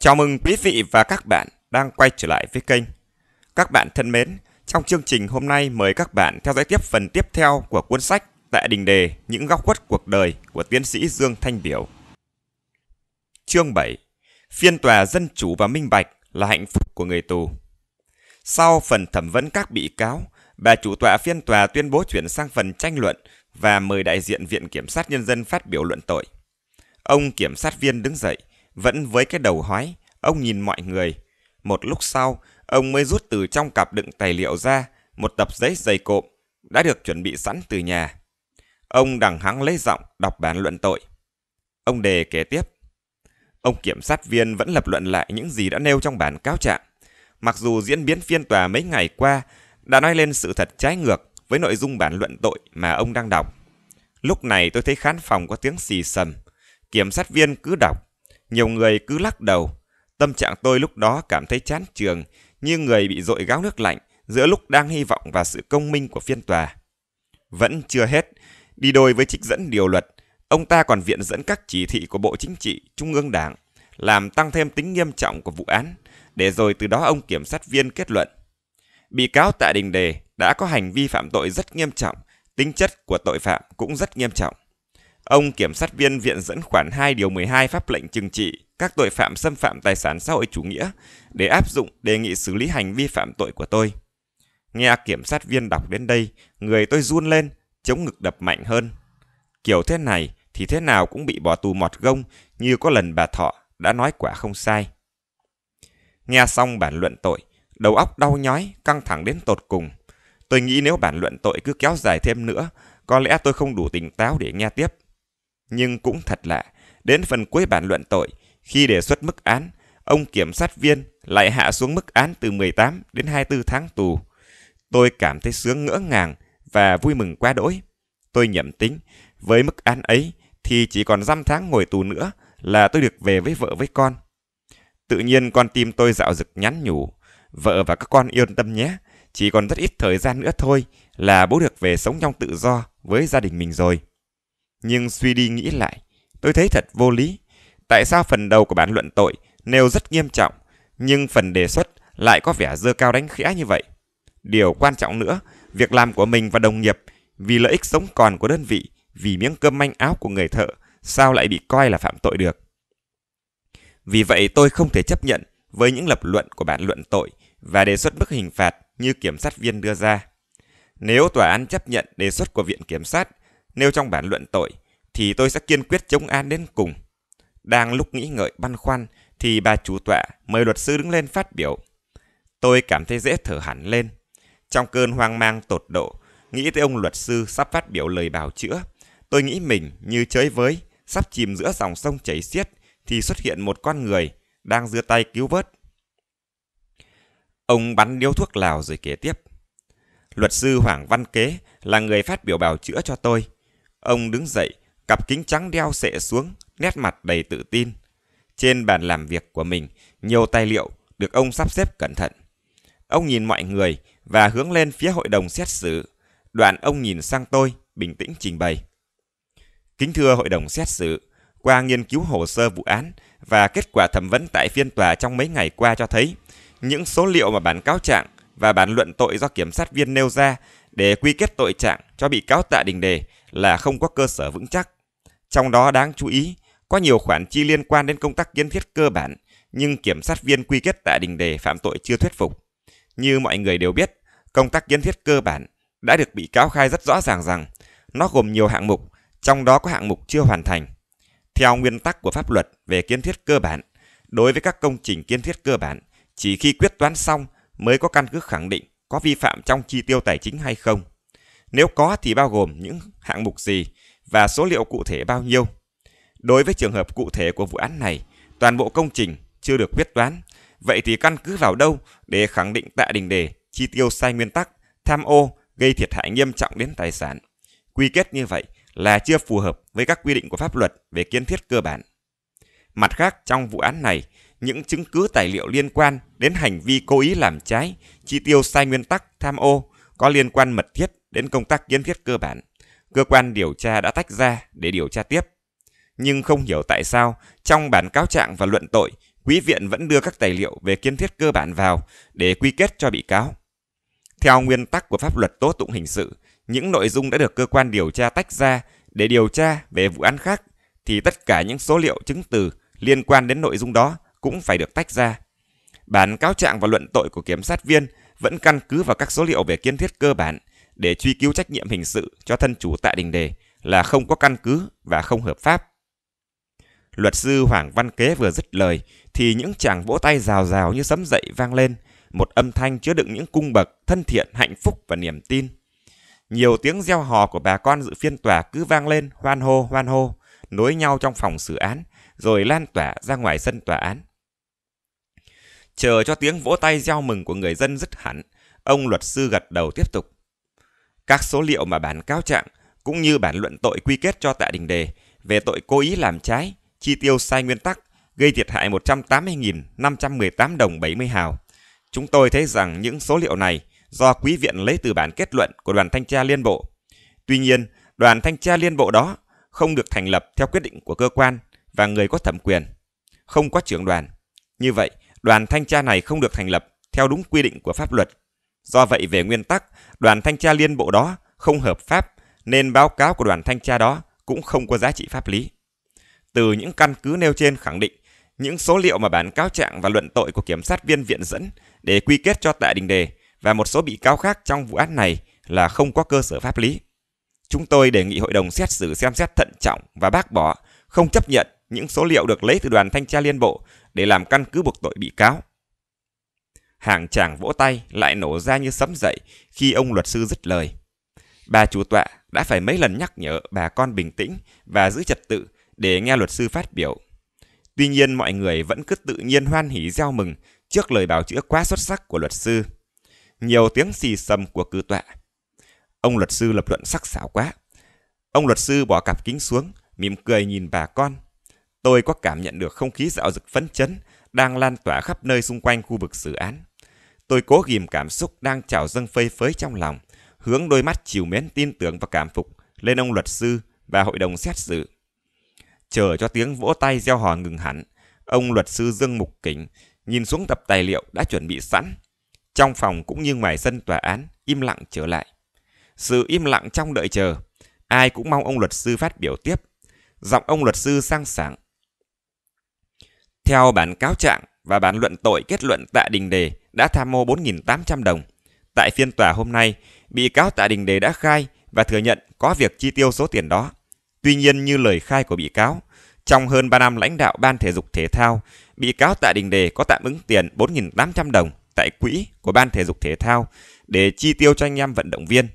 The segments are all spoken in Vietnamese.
Chào mừng quý vị và các bạn đang quay trở lại với kênh. Các bạn thân mến, trong chương trình hôm nay mời các bạn theo dõi tiếp phần tiếp theo của cuốn sách Tại đình đề những góc khuất cuộc đời của tiến sĩ Dương Thanh Biểu. Chương 7. Phiên tòa dân chủ và minh bạch là hạnh phúc của người tù. Sau phần thẩm vấn các bị cáo, bà chủ tọa phiên tòa tuyên bố chuyển sang phần tranh luận và mời đại diện Viện Kiểm sát Nhân dân phát biểu luận tội. Ông kiểm sát viên đứng dậy, vẫn với cái đầu hói, ông nhìn mọi người. Một lúc sau, ông mới rút từ trong cặp đựng tài liệu ra một tập giấy dày cộm đã được chuẩn bị sẵn từ nhà. Ông đằng hắng lấy giọng đọc bản luận tội. Ông đề kể tiếp. Ông kiểm sát viên vẫn lập luận lại những gì đã nêu trong bản cáo trạng. Mặc dù diễn biến phiên tòa mấy ngày qua đã nói lên sự thật trái ngược với nội dung bản luận tội mà ông đang đọc. Lúc này tôi thấy khán phòng có tiếng xì sầm Kiểm sát viên cứ đọc, nhiều người cứ lắc đầu. Tâm trạng tôi lúc đó cảm thấy chán trường, như người bị dội gáo nước lạnh giữa lúc đang hy vọng và sự công minh của phiên tòa. Vẫn chưa hết, đi đôi với trích dẫn điều luật, ông ta còn viện dẫn các chỉ thị của Bộ Chính trị, Trung ương Đảng, làm tăng thêm tính nghiêm trọng của vụ án, để rồi từ đó ông kiểm sát viên kết luận. Bị cáo Tạ Đình Đề đã có hành vi phạm tội rất nghiêm trọng, tính chất của tội phạm cũng rất nghiêm trọng. Ông kiểm sát viên viện dẫn khoản 2 điều 12 pháp lệnh trừng trị các tội phạm xâm phạm tài sản xã hội chủ nghĩa để áp dụng đề nghị xử lý hành vi phạm tội của tôi. Nghe kiểm sát viên đọc đến đây, người tôi run lên, chống ngực đập mạnh hơn. Kiểu thế này thì thế nào cũng bị bỏ tù mọt gông như có lần bà Thọ đã nói quả không sai. Nghe xong bản luận tội, đầu óc đau nhói, căng thẳng đến tột cùng. Tôi nghĩ nếu bản luận tội cứ kéo dài thêm nữa, có lẽ tôi không đủ tỉnh táo để nghe tiếp. Nhưng cũng thật lạ, đến phần cuối bản luận tội, khi đề xuất mức án, ông kiểm sát viên lại hạ xuống mức án từ 18 đến 24 tháng tù. Tôi cảm thấy sướng ngỡ ngàng và vui mừng quá đỗi. Tôi nhậm tính, với mức án ấy thì chỉ còn dăm tháng ngồi tù nữa là tôi được về với vợ với con. Tự nhiên con tim tôi dạo dực nhắn nhủ, vợ và các con yên tâm nhé, chỉ còn rất ít thời gian nữa thôi là bố được về sống trong tự do với gia đình mình rồi. Nhưng suy đi nghĩ lại, tôi thấy thật vô lý. Tại sao phần đầu của bản luận tội nêu rất nghiêm trọng, nhưng phần đề xuất lại có vẻ dơ cao đánh khẽ như vậy? Điều quan trọng nữa, việc làm của mình và đồng nghiệp vì lợi ích sống còn của đơn vị, vì miếng cơm manh áo của người thợ, sao lại bị coi là phạm tội được? Vì vậy tôi không thể chấp nhận với những lập luận của bản luận tội và đề xuất mức hình phạt như kiểm sát viên đưa ra. Nếu tòa án chấp nhận đề xuất của Viện Kiểm sát nếu trong bản luận tội thì tôi sẽ kiên quyết chống án đến cùng. Đang lúc nghĩ ngợi băn khoăn thì bà chủ tọa mời luật sư đứng lên phát biểu. Tôi cảm thấy dễ thở hẳn lên. Trong cơn hoang mang tột độ, nghĩ tới ông luật sư sắp phát biểu lời bào chữa, tôi nghĩ mình như chơi với, sắp chìm giữa dòng sông chảy xiết thì xuất hiện một con người đang giơ tay cứu vớt. Ông bắn điếu thuốc lào rồi kể tiếp. Luật sư Hoàng Văn Kế là người phát biểu bào chữa cho tôi – Ông đứng dậy, cặp kính trắng đeo sệ xuống, nét mặt đầy tự tin. Trên bàn làm việc của mình, nhiều tài liệu được ông sắp xếp cẩn thận. Ông nhìn mọi người và hướng lên phía hội đồng xét xử. Đoạn ông nhìn sang tôi, bình tĩnh trình bày. Kính thưa hội đồng xét xử, qua nghiên cứu hồ sơ vụ án và kết quả thẩm vấn tại phiên tòa trong mấy ngày qua cho thấy, những số liệu mà bản cáo trạng và bản luận tội do kiểm sát viên nêu ra để quy kết tội trạng cho bị cáo tạ đình đề là không có cơ sở vững chắc. Trong đó đáng chú ý, có nhiều khoản chi liên quan đến công tác kiến thiết cơ bản, nhưng kiểm sát viên quy kết tại đình đề phạm tội chưa thuyết phục. Như mọi người đều biết, công tác kiến thiết cơ bản đã được bị cáo khai rất rõ ràng rằng nó gồm nhiều hạng mục, trong đó có hạng mục chưa hoàn thành. Theo nguyên tắc của pháp luật về kiến thiết cơ bản, đối với các công trình kiến thiết cơ bản, chỉ khi quyết toán xong mới có căn cứ khẳng định có vi phạm trong chi tiêu tài chính hay không. Nếu có thì bao gồm những hạng mục gì và số liệu cụ thể bao nhiêu. Đối với trường hợp cụ thể của vụ án này, toàn bộ công trình chưa được quyết toán. Vậy thì căn cứ vào đâu để khẳng định Tạ Đình Đề chi tiêu sai nguyên tắc, tham ô, gây thiệt hại nghiêm trọng đến tài sản? Quy kết như vậy là chưa phù hợp với các quy định của pháp luật về kiến thiết cơ bản. Mặt khác, trong vụ án này, những chứng cứ tài liệu liên quan đến hành vi cố ý làm trái, chi tiêu sai nguyên tắc, tham ô có liên quan mật thiết đến công tác kiến thiết cơ bản, cơ quan điều tra đã tách ra để điều tra tiếp. Nhưng không hiểu tại sao, trong bản cáo trạng và luận tội, quý viện vẫn đưa các tài liệu về kiến thiết cơ bản vào để quy kết cho bị cáo. Theo nguyên tắc của pháp luật tố tụng hình sự, những nội dung đã được cơ quan điều tra tách ra để điều tra về vụ án khác thì tất cả những số liệu chứng từ liên quan đến nội dung đó cũng phải được tách ra. Bản cáo trạng và luận tội của kiểm sát viên vẫn căn cứ vào các số liệu về kiến thiết cơ bản để truy cứu trách nhiệm hình sự cho thân chủ tại đình đề là không có căn cứ và không hợp pháp. Luật sư Hoàng Văn Kế vừa dứt lời thì những chàng vỗ tay rào rào như sấm dậy vang lên, một âm thanh chứa đựng những cung bậc thân thiện, hạnh phúc và niềm tin. Nhiều tiếng reo hò của bà con dự phiên tòa cứ vang lên hoan hô hoan hô, nối nhau trong phòng xử án rồi lan tỏa ra ngoài sân tòa án. Chờ cho tiếng vỗ tay reo mừng của người dân dứt hẳn, ông luật sư gật đầu tiếp tục các số liệu mà bản cáo trạng cũng như bản luận tội quy kết cho Tạ Đình Đề về tội cố ý làm trái, chi tiêu sai nguyên tắc, gây thiệt hại 180.518 đồng 70 hào. Chúng tôi thấy rằng những số liệu này do quý viện lấy từ bản kết luận của đoàn thanh tra liên bộ. Tuy nhiên, đoàn thanh tra liên bộ đó không được thành lập theo quyết định của cơ quan và người có thẩm quyền, không có trưởng đoàn. Như vậy, đoàn thanh tra này không được thành lập theo đúng quy định của pháp luật Do vậy về nguyên tắc, đoàn thanh tra liên bộ đó không hợp pháp nên báo cáo của đoàn thanh tra đó cũng không có giá trị pháp lý. Từ những căn cứ nêu trên khẳng định, những số liệu mà bản cáo trạng và luận tội của kiểm sát viên viện dẫn để quy kết cho tại Đình Đề và một số bị cáo khác trong vụ án này là không có cơ sở pháp lý. Chúng tôi đề nghị hội đồng xét xử xem xét thận trọng và bác bỏ, không chấp nhận những số liệu được lấy từ đoàn thanh tra liên bộ để làm căn cứ buộc tội bị cáo hàng chàng vỗ tay lại nổ ra như sấm dậy khi ông luật sư dứt lời. Bà chủ tọa đã phải mấy lần nhắc nhở bà con bình tĩnh và giữ trật tự để nghe luật sư phát biểu. Tuy nhiên mọi người vẫn cứ tự nhiên hoan hỉ reo mừng trước lời bào chữa quá xuất sắc của luật sư. Nhiều tiếng xì xầm của cư tọa. Ông luật sư lập luận sắc sảo quá. Ông luật sư bỏ cặp kính xuống, mỉm cười nhìn bà con. Tôi có cảm nhận được không khí dạo dực phấn chấn đang lan tỏa khắp nơi xung quanh khu vực xử án. Tôi cố ghim cảm xúc đang trào dâng phơi phới trong lòng, hướng đôi mắt chiều mến tin tưởng và cảm phục lên ông luật sư và hội đồng xét xử. Chờ cho tiếng vỗ tay gieo hò ngừng hẳn, ông luật sư Dương Mục Kính nhìn xuống tập tài liệu đã chuẩn bị sẵn. Trong phòng cũng như ngoài sân tòa án, im lặng trở lại. Sự im lặng trong đợi chờ, ai cũng mong ông luật sư phát biểu tiếp. Giọng ông luật sư sang sảng. Theo bản cáo trạng và bản luận tội kết luận tại đình đề đã tham mô 4.800 đồng. Tại phiên tòa hôm nay, bị cáo Tạ Đình Đề đã khai và thừa nhận có việc chi tiêu số tiền đó. Tuy nhiên như lời khai của bị cáo, trong hơn 3 năm lãnh đạo Ban Thể dục Thể thao, bị cáo Tạ Đình Đề có tạm ứng tiền 4.800 đồng tại quỹ của Ban Thể dục Thể thao để chi tiêu cho anh em vận động viên.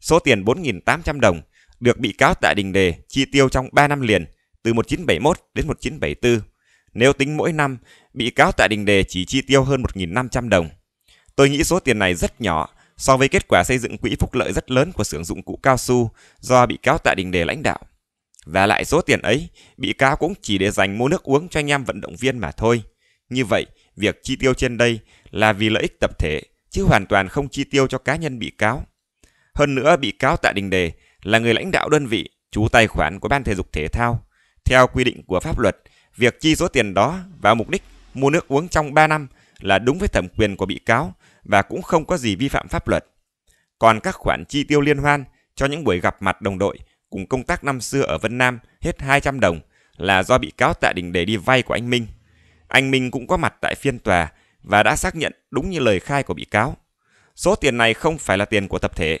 Số tiền 4.800 đồng được bị cáo Tạ Đình Đề chi tiêu trong 3 năm liền, từ 1971 đến 1974. Nếu tính mỗi năm, bị cáo tại đình đề chỉ chi tiêu hơn 1.500 đồng. Tôi nghĩ số tiền này rất nhỏ so với kết quả xây dựng quỹ phúc lợi rất lớn của xưởng dụng cụ cao su do bị cáo tại đình đề lãnh đạo. Và lại số tiền ấy, bị cáo cũng chỉ để dành mua nước uống cho anh em vận động viên mà thôi. Như vậy, việc chi tiêu trên đây là vì lợi ích tập thể, chứ hoàn toàn không chi tiêu cho cá nhân bị cáo. Hơn nữa, bị cáo tại đình đề là người lãnh đạo đơn vị, chú tài khoản của Ban Thể dục Thể thao. Theo quy định của pháp luật, Việc chi số tiền đó vào mục đích mua nước uống trong 3 năm là đúng với thẩm quyền của bị cáo và cũng không có gì vi phạm pháp luật. Còn các khoản chi tiêu liên hoan cho những buổi gặp mặt đồng đội cùng công tác năm xưa ở Vân Nam hết 200 đồng là do bị cáo Tạ Đình để đi vay của anh Minh. Anh Minh cũng có mặt tại phiên tòa và đã xác nhận đúng như lời khai của bị cáo. Số tiền này không phải là tiền của tập thể.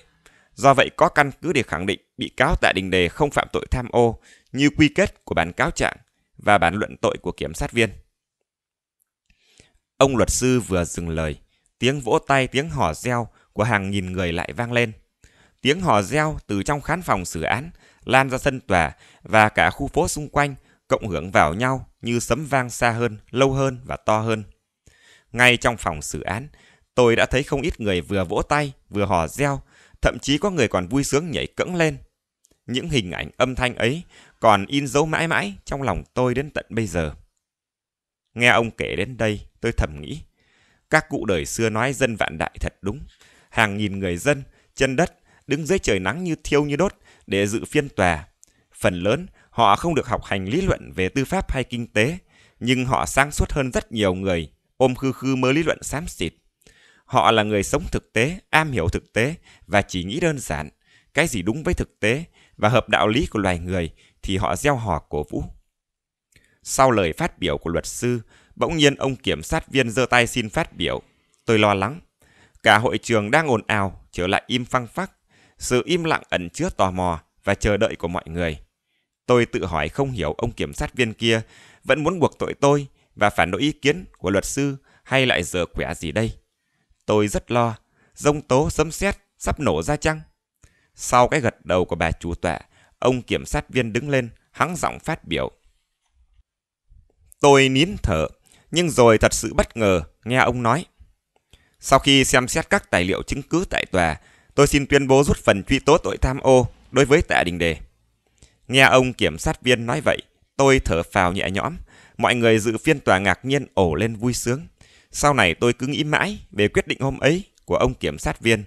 Do vậy có căn cứ để khẳng định bị cáo Tạ Đình Đề không phạm tội tham ô như quy kết của bản cáo trạng và bản luận tội của kiểm sát viên. Ông luật sư vừa dừng lời, tiếng vỗ tay tiếng hò reo của hàng nghìn người lại vang lên. Tiếng hò reo từ trong khán phòng xử án lan ra sân tòa và cả khu phố xung quanh cộng hưởng vào nhau như sấm vang xa hơn, lâu hơn và to hơn. Ngay trong phòng xử án, tôi đã thấy không ít người vừa vỗ tay, vừa hò reo, thậm chí có người còn vui sướng nhảy cẫng lên. Những hình ảnh âm thanh ấy còn in dấu mãi mãi trong lòng tôi đến tận bây giờ. Nghe ông kể đến đây, tôi thầm nghĩ, các cụ đời xưa nói dân vạn đại thật đúng. Hàng nghìn người dân, chân đất, đứng dưới trời nắng như thiêu như đốt để dự phiên tòa. Phần lớn, họ không được học hành lý luận về tư pháp hay kinh tế, nhưng họ sáng suốt hơn rất nhiều người, ôm khư khư mơ lý luận xám xịt. Họ là người sống thực tế, am hiểu thực tế và chỉ nghĩ đơn giản, cái gì đúng với thực tế và hợp đạo lý của loài người thì họ gieo hò cổ vũ. Sau lời phát biểu của luật sư, bỗng nhiên ông kiểm sát viên giơ tay xin phát biểu. Tôi lo lắng. Cả hội trường đang ồn ào, trở lại im phăng phắc. Sự im lặng ẩn chứa tò mò và chờ đợi của mọi người. Tôi tự hỏi không hiểu ông kiểm sát viên kia vẫn muốn buộc tội tôi và phản đối ý kiến của luật sư hay lại dở quẻ gì đây. Tôi rất lo, rông tố sấm sét sắp nổ ra chăng? Sau cái gật đầu của bà chủ tọa, Ông kiểm sát viên đứng lên, hắng giọng phát biểu. Tôi nín thở, nhưng rồi thật sự bất ngờ nghe ông nói. Sau khi xem xét các tài liệu chứng cứ tại tòa, tôi xin tuyên bố rút phần truy tố tội tham ô đối với Tạ Đình Đề. Nghe ông kiểm sát viên nói vậy, tôi thở phào nhẹ nhõm. Mọi người dự phiên tòa ngạc nhiên ổ lên vui sướng. Sau này tôi cứ nghĩ mãi về quyết định hôm ấy của ông kiểm sát viên.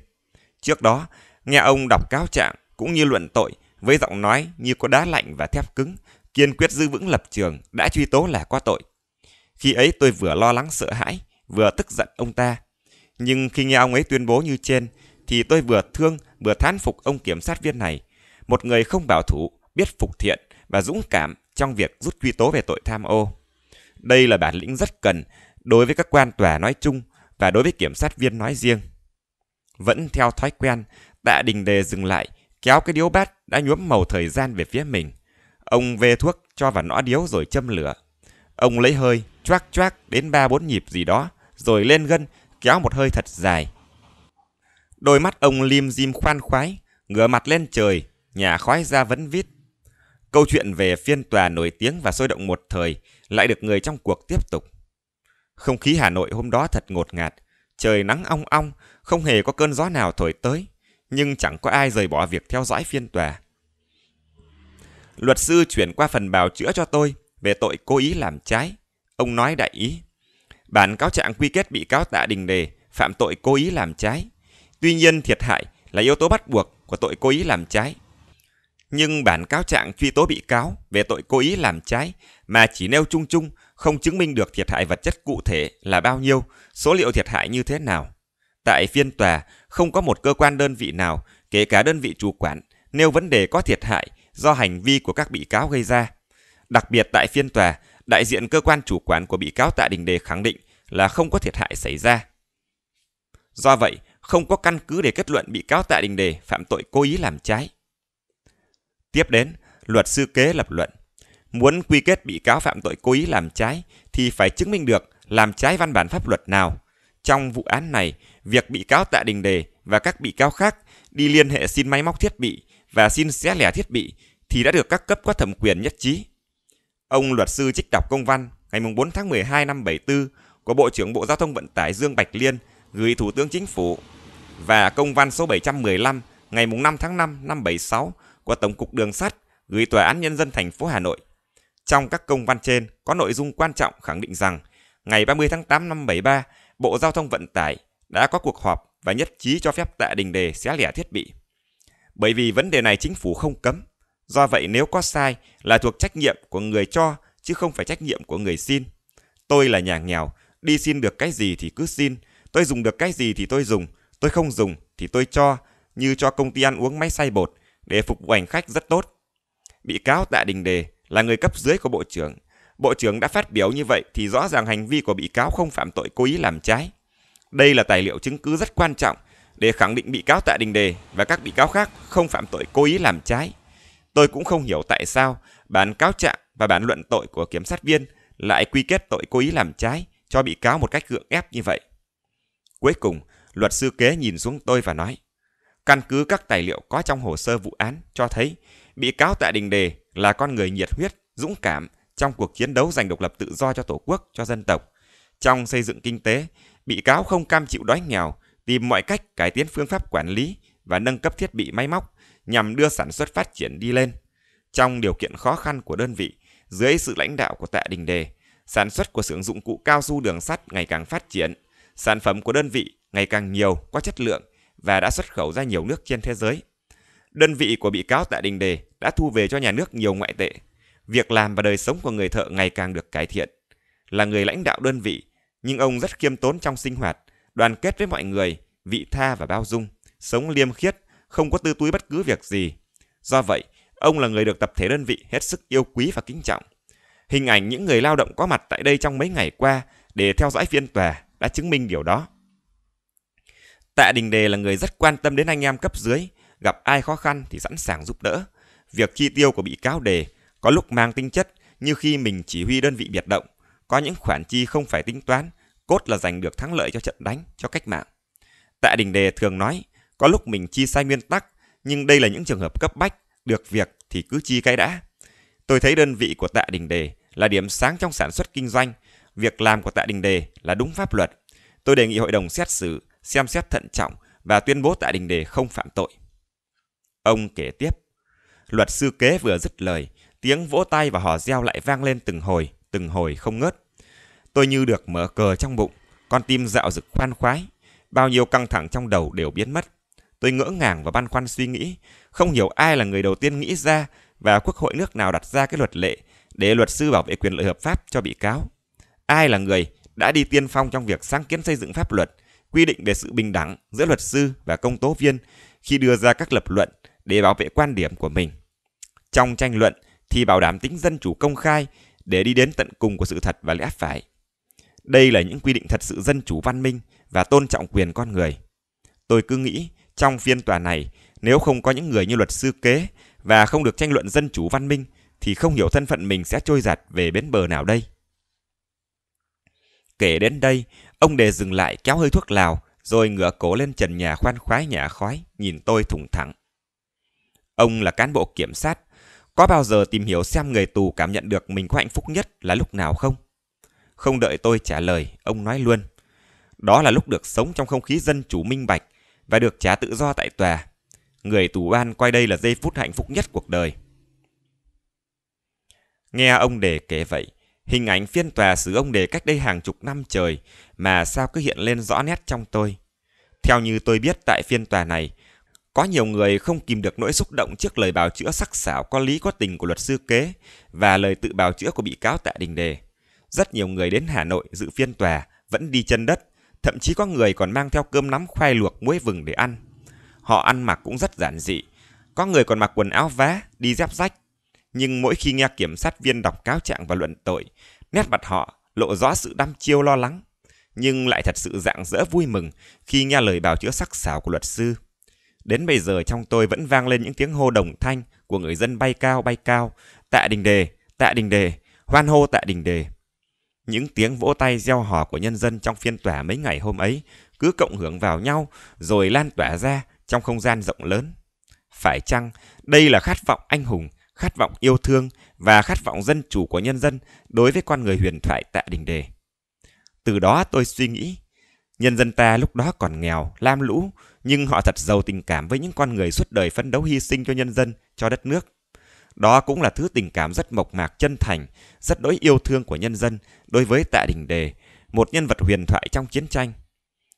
Trước đó, nghe ông đọc cáo trạng cũng như luận tội với giọng nói như có đá lạnh và thép cứng, kiên quyết giữ vững lập trường đã truy tố là có tội. Khi ấy tôi vừa lo lắng sợ hãi, vừa tức giận ông ta. Nhưng khi nghe ông ấy tuyên bố như trên, thì tôi vừa thương vừa thán phục ông kiểm sát viên này, một người không bảo thủ, biết phục thiện và dũng cảm trong việc rút truy tố về tội tham ô. Đây là bản lĩnh rất cần đối với các quan tòa nói chung và đối với kiểm sát viên nói riêng. Vẫn theo thói quen, Tạ Đình Đề dừng lại kéo cái điếu bát đã nhuốm màu thời gian về phía mình. Ông vê thuốc cho vào nõ điếu rồi châm lửa. Ông lấy hơi, choác choác đến ba bốn nhịp gì đó, rồi lên gân, kéo một hơi thật dài. Đôi mắt ông lim dim khoan khoái, ngửa mặt lên trời, nhà khói ra vấn vít. Câu chuyện về phiên tòa nổi tiếng và sôi động một thời lại được người trong cuộc tiếp tục. Không khí Hà Nội hôm đó thật ngột ngạt, trời nắng ong ong, không hề có cơn gió nào thổi tới nhưng chẳng có ai rời bỏ việc theo dõi phiên tòa. Luật sư chuyển qua phần bào chữa cho tôi về tội cố ý làm trái. Ông nói đại ý. Bản cáo trạng quy kết bị cáo Tạ Đình Đề phạm tội cố ý làm trái. Tuy nhiên thiệt hại là yếu tố bắt buộc của tội cố ý làm trái. Nhưng bản cáo trạng truy tố bị cáo về tội cố ý làm trái mà chỉ nêu chung chung không chứng minh được thiệt hại vật chất cụ thể là bao nhiêu, số liệu thiệt hại như thế nào. Tại phiên tòa, không có một cơ quan đơn vị nào, kể cả đơn vị chủ quản, nêu vấn đề có thiệt hại do hành vi của các bị cáo gây ra. Đặc biệt tại phiên tòa, đại diện cơ quan chủ quản của bị cáo Tạ Đình Đề khẳng định là không có thiệt hại xảy ra. Do vậy, không có căn cứ để kết luận bị cáo Tạ Đình Đề phạm tội cố ý làm trái. Tiếp đến, luật sư kế lập luận. Muốn quy kết bị cáo phạm tội cố ý làm trái thì phải chứng minh được làm trái văn bản pháp luật nào. Trong vụ án này, việc bị cáo Tạ Đình Đề và các bị cáo khác đi liên hệ xin máy móc thiết bị và xin xé lẻ thiết bị thì đã được các cấp có thẩm quyền nhất trí. Ông luật sư trích đọc công văn ngày 4 tháng 12 năm 74 của Bộ trưởng Bộ Giao thông Vận tải Dương Bạch Liên gửi Thủ tướng Chính phủ và công văn số 715 ngày 5 tháng 5 năm 76 của Tổng cục Đường sắt gửi Tòa án Nhân dân thành phố Hà Nội. Trong các công văn trên có nội dung quan trọng khẳng định rằng ngày 30 tháng 8 năm 73, Bộ Giao thông Vận tải đã có cuộc họp và nhất trí cho phép Tạ Đình Đề xé lẻ thiết bị. Bởi vì vấn đề này chính phủ không cấm, do vậy nếu có sai là thuộc trách nhiệm của người cho chứ không phải trách nhiệm của người xin. Tôi là nhà nghèo, đi xin được cái gì thì cứ xin, tôi dùng được cái gì thì tôi dùng, tôi không dùng thì tôi cho, như cho công ty ăn uống máy xay bột để phục vụ hành khách rất tốt. Bị cáo Tạ Đình Đề là người cấp dưới của Bộ trưởng. Bộ trưởng đã phát biểu như vậy thì rõ ràng hành vi của bị cáo không phạm tội cố ý làm trái. Đây là tài liệu chứng cứ rất quan trọng để khẳng định bị cáo Tạ Đình Đề và các bị cáo khác không phạm tội cố ý làm trái. Tôi cũng không hiểu tại sao bản cáo trạng và bản luận tội của kiểm sát viên lại quy kết tội cố ý làm trái cho bị cáo một cách gượng ép như vậy. Cuối cùng, luật sư kế nhìn xuống tôi và nói, căn cứ các tài liệu có trong hồ sơ vụ án cho thấy bị cáo Tạ Đình Đề là con người nhiệt huyết, dũng cảm trong cuộc chiến đấu giành độc lập tự do cho Tổ quốc, cho dân tộc. Trong xây dựng kinh tế, Bị cáo không cam chịu đói nghèo, tìm mọi cách cải tiến phương pháp quản lý và nâng cấp thiết bị máy móc nhằm đưa sản xuất phát triển đi lên. Trong điều kiện khó khăn của đơn vị, dưới sự lãnh đạo của Tạ Đình Đề, sản xuất của xưởng dụng cụ cao su đường sắt ngày càng phát triển, sản phẩm của đơn vị ngày càng nhiều, có chất lượng và đã xuất khẩu ra nhiều nước trên thế giới. Đơn vị của bị cáo Tạ Đình Đề đã thu về cho nhà nước nhiều ngoại tệ. Việc làm và đời sống của người thợ ngày càng được cải thiện. Là người lãnh đạo đơn vị, nhưng ông rất khiêm tốn trong sinh hoạt, đoàn kết với mọi người, vị tha và bao dung, sống liêm khiết, không có tư túi bất cứ việc gì. Do vậy, ông là người được tập thể đơn vị hết sức yêu quý và kính trọng. Hình ảnh những người lao động có mặt tại đây trong mấy ngày qua để theo dõi phiên tòa đã chứng minh điều đó. Tạ Đình Đề là người rất quan tâm đến anh em cấp dưới, gặp ai khó khăn thì sẵn sàng giúp đỡ. Việc chi tiêu của bị cáo Đề có lúc mang tính chất như khi mình chỉ huy đơn vị biệt động, có những khoản chi không phải tính toán, cốt là giành được thắng lợi cho trận đánh, cho cách mạng. Tạ Đình Đề thường nói, có lúc mình chi sai nguyên tắc, nhưng đây là những trường hợp cấp bách, được việc thì cứ chi cái đã. Tôi thấy đơn vị của Tạ Đình Đề là điểm sáng trong sản xuất kinh doanh, việc làm của Tạ Đình Đề là đúng pháp luật. Tôi đề nghị hội đồng xét xử xem xét thận trọng và tuyên bố Tạ Đình Đề không phạm tội. Ông kể tiếp, luật sư kế vừa dứt lời, tiếng vỗ tay và hò reo lại vang lên từng hồi, từng hồi không ngớt. Tôi như được mở cờ trong bụng, con tim dạo rực khoan khoái, bao nhiêu căng thẳng trong đầu đều biến mất. Tôi ngỡ ngàng và băn khoăn suy nghĩ, không hiểu ai là người đầu tiên nghĩ ra và quốc hội nước nào đặt ra cái luật lệ để luật sư bảo vệ quyền lợi hợp pháp cho bị cáo. Ai là người đã đi tiên phong trong việc sáng kiến xây dựng pháp luật, quy định về sự bình đẳng giữa luật sư và công tố viên khi đưa ra các lập luận để bảo vệ quan điểm của mình. Trong tranh luận thì bảo đảm tính dân chủ công khai để đi đến tận cùng của sự thật và lẽ phải. Đây là những quy định thật sự dân chủ văn minh và tôn trọng quyền con người. Tôi cứ nghĩ trong phiên tòa này, nếu không có những người như luật sư kế và không được tranh luận dân chủ văn minh thì không hiểu thân phận mình sẽ trôi giặt về bến bờ nào đây. Kể đến đây, ông đề dừng lại kéo hơi thuốc lào rồi ngửa cổ lên trần nhà khoan khoái nhả khói, nhìn tôi thủng thẳng. Ông là cán bộ kiểm sát, có bao giờ tìm hiểu xem người tù cảm nhận được mình có hạnh phúc nhất là lúc nào không? Không đợi tôi trả lời, ông nói luôn. Đó là lúc được sống trong không khí dân chủ minh bạch và được trả tự do tại tòa. Người tù ban coi đây là giây phút hạnh phúc nhất cuộc đời. Nghe ông đề kể vậy, hình ảnh phiên tòa xử ông đề cách đây hàng chục năm trời mà sao cứ hiện lên rõ nét trong tôi. Theo như tôi biết tại phiên tòa này, có nhiều người không kìm được nỗi xúc động trước lời bào chữa sắc sảo có lý có tình của luật sư kế và lời tự bào chữa của bị cáo Tạ Đình Đề. Rất nhiều người đến Hà Nội dự phiên tòa vẫn đi chân đất, thậm chí có người còn mang theo cơm nắm khoai luộc muối vừng để ăn. Họ ăn mặc cũng rất giản dị, có người còn mặc quần áo vá, đi dép rách. Nhưng mỗi khi nghe kiểm sát viên đọc cáo trạng và luận tội, nét mặt họ lộ rõ sự đăm chiêu lo lắng, nhưng lại thật sự rạng rỡ vui mừng khi nghe lời bào chữa sắc sảo của luật sư. Đến bây giờ trong tôi vẫn vang lên những tiếng hô đồng thanh của người dân bay cao bay cao, tạ đình đề, tạ đình đề, hoan hô tạ đình đề. Những tiếng vỗ tay gieo hò của nhân dân trong phiên tòa mấy ngày hôm ấy cứ cộng hưởng vào nhau rồi lan tỏa ra trong không gian rộng lớn. Phải chăng đây là khát vọng anh hùng, khát vọng yêu thương và khát vọng dân chủ của nhân dân đối với con người huyền thoại Tạ Đình Đề? Từ đó tôi suy nghĩ, nhân dân ta lúc đó còn nghèo, lam lũ, nhưng họ thật giàu tình cảm với những con người suốt đời phấn đấu hy sinh cho nhân dân, cho đất nước. Đó cũng là thứ tình cảm rất mộc mạc chân thành, rất đối yêu thương của nhân dân đối với Tạ Đình Đề, một nhân vật huyền thoại trong chiến tranh.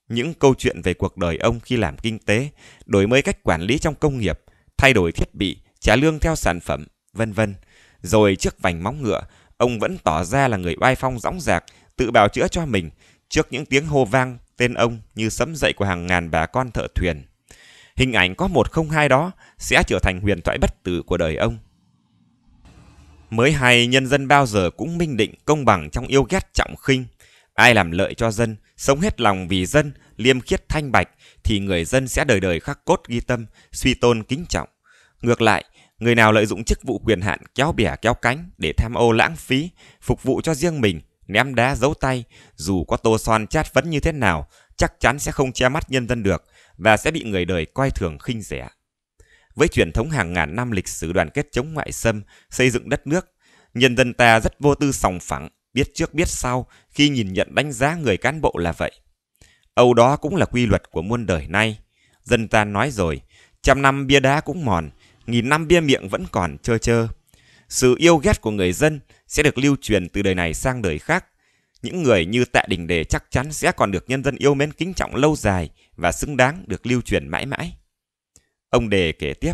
Những câu chuyện về cuộc đời ông khi làm kinh tế, đổi mới cách quản lý trong công nghiệp, thay đổi thiết bị, trả lương theo sản phẩm, vân vân. Rồi trước vành móng ngựa, ông vẫn tỏ ra là người oai phong dõng dạc, tự bào chữa cho mình, trước những tiếng hô vang tên ông như sấm dậy của hàng ngàn bà con thợ thuyền. Hình ảnh có một không hai đó sẽ trở thành huyền thoại bất tử của đời ông. Mới hay nhân dân bao giờ cũng minh định công bằng trong yêu ghét trọng khinh. Ai làm lợi cho dân, sống hết lòng vì dân, liêm khiết thanh bạch thì người dân sẽ đời đời khắc cốt ghi tâm, suy tôn kính trọng. Ngược lại, người nào lợi dụng chức vụ quyền hạn kéo bẻ kéo cánh để tham ô lãng phí, phục vụ cho riêng mình ném đá giấu tay, dù có tô son chát vấn như thế nào, chắc chắn sẽ không che mắt nhân dân được và sẽ bị người đời coi thường khinh rẻ. Với truyền thống hàng ngàn năm lịch sử đoàn kết chống ngoại xâm, xây dựng đất nước, nhân dân ta rất vô tư sòng phẳng, biết trước biết sau khi nhìn nhận đánh giá người cán bộ là vậy. Âu đó cũng là quy luật của muôn đời nay. Dân ta nói rồi, trăm năm bia đá cũng mòn, nghìn năm bia miệng vẫn còn trơ trơ. Sự yêu ghét của người dân sẽ được lưu truyền từ đời này sang đời khác. Những người như Tạ Đình Đề chắc chắn sẽ còn được nhân dân yêu mến kính trọng lâu dài và xứng đáng được lưu truyền mãi mãi. Ông Đề kể tiếp.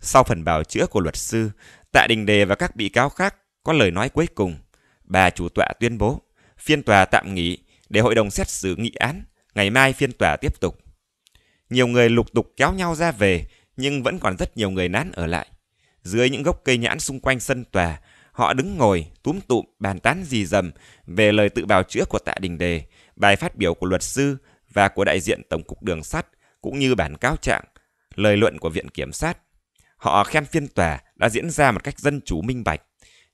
Sau phần bào chữa của luật sư, Tạ Đình Đề và các bị cáo khác có lời nói cuối cùng. Bà chủ tọa tuyên bố phiên tòa tạm nghỉ để hội đồng xét xử nghị án, ngày mai phiên tòa tiếp tục. Nhiều người lục tục kéo nhau ra về, nhưng vẫn còn rất nhiều người nán ở lại dưới những gốc cây nhãn xung quanh sân tòa, họ đứng ngồi, túm tụm, bàn tán dì dầm về lời tự bào chữa của tạ đình đề, bài phát biểu của luật sư và của đại diện Tổng cục Đường sắt, cũng như bản cáo trạng, lời luận của Viện Kiểm sát. Họ khen phiên tòa đã diễn ra một cách dân chủ minh bạch.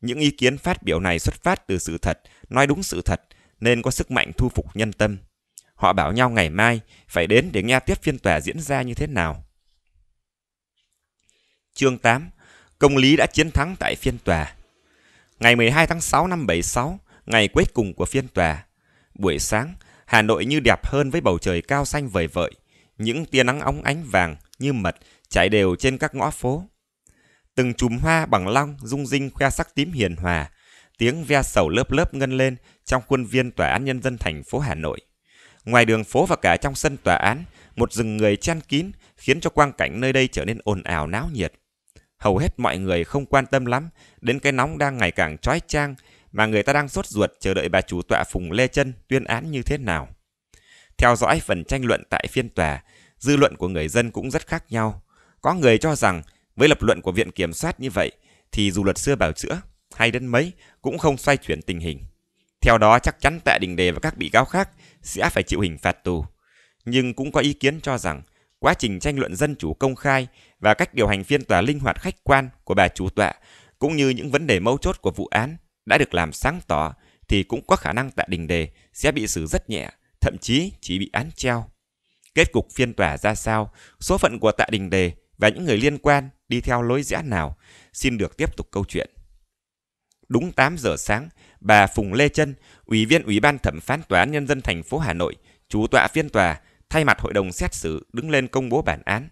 Những ý kiến phát biểu này xuất phát từ sự thật, nói đúng sự thật, nên có sức mạnh thu phục nhân tâm. Họ bảo nhau ngày mai phải đến để nghe tiếp phiên tòa diễn ra như thế nào. Chương 8 công lý đã chiến thắng tại phiên tòa. Ngày 12 tháng 6 năm 76, ngày cuối cùng của phiên tòa, buổi sáng, Hà Nội như đẹp hơn với bầu trời cao xanh vời vợi, những tia nắng óng ánh vàng như mật chạy đều trên các ngõ phố. Từng chùm hoa bằng long rung rinh khoe sắc tím hiền hòa, tiếng ve sầu lớp lớp ngân lên trong khuôn viên tòa án nhân dân thành phố Hà Nội. Ngoài đường phố và cả trong sân tòa án, một rừng người chen kín khiến cho quang cảnh nơi đây trở nên ồn ào náo nhiệt hầu hết mọi người không quan tâm lắm đến cái nóng đang ngày càng trói trang mà người ta đang sốt ruột chờ đợi bà chủ tọa Phùng Lê Chân tuyên án như thế nào. Theo dõi phần tranh luận tại phiên tòa, dư luận của người dân cũng rất khác nhau. Có người cho rằng với lập luận của Viện Kiểm soát như vậy thì dù luật xưa bảo chữa hay đến mấy cũng không xoay chuyển tình hình. Theo đó chắc chắn tại Đình Đề và các bị cáo khác sẽ phải chịu hình phạt tù. Nhưng cũng có ý kiến cho rằng quá trình tranh luận dân chủ công khai và cách điều hành phiên tòa linh hoạt khách quan của bà chủ tọa cũng như những vấn đề mấu chốt của vụ án đã được làm sáng tỏ thì cũng có khả năng Tạ Đình Đề sẽ bị xử rất nhẹ, thậm chí chỉ bị án treo. Kết cục phiên tòa ra sao, số phận của Tạ Đình Đề và những người liên quan đi theo lối rẽ nào, xin được tiếp tục câu chuyện. Đúng 8 giờ sáng, bà Phùng Lê Trân, Ủy viên Ủy ban Thẩm phán Tòa án Nhân dân thành phố Hà Nội, chủ tọa phiên tòa thay mặt hội đồng xét xử đứng lên công bố bản án.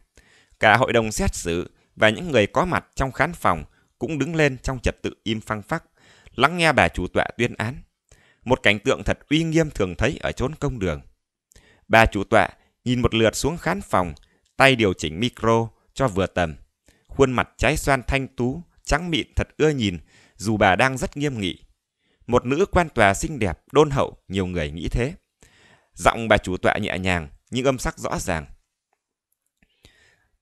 Cả hội đồng xét xử và những người có mặt trong khán phòng cũng đứng lên trong trật tự im phăng phắc, lắng nghe bà chủ tọa tuyên án. Một cảnh tượng thật uy nghiêm thường thấy ở chốn công đường. Bà chủ tọa nhìn một lượt xuống khán phòng, tay điều chỉnh micro cho vừa tầm. Khuôn mặt trái xoan thanh tú, trắng mịn thật ưa nhìn, dù bà đang rất nghiêm nghị. Một nữ quan tòa xinh đẹp, đôn hậu, nhiều người nghĩ thế. Giọng bà chủ tọa nhẹ nhàng, những âm sắc rõ ràng.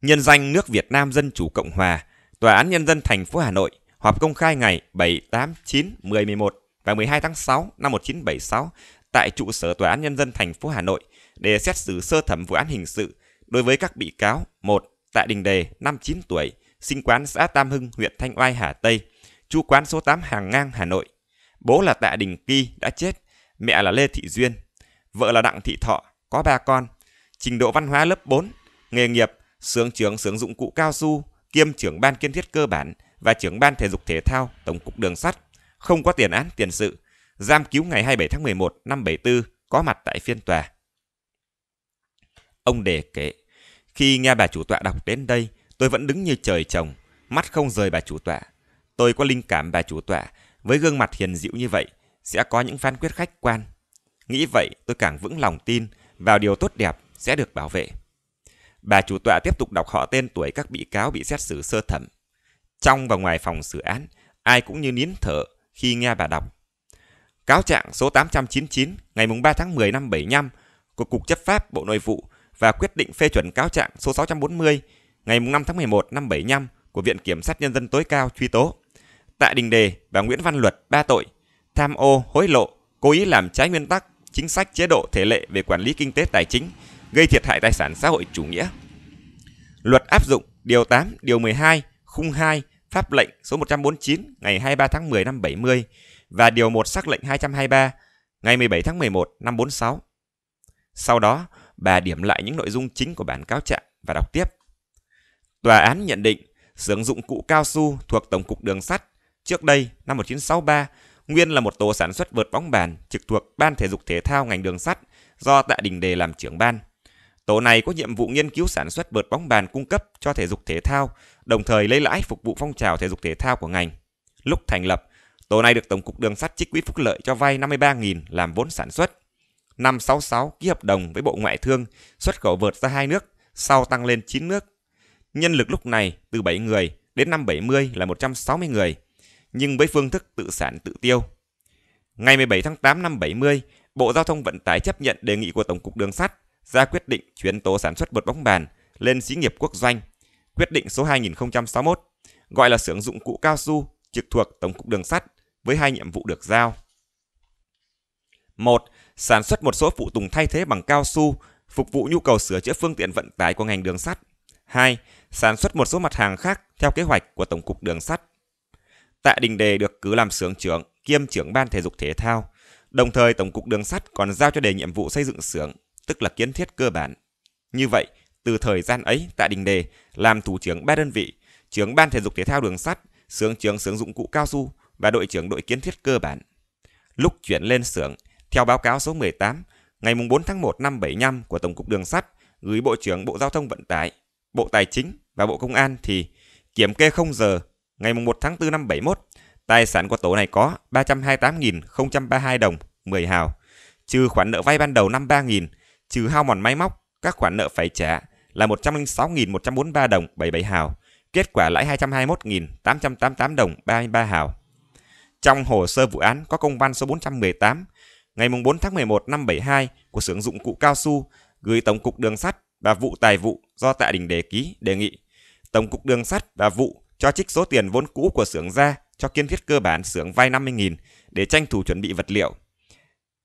Nhân danh nước Việt Nam Dân Chủ Cộng Hòa, Tòa án Nhân dân thành phố Hà Nội họp công khai ngày 7, 8, 9, 10, 11 và 12 tháng 6 năm 1976 tại trụ sở Tòa án Nhân dân thành phố Hà Nội để xét xử sơ thẩm vụ án hình sự đối với các bị cáo 1. Tạ Đình Đề, 59 tuổi, sinh quán xã Tam Hưng, huyện Thanh Oai, Hà Tây, chú quán số 8 Hàng Ngang, Hà Nội. Bố là Tạ Đình Kỳ đã chết, mẹ là Lê Thị Duyên, vợ là Đặng Thị Thọ, có ba con, trình độ văn hóa lớp 4, nghề nghiệp, sướng trưởng sướng dụng cụ cao su, kiêm trưởng ban kiên thiết cơ bản và trưởng ban thể dục thể thao Tổng cục Đường sắt, không có tiền án tiền sự, giam cứu ngày 27 tháng 11 năm 74 có mặt tại phiên tòa. Ông đề kể, khi nghe bà chủ tọa đọc đến đây, tôi vẫn đứng như trời trồng, mắt không rời bà chủ tọa. Tôi có linh cảm bà chủ tọa, với gương mặt hiền dịu như vậy, sẽ có những phán quyết khách quan. Nghĩ vậy, tôi càng vững lòng tin vào điều tốt đẹp sẽ được bảo vệ. Bà chủ tọa tiếp tục đọc họ tên tuổi các bị cáo bị xét xử sơ thẩm. Trong và ngoài phòng xử án, ai cũng như nín thở khi nghe bà đọc. Cáo trạng số 899 ngày 3 tháng 10 năm 75 của Cục Chấp pháp Bộ Nội vụ và quyết định phê chuẩn cáo trạng số 640 ngày 5 tháng 11 năm 75 của Viện Kiểm sát Nhân dân tối cao truy tố. Tạ Đình Đề và Nguyễn Văn Luật ba tội, tham ô, hối lộ, cố ý làm trái nguyên tắc, chính sách chế độ thể lệ về quản lý kinh tế tài chính, gây thiệt hại tài sản xã hội chủ nghĩa. Luật áp dụng điều 8, điều 12, khung 2, pháp lệnh số 149 ngày 23 tháng 10 năm 70 và điều 1 sắc lệnh 223 ngày 17 tháng 11 năm 46. Sau đó, bà điểm lại những nội dung chính của bản cáo trạng và đọc tiếp. Tòa án nhận định sử dụng cụ cao su thuộc Tổng cục Đường sắt trước đây năm 1963 nguyên là một tổ sản xuất vượt bóng bàn trực thuộc Ban Thể dục Thể thao ngành đường sắt do Tạ Đình Đề làm trưởng ban. Tổ này có nhiệm vụ nghiên cứu sản xuất vợt bóng bàn cung cấp cho thể dục thể thao, đồng thời lấy lãi phục vụ phong trào thể dục thể thao của ngành. Lúc thành lập, tổ này được Tổng cục Đường sắt trích quỹ phúc lợi cho vay 53.000 làm vốn sản xuất. Năm 66 ký hợp đồng với Bộ Ngoại thương xuất khẩu vợt ra hai nước, sau tăng lên 9 nước. Nhân lực lúc này từ 7 người đến năm 70 là 160 người, nhưng với phương thức tự sản tự tiêu. Ngày 17 tháng 8 năm 70, Bộ Giao thông Vận tải chấp nhận đề nghị của Tổng cục Đường sắt ra quyết định chuyển tổ sản xuất bột bóng bàn lên xí nghiệp quốc doanh, quyết định số 2061, gọi là xưởng dụng cụ cao su trực thuộc Tổng cục Đường sắt với hai nhiệm vụ được giao. 1. Sản xuất một số phụ tùng thay thế bằng cao su phục vụ nhu cầu sửa chữa phương tiện vận tải của ngành đường sắt. 2. Sản xuất một số mặt hàng khác theo kế hoạch của Tổng cục Đường sắt. Tạ Đình Đề được cử làm xưởng trưởng kiêm trưởng ban thể dục thể thao. Đồng thời Tổng cục Đường sắt còn giao cho đề nhiệm vụ xây dựng xưởng tức là kiến thiết cơ bản. Như vậy, từ thời gian ấy tại Đình Đề, làm thủ trưởng ba đơn vị, trưởng ban thể dục thể thao đường sắt, xưởng trưởng xưởng dụng cụ cao su và đội trưởng đội kiến thiết cơ bản. Lúc chuyển lên xưởng, theo báo cáo số 18, ngày 4 tháng 1 năm 75 của Tổng cục Đường sắt gửi Bộ trưởng Bộ Giao thông Vận tải, Bộ Tài chính và Bộ Công an thì kiểm kê 0 giờ ngày 1 tháng 4 năm 71, tài sản của tổ này có 328.032 đồng 10 hào, trừ khoản nợ vay ban đầu năm 3.000 trừ hao mòn máy móc, các khoản nợ phải trả là 106.143 đồng 77 hào, kết quả lãi 221.888 đồng 33 hào. Trong hồ sơ vụ án có công văn số 418 ngày 4 tháng 11 năm 72 của xưởng dụng cụ cao su gửi Tổng cục Đường sắt và vụ tài vụ do Tạ Đình đề ký đề nghị Tổng cục Đường sắt và vụ cho trích số tiền vốn cũ của xưởng ra cho kiên thiết cơ bản xưởng vay 50.000 để tranh thủ chuẩn bị vật liệu.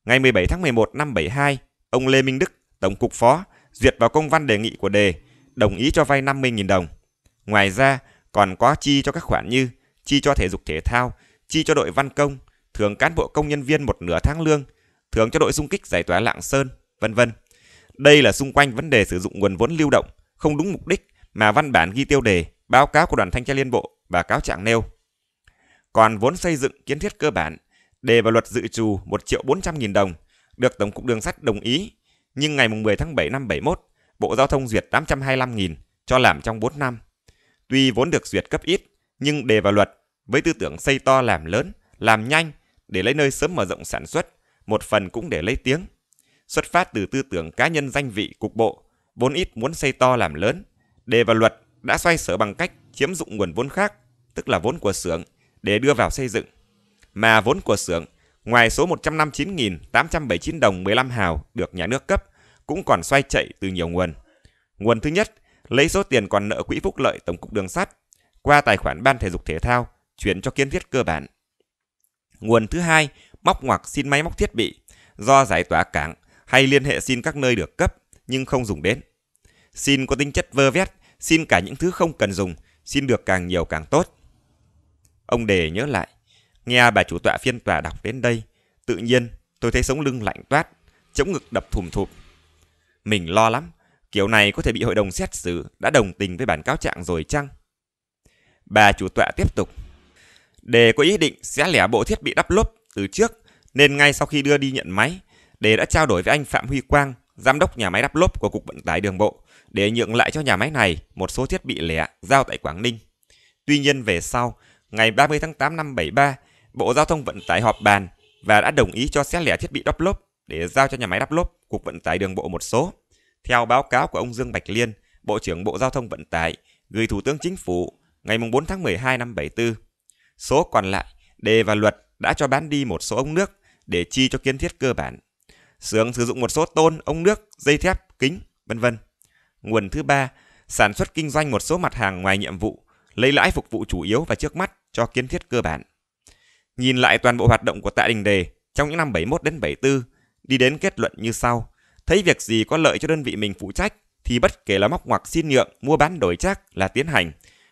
Ngày 17 tháng 11 năm 72, ông Lê Minh Đức, Tổng cục Phó, duyệt vào công văn đề nghị của đề, đồng ý cho vay 50.000 đồng. Ngoài ra, còn có chi cho các khoản như chi cho thể dục thể thao, chi cho đội văn công, thưởng cán bộ công nhân viên một nửa tháng lương, thưởng cho đội xung kích giải tỏa Lạng Sơn, vân vân. Đây là xung quanh vấn đề sử dụng nguồn vốn lưu động, không đúng mục đích mà văn bản ghi tiêu đề, báo cáo của đoàn thanh tra liên bộ và cáo trạng nêu. Còn vốn xây dựng kiến thiết cơ bản, đề vào luật dự trù 1 triệu 400 nghìn đồng được Tổng cục Đường sắt đồng ý, nhưng ngày 10 tháng 7 năm 71, Bộ Giao thông duyệt 825.000 cho làm trong 4 năm. Tuy vốn được duyệt cấp ít, nhưng đề vào luật với tư tưởng xây to làm lớn, làm nhanh để lấy nơi sớm mở rộng sản xuất, một phần cũng để lấy tiếng. Xuất phát từ tư tưởng cá nhân danh vị cục bộ, vốn ít muốn xây to làm lớn, đề vào luật đã xoay sở bằng cách chiếm dụng nguồn vốn khác, tức là vốn của xưởng để đưa vào xây dựng. Mà vốn của xưởng Ngoài số 159.879 đồng 15 hào được nhà nước cấp, cũng còn xoay chạy từ nhiều nguồn. Nguồn thứ nhất, lấy số tiền còn nợ quỹ phúc lợi Tổng cục Đường sắt qua tài khoản Ban thể dục thể thao chuyển cho kiến thiết cơ bản. Nguồn thứ hai, móc ngoặc xin máy móc thiết bị do giải tỏa cảng hay liên hệ xin các nơi được cấp nhưng không dùng đến. Xin có tính chất vơ vét, xin cả những thứ không cần dùng, xin được càng nhiều càng tốt. Ông Đề nhớ lại, Nghe bà chủ tọa phiên tòa đọc đến đây, tự nhiên tôi thấy sống lưng lạnh toát, chống ngực đập thùm thụp. Mình lo lắm, kiểu này có thể bị hội đồng xét xử đã đồng tình với bản cáo trạng rồi chăng? Bà chủ tọa tiếp tục. Đề có ý định sẽ lẻ bộ thiết bị đắp lốp từ trước, nên ngay sau khi đưa đi nhận máy, Đề đã trao đổi với anh Phạm Huy Quang, giám đốc nhà máy đắp lốp của Cục Vận tải Đường Bộ, để nhượng lại cho nhà máy này một số thiết bị lẻ giao tại Quảng Ninh. Tuy nhiên về sau, ngày 30 tháng 8 năm 73, Bộ Giao thông Vận tải họp bàn và đã đồng ý cho xét lẻ thiết bị đắp lốp để giao cho nhà máy đắp lốp Cục Vận tải Đường Bộ một số. Theo báo cáo của ông Dương Bạch Liên, Bộ trưởng Bộ Giao thông Vận tải gửi Thủ tướng Chính phủ ngày 4 tháng 12 năm 74. Số còn lại, đề và luật đã cho bán đi một số ống nước để chi cho kiến thiết cơ bản. Xưởng sử dụng một số tôn, ống nước, dây thép, kính, vân vân. Nguồn thứ ba, sản xuất kinh doanh một số mặt hàng ngoài nhiệm vụ, lấy lãi phục vụ chủ yếu và trước mắt cho kiến thiết cơ bản. Nhìn lại toàn bộ hoạt động của Tạ Đình Đề trong những năm 71 đến 74, đi đến kết luận như sau. Thấy việc gì có lợi cho đơn vị mình phụ trách thì bất kể là móc ngoặc xin nhượng, mua bán đổi trác là tiến hành.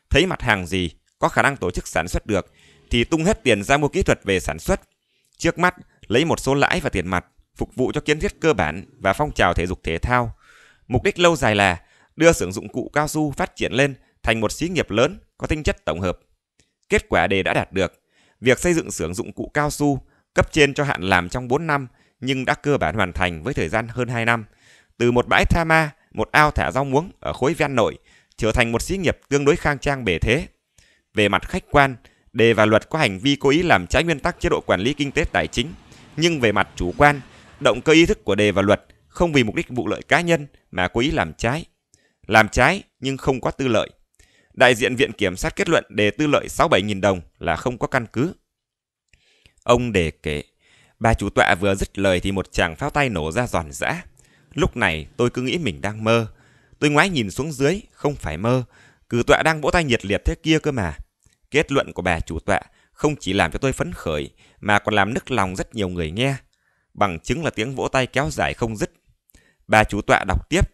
Thấy mặt hàng gì có khả năng tổ chức sản xuất được thì tung hết tiền ra mua kỹ thuật về sản xuất. Trước mắt lấy một số lãi và tiền mặt phục vụ cho kiến thiết cơ bản và phong trào thể dục thể thao. Mục đích lâu dài là đưa xưởng dụng cụ cao su phát triển lên thành một xí nghiệp lớn có tinh chất tổng hợp. Kết quả đề đã đạt được, Việc xây dựng xưởng dụng cụ cao su, cấp trên cho hạn làm trong 4 năm nhưng đã cơ bản hoàn thành với thời gian hơn 2 năm. Từ một bãi tha ma, một ao thả rau muống ở khối ven nội, trở thành một xí nghiệp tương đối khang trang bề thế. Về mặt khách quan, đề và luật có hành vi cố ý làm trái nguyên tắc chế độ quản lý kinh tế tài chính, nhưng về mặt chủ quan, động cơ ý thức của đề và luật không vì mục đích vụ lợi cá nhân mà cố ý làm trái. Làm trái nhưng không có tư lợi, đại diện Viện Kiểm sát kết luận đề tư lợi 67.000 đồng là không có căn cứ. Ông đề kể, bà chủ tọa vừa dứt lời thì một chàng pháo tay nổ ra giòn giã. Lúc này tôi cứ nghĩ mình đang mơ. Tôi ngoái nhìn xuống dưới, không phải mơ. Cử tọa đang vỗ tay nhiệt liệt thế kia cơ mà. Kết luận của bà chủ tọa không chỉ làm cho tôi phấn khởi mà còn làm nức lòng rất nhiều người nghe. Bằng chứng là tiếng vỗ tay kéo dài không dứt. Bà chủ tọa đọc tiếp.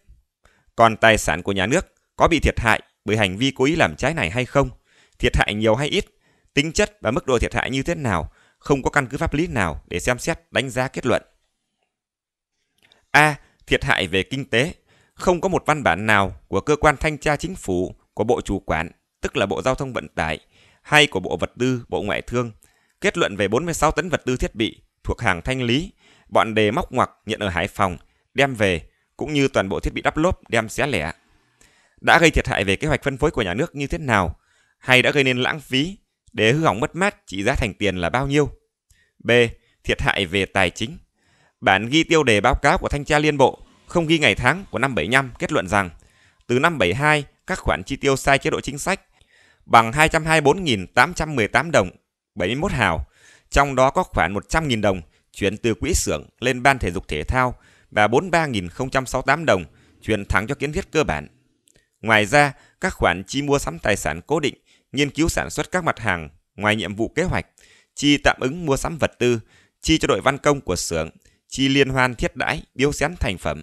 Còn tài sản của nhà nước có bị thiệt hại bởi hành vi cố ý làm trái này hay không, thiệt hại nhiều hay ít, tính chất và mức độ thiệt hại như thế nào, không có căn cứ pháp lý nào để xem xét đánh giá kết luận. A. Thiệt hại về kinh tế Không có một văn bản nào của cơ quan thanh tra chính phủ, của Bộ Chủ quản, tức là Bộ Giao thông Vận tải, hay của Bộ Vật tư, Bộ Ngoại thương, kết luận về 46 tấn vật tư thiết bị thuộc hàng thanh lý, bọn đề móc ngoặc nhận ở Hải Phòng, đem về, cũng như toàn bộ thiết bị đắp lốp đem xé lẻ đã gây thiệt hại về kế hoạch phân phối của nhà nước như thế nào hay đã gây nên lãng phí để hư hỏng mất mát trị giá thành tiền là bao nhiêu. B. Thiệt hại về tài chính. Bản ghi tiêu đề báo cáo của thanh tra liên bộ không ghi ngày tháng của năm 75 kết luận rằng từ năm 72 các khoản chi tiêu sai chế độ chính sách bằng 224.818 đồng 71 hào, trong đó có khoảng 100.000 đồng chuyển từ quỹ xưởng lên ban thể dục thể thao và 43.068 đồng chuyển thẳng cho kiến thiết cơ bản Ngoài ra, các khoản chi mua sắm tài sản cố định, nghiên cứu sản xuất các mặt hàng ngoài nhiệm vụ kế hoạch, chi tạm ứng mua sắm vật tư, chi cho đội văn công của xưởng, chi liên hoan thiết đãi, biếu xén thành phẩm.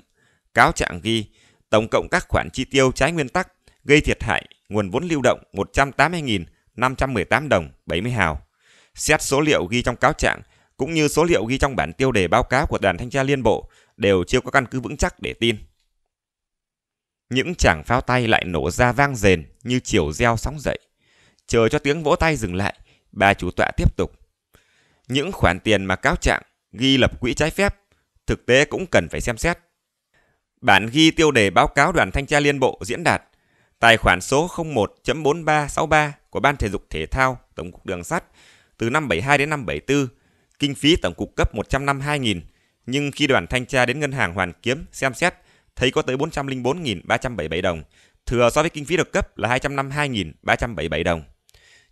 Cáo trạng ghi, tổng cộng các khoản chi tiêu trái nguyên tắc gây thiệt hại nguồn vốn lưu động 180.518 đồng 70 hào. Xét số liệu ghi trong cáo trạng cũng như số liệu ghi trong bản tiêu đề báo cáo của đoàn thanh tra liên bộ đều chưa có căn cứ vững chắc để tin. Những chàng pháo tay lại nổ ra vang rền như chiều reo sóng dậy. Chờ cho tiếng vỗ tay dừng lại, bà chủ tọa tiếp tục. Những khoản tiền mà cáo trạng ghi lập quỹ trái phép, thực tế cũng cần phải xem xét. Bản ghi tiêu đề báo cáo đoàn thanh tra liên bộ diễn đạt, tài khoản số 01.4363 của Ban Thể dục Thể thao Tổng cục Đường sắt từ năm 72 đến năm 74, kinh phí tổng cục cấp 152.000, nhưng khi đoàn thanh tra đến ngân hàng Hoàn Kiếm xem xét thì có tới 404.377 đồng, thừa so với kinh phí được cấp là 252.377 đồng.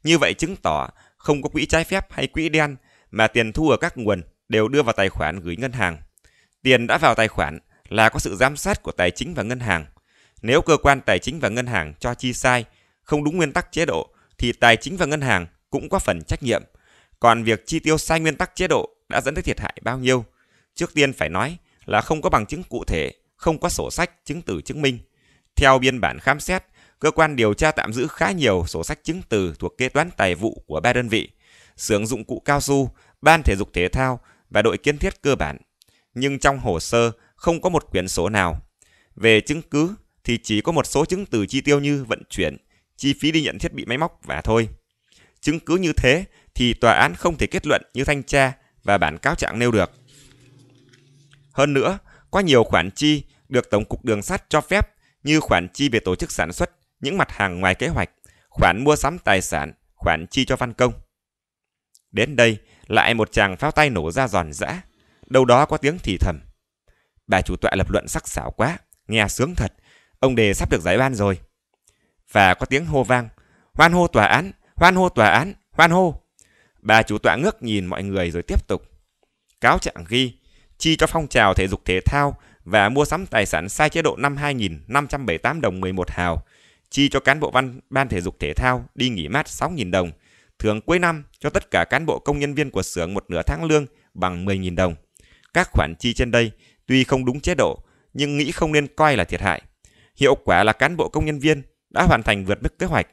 Như vậy chứng tỏ không có quỹ trái phép hay quỹ đen mà tiền thu ở các nguồn đều đưa vào tài khoản gửi ngân hàng. Tiền đã vào tài khoản là có sự giám sát của tài chính và ngân hàng. Nếu cơ quan tài chính và ngân hàng cho chi sai, không đúng nguyên tắc chế độ thì tài chính và ngân hàng cũng có phần trách nhiệm. Còn việc chi tiêu sai nguyên tắc chế độ đã dẫn tới thiệt hại bao nhiêu? Trước tiên phải nói là không có bằng chứng cụ thể không có sổ sách chứng từ chứng minh. Theo biên bản khám xét, cơ quan điều tra tạm giữ khá nhiều sổ sách chứng từ thuộc kế toán tài vụ của ba đơn vị, xưởng dụng cụ cao su, ban thể dục thể thao và đội kiến thiết cơ bản. Nhưng trong hồ sơ không có một quyển sổ nào. Về chứng cứ thì chỉ có một số chứng từ chi tiêu như vận chuyển, chi phí đi nhận thiết bị máy móc và thôi. Chứng cứ như thế thì tòa án không thể kết luận như thanh tra và bản cáo trạng nêu được. Hơn nữa, có nhiều khoản chi được Tổng cục Đường sắt cho phép như khoản chi về tổ chức sản xuất, những mặt hàng ngoài kế hoạch, khoản mua sắm tài sản, khoản chi cho văn công. Đến đây, lại một chàng pháo tay nổ ra giòn giã, đâu đó có tiếng thì thầm. Bà chủ tọa lập luận sắc sảo quá, nghe sướng thật, ông đề sắp được giải ban rồi. Và có tiếng hô vang, hoan hô tòa án, hoan hô tòa án, hoan hô. Bà chủ tọa ngước nhìn mọi người rồi tiếp tục. Cáo trạng ghi, chi cho phong trào thể dục thể thao và mua sắm tài sản sai chế độ năm 2.578 đồng 11 hào, chi cho cán bộ văn ban thể dục thể thao đi nghỉ mát 6.000 đồng, thưởng cuối năm cho tất cả cán bộ công nhân viên của xưởng một nửa tháng lương bằng 10.000 đồng. Các khoản chi trên đây tuy không đúng chế độ nhưng nghĩ không nên coi là thiệt hại. Hiệu quả là cán bộ công nhân viên đã hoàn thành vượt mức kế hoạch.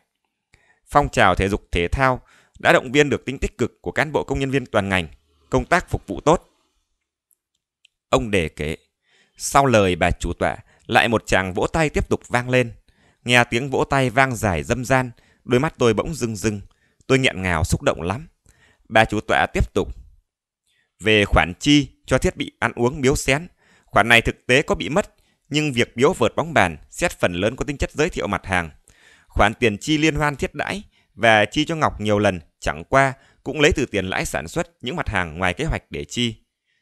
Phong trào thể dục thể thao đã động viên được tính tích cực của cán bộ công nhân viên toàn ngành, công tác phục vụ tốt. Ông đề kể sau lời bà chủ tọa, lại một chàng vỗ tay tiếp tục vang lên. Nghe tiếng vỗ tay vang dài dâm gian, đôi mắt tôi bỗng rưng rưng. Tôi nghẹn ngào xúc động lắm. Bà chủ tọa tiếp tục. Về khoản chi cho thiết bị ăn uống biếu xén, khoản này thực tế có bị mất, nhưng việc biếu vợt bóng bàn xét phần lớn có tính chất giới thiệu mặt hàng. Khoản tiền chi liên hoan thiết đãi và chi cho Ngọc nhiều lần chẳng qua cũng lấy từ tiền lãi sản xuất những mặt hàng ngoài kế hoạch để chi.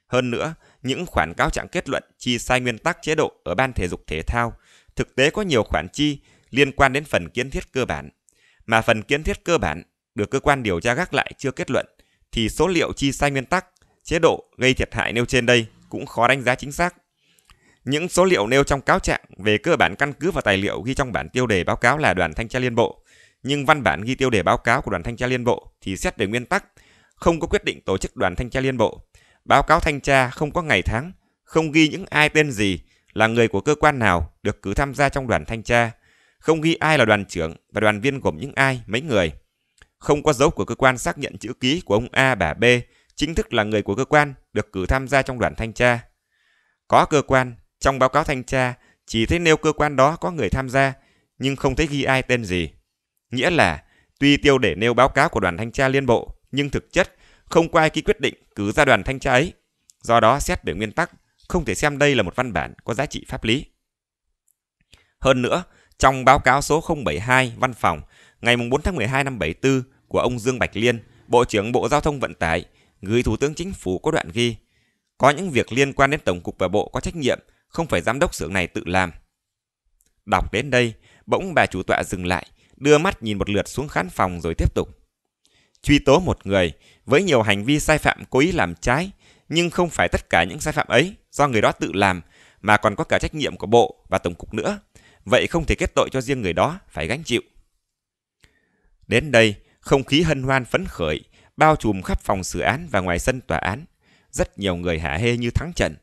Hơn nữa, những khoản cáo trạng kết luận chi sai nguyên tắc chế độ ở ban thể dục thể thao, thực tế có nhiều khoản chi liên quan đến phần kiến thiết cơ bản. Mà phần kiến thiết cơ bản được cơ quan điều tra gác lại chưa kết luận thì số liệu chi sai nguyên tắc chế độ gây thiệt hại nêu trên đây cũng khó đánh giá chính xác. Những số liệu nêu trong cáo trạng về cơ bản căn cứ và tài liệu ghi trong bản tiêu đề báo cáo là đoàn thanh tra liên bộ, nhưng văn bản ghi tiêu đề báo cáo của đoàn thanh tra liên bộ thì xét về nguyên tắc không có quyết định tổ chức đoàn thanh tra liên bộ báo cáo thanh tra không có ngày tháng, không ghi những ai tên gì là người của cơ quan nào được cử tham gia trong đoàn thanh tra, không ghi ai là đoàn trưởng và đoàn viên gồm những ai, mấy người. Không có dấu của cơ quan xác nhận chữ ký của ông A bà B chính thức là người của cơ quan được cử tham gia trong đoàn thanh tra. Có cơ quan, trong báo cáo thanh tra chỉ thấy nêu cơ quan đó có người tham gia nhưng không thấy ghi ai tên gì. Nghĩa là tuy tiêu để nêu báo cáo của đoàn thanh tra liên bộ nhưng thực chất không có ai ký quyết định cử ra đoàn thanh tra ấy. Do đó xét về nguyên tắc, không thể xem đây là một văn bản có giá trị pháp lý. Hơn nữa, trong báo cáo số 072 văn phòng ngày 4 tháng 12 năm 74 của ông Dương Bạch Liên, Bộ trưởng Bộ Giao thông Vận tải, gửi Thủ tướng Chính phủ có đoạn ghi có những việc liên quan đến Tổng cục và Bộ có trách nhiệm, không phải giám đốc xưởng này tự làm. Đọc đến đây, bỗng bà chủ tọa dừng lại, đưa mắt nhìn một lượt xuống khán phòng rồi tiếp tục truy tố một người với nhiều hành vi sai phạm cố ý làm trái, nhưng không phải tất cả những sai phạm ấy do người đó tự làm mà còn có cả trách nhiệm của bộ và tổng cục nữa. Vậy không thể kết tội cho riêng người đó phải gánh chịu. Đến đây, không khí hân hoan phấn khởi bao trùm khắp phòng xử án và ngoài sân tòa án. Rất nhiều người hả hê như thắng trận.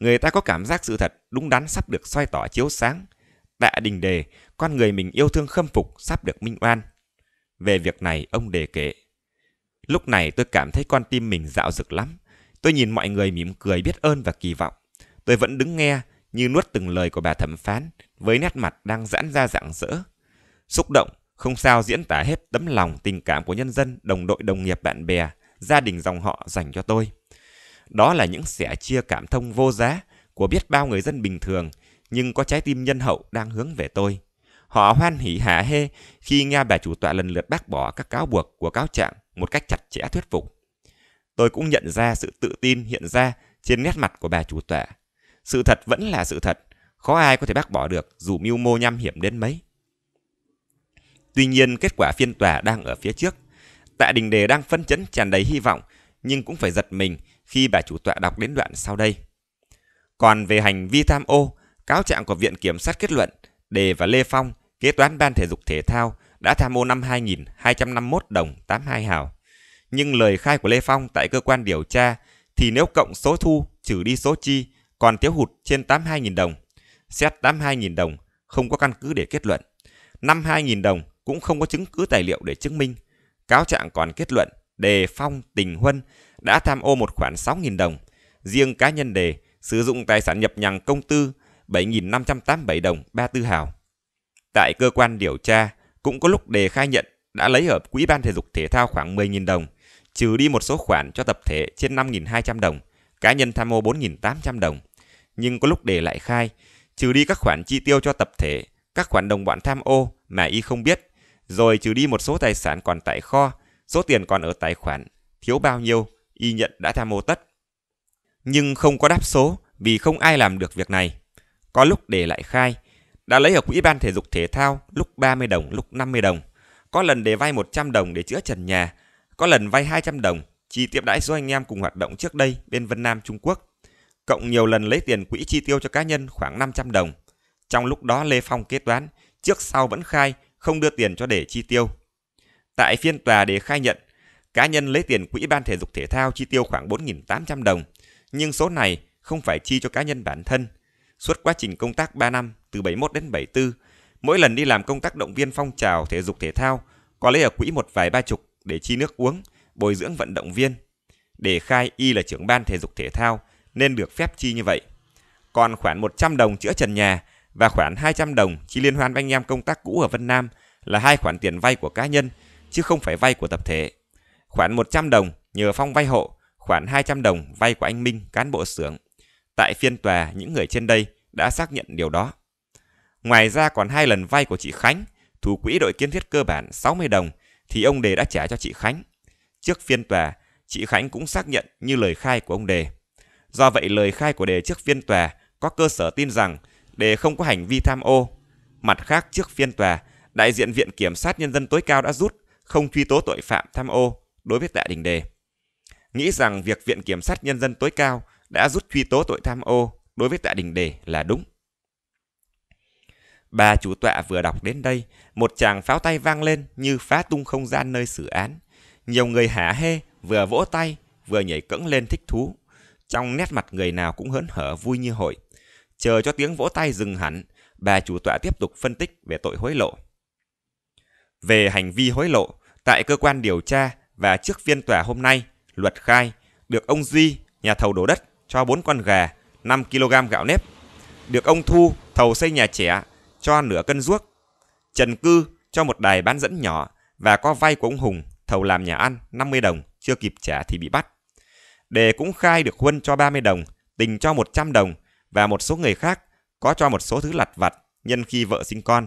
Người ta có cảm giác sự thật đúng đắn sắp được soi tỏ chiếu sáng. Tạ Đình Đề, con người mình yêu thương khâm phục sắp được minh oan. Về việc này, ông đề kể Lúc này tôi cảm thấy con tim mình dạo rực lắm. Tôi nhìn mọi người mỉm cười biết ơn và kỳ vọng. Tôi vẫn đứng nghe như nuốt từng lời của bà thẩm phán với nét mặt đang giãn ra rạng rỡ. Xúc động, không sao diễn tả hết tấm lòng tình cảm của nhân dân, đồng đội, đồng nghiệp, bạn bè, gia đình dòng họ dành cho tôi. Đó là những sẻ chia cảm thông vô giá của biết bao người dân bình thường nhưng có trái tim nhân hậu đang hướng về tôi. Họ hoan hỉ hả hê khi nghe bà chủ tọa lần lượt bác bỏ các cáo buộc của cáo trạng một cách chặt chẽ thuyết phục. Tôi cũng nhận ra sự tự tin hiện ra trên nét mặt của bà chủ tọa. Sự thật vẫn là sự thật, khó ai có thể bác bỏ được dù mưu mô nhăm hiểm đến mấy. Tuy nhiên kết quả phiên tòa đang ở phía trước. Tạ Đình Đề đang phấn chấn tràn đầy hy vọng, nhưng cũng phải giật mình khi bà chủ tọa đọc đến đoạn sau đây. Còn về hành vi tham ô, cáo trạng của Viện Kiểm sát kết luận Đề và Lê Phong, kế toán Ban Thể dục Thể thao, đã tham ô 5.251 đồng 82 hào. Nhưng lời khai của Lê Phong tại cơ quan điều tra thì nếu cộng số thu trừ đi số chi còn thiếu hụt trên 82.000 đồng. Xét 82.000 đồng không có căn cứ để kết luận. 52.000 đồng cũng không có chứng cứ tài liệu để chứng minh. Cáo trạng còn kết luận đề Phong Tình Huân đã tham ô một khoản 6.000 đồng. Riêng cá nhân đề sử dụng tài sản nhập nhằng công tư 7.587 đồng 34 hào. Tại cơ quan điều tra, cũng có lúc đề khai nhận đã lấy ở quỹ ban thể dục thể thao khoảng 10.000 đồng, trừ đi một số khoản cho tập thể trên 5.200 đồng, cá nhân tham ô 4.800 đồng. Nhưng có lúc đề lại khai, trừ đi các khoản chi tiêu cho tập thể, các khoản đồng bọn tham ô mà y không biết, rồi trừ đi một số tài sản còn tại kho, số tiền còn ở tài khoản, thiếu bao nhiêu, y nhận đã tham ô tất. Nhưng không có đáp số vì không ai làm được việc này. Có lúc để lại khai, đã lấy ở quỹ ban thể dục thể thao lúc 30 đồng, lúc 50 đồng. Có lần để vay 100 đồng để chữa trần nhà, có lần vay 200 đồng, chi tiếp đãi số anh em cùng hoạt động trước đây bên Vân Nam Trung Quốc. Cộng nhiều lần lấy tiền quỹ chi tiêu cho cá nhân khoảng 500 đồng. Trong lúc đó Lê Phong kế toán, trước sau vẫn khai không đưa tiền cho để chi tiêu. Tại phiên tòa để khai nhận, cá nhân lấy tiền quỹ ban thể dục thể thao chi tiêu khoảng 4.800 đồng, nhưng số này không phải chi cho cá nhân bản thân suốt quá trình công tác 3 năm từ 71 đến 74, mỗi lần đi làm công tác động viên phong trào thể dục thể thao, có lấy ở quỹ một vài ba chục để chi nước uống, bồi dưỡng vận động viên. Để khai y là trưởng ban thể dục thể thao nên được phép chi như vậy. Còn khoản 100 đồng chữa trần nhà và khoản 200 đồng chi liên hoan với anh em công tác cũ ở Vân Nam là hai khoản tiền vay của cá nhân chứ không phải vay của tập thể. Khoản 100 đồng nhờ Phong vay hộ, khoản 200 đồng vay của anh Minh, cán bộ xưởng. Tại phiên tòa, những người trên đây đã xác nhận điều đó. Ngoài ra còn hai lần vay của chị Khánh, thủ quỹ đội kiến thiết cơ bản 60 đồng thì ông Đề đã trả cho chị Khánh. Trước phiên tòa, chị Khánh cũng xác nhận như lời khai của ông Đề. Do vậy lời khai của Đề trước phiên tòa có cơ sở tin rằng Đề không có hành vi tham ô. Mặt khác trước phiên tòa, đại diện Viện Kiểm sát Nhân dân tối cao đã rút không truy tố tội phạm tham ô đối với Tạ Đình Đề. Nghĩ rằng việc Viện Kiểm sát Nhân dân tối cao đã rút truy tố tội tham ô đối với Tạ Đình Đề là đúng. Bà chủ tọa vừa đọc đến đây, một chàng pháo tay vang lên như phá tung không gian nơi xử án. Nhiều người hả hê, vừa vỗ tay, vừa nhảy cẫng lên thích thú. Trong nét mặt người nào cũng hớn hở vui như hội. Chờ cho tiếng vỗ tay dừng hẳn, bà chủ tọa tiếp tục phân tích về tội hối lộ. Về hành vi hối lộ, tại cơ quan điều tra và trước phiên tòa hôm nay, luật khai được ông Duy, nhà thầu đổ đất, cho 4 con gà, 5 kg gạo nếp. Được ông Thu thầu xây nhà trẻ cho nửa cân ruốc. Trần Cư cho một đài bán dẫn nhỏ và có vay của ông Hùng thầu làm nhà ăn 50 đồng, chưa kịp trả thì bị bắt. Đề cũng khai được Huân cho 30 đồng, Tình cho 100 đồng và một số người khác có cho một số thứ lặt vặt nhân khi vợ sinh con.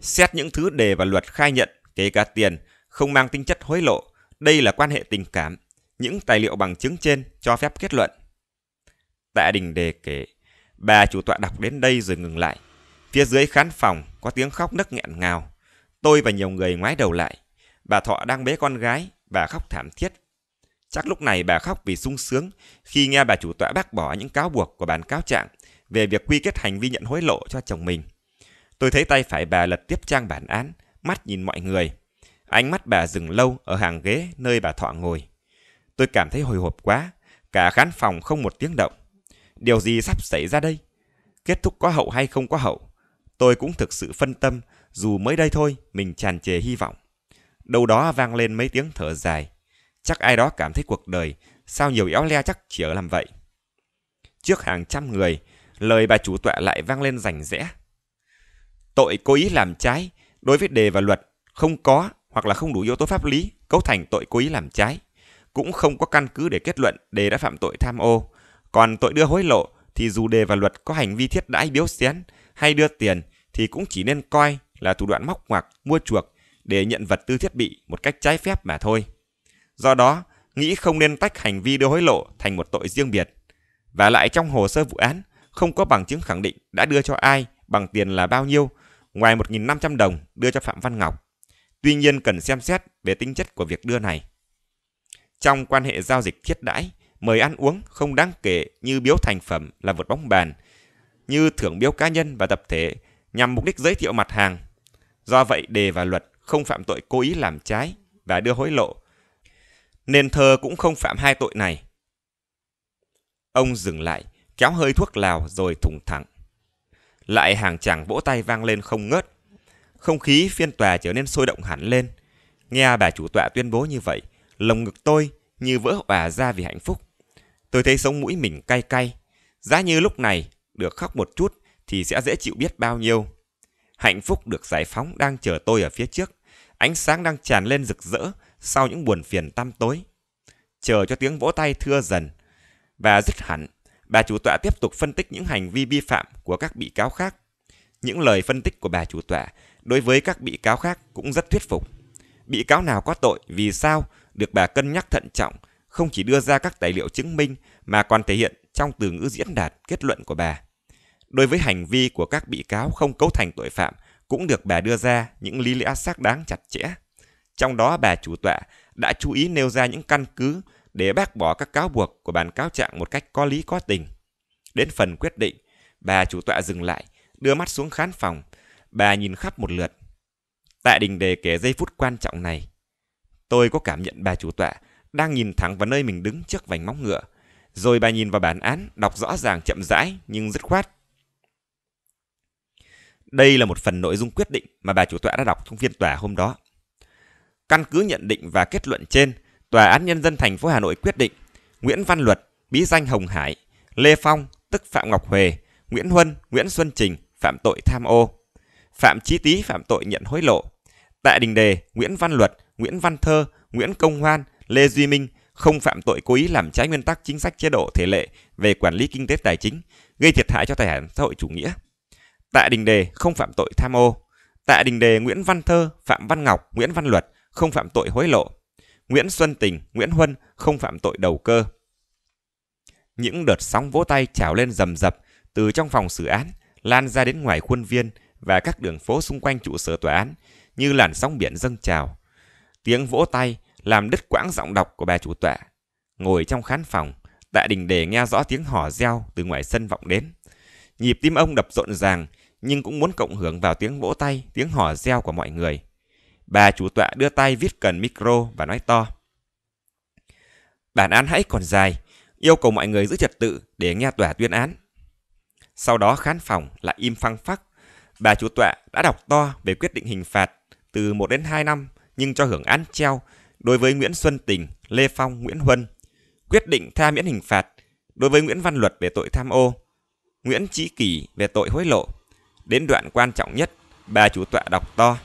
Xét những thứ đề và luật khai nhận, kể cả tiền, không mang tính chất hối lộ, đây là quan hệ tình cảm. Những tài liệu bằng chứng trên cho phép kết luận Tạ Đình đề kể, bà chủ tọa đọc đến đây rồi ngừng lại. Phía dưới khán phòng có tiếng khóc nấc nghẹn ngào. Tôi và nhiều người ngoái đầu lại. Bà Thọ đang bế con gái, bà khóc thảm thiết. Chắc lúc này bà khóc vì sung sướng khi nghe bà chủ tọa bác bỏ những cáo buộc của bản cáo trạng về việc quy kết hành vi nhận hối lộ cho chồng mình. Tôi thấy tay phải bà lật tiếp trang bản án, mắt nhìn mọi người. Ánh mắt bà dừng lâu ở hàng ghế nơi bà Thọ ngồi. Tôi cảm thấy hồi hộp quá, cả khán phòng không một tiếng động. Điều gì sắp xảy ra đây? Kết thúc có hậu hay không có hậu? Tôi cũng thực sự phân tâm, dù mới đây thôi mình tràn trề hy vọng. Đâu đó vang lên mấy tiếng thở dài. Chắc ai đó cảm thấy cuộc đời, sao nhiều éo le chắc chỉ ở làm vậy. Trước hàng trăm người, lời bà chủ tọa lại vang lên rành rẽ. Tội cố ý làm trái, đối với đề và luật, không có hoặc là không đủ yếu tố pháp lý cấu thành tội cố ý làm trái. Cũng không có căn cứ để kết luận đề đã phạm tội tham ô. Còn tội đưa hối lộ thì dù đề vào luật có hành vi thiết đãi biếu xén hay đưa tiền thì cũng chỉ nên coi là thủ đoạn móc ngoặc, mua chuộc để nhận vật tư thiết bị một cách trái phép mà thôi. Do đó, nghĩ không nên tách hành vi đưa hối lộ thành một tội riêng biệt. Và lại trong hồ sơ vụ án, không có bằng chứng khẳng định đã đưa cho ai, bằng tiền là bao nhiêu, ngoài 1.500 đồng đưa cho Phạm Văn Ngọc. Tuy nhiên cần xem xét về tính chất của việc đưa này. Trong quan hệ giao dịch thiết đãi, mời ăn uống không đáng kể như biếu thành phẩm là vượt bóng bàn, như thưởng biếu cá nhân và tập thể nhằm mục đích giới thiệu mặt hàng. Do vậy đề và luật không phạm tội cố ý làm trái và đưa hối lộ. Nên thơ cũng không phạm hai tội này. Ông dừng lại, kéo hơi thuốc lào rồi thủng thẳng. Lại hàng chàng vỗ tay vang lên không ngớt. Không khí phiên tòa trở nên sôi động hẳn lên. Nghe bà chủ tọa tuyên bố như vậy, lồng ngực tôi như vỡ òa ra vì hạnh phúc. Tôi thấy sống mũi mình cay cay. Giá như lúc này được khóc một chút thì sẽ dễ chịu biết bao nhiêu. Hạnh phúc được giải phóng đang chờ tôi ở phía trước. Ánh sáng đang tràn lên rực rỡ sau những buồn phiền tăm tối. Chờ cho tiếng vỗ tay thưa dần. Và dứt hẳn, bà chủ tọa tiếp tục phân tích những hành vi vi phạm của các bị cáo khác. Những lời phân tích của bà chủ tọa đối với các bị cáo khác cũng rất thuyết phục. Bị cáo nào có tội, vì sao được bà cân nhắc thận trọng không chỉ đưa ra các tài liệu chứng minh mà còn thể hiện trong từ ngữ diễn đạt kết luận của bà. Đối với hành vi của các bị cáo không cấu thành tội phạm cũng được bà đưa ra những lý lẽ xác đáng chặt chẽ. Trong đó bà chủ tọa đã chú ý nêu ra những căn cứ để bác bỏ các cáo buộc của bản cáo trạng một cách có lý có tình. Đến phần quyết định, bà chủ tọa dừng lại, đưa mắt xuống khán phòng, bà nhìn khắp một lượt. tại Đình Đề kể giây phút quan trọng này. Tôi có cảm nhận bà chủ tọa đang nhìn thẳng vào nơi mình đứng trước vành móng ngựa. Rồi bà nhìn vào bản án, đọc rõ ràng chậm rãi nhưng dứt khoát. Đây là một phần nội dung quyết định mà bà chủ tọa đã đọc trong phiên tòa hôm đó. Căn cứ nhận định và kết luận trên, Tòa án Nhân dân thành phố Hà Nội quyết định Nguyễn Văn Luật, bí danh Hồng Hải, Lê Phong, tức Phạm Ngọc Huề, Nguyễn Huân, Nguyễn Xuân Trình, phạm tội tham ô. Phạm Chí Tý phạm tội nhận hối lộ. Tại đình đề, Nguyễn Văn Luật, Nguyễn Văn Thơ, Nguyễn Công Hoan, Lê Duy Minh không phạm tội cố ý làm trái nguyên tắc chính sách chế độ thể lệ về quản lý kinh tế tài chính, gây thiệt hại cho tài sản xã hội chủ nghĩa. Tạ Đình Đề không phạm tội tham ô. Tạ Đình Đề Nguyễn Văn Thơ, Phạm Văn Ngọc, Nguyễn Văn Luật không phạm tội hối lộ. Nguyễn Xuân Tình, Nguyễn Huân không phạm tội đầu cơ. Những đợt sóng vỗ tay trào lên rầm rập từ trong phòng xử án, lan ra đến ngoài khuôn viên và các đường phố xung quanh trụ sở tòa án như làn sóng biển dâng trào. Tiếng vỗ tay, làm đứt quãng giọng đọc của bà chủ tọa. Ngồi trong khán phòng, Tạ Đình Đề nghe rõ tiếng hò reo từ ngoài sân vọng đến. Nhịp tim ông đập rộn ràng, nhưng cũng muốn cộng hưởng vào tiếng vỗ tay, tiếng hò reo của mọi người. Bà chủ tọa đưa tay viết cần micro và nói to. Bản án hãy còn dài, yêu cầu mọi người giữ trật tự để nghe tòa tuyên án. Sau đó khán phòng lại im phăng phắc. Bà chủ tọa đã đọc to về quyết định hình phạt từ 1 đến 2 năm nhưng cho hưởng án treo đối với Nguyễn Xuân Tình, Lê Phong, Nguyễn Huân, quyết định tha miễn hình phạt đối với Nguyễn Văn Luật về tội tham ô, Nguyễn Chí Kỳ về tội hối lộ. Đến đoạn quan trọng nhất, bà chủ tọa đọc to.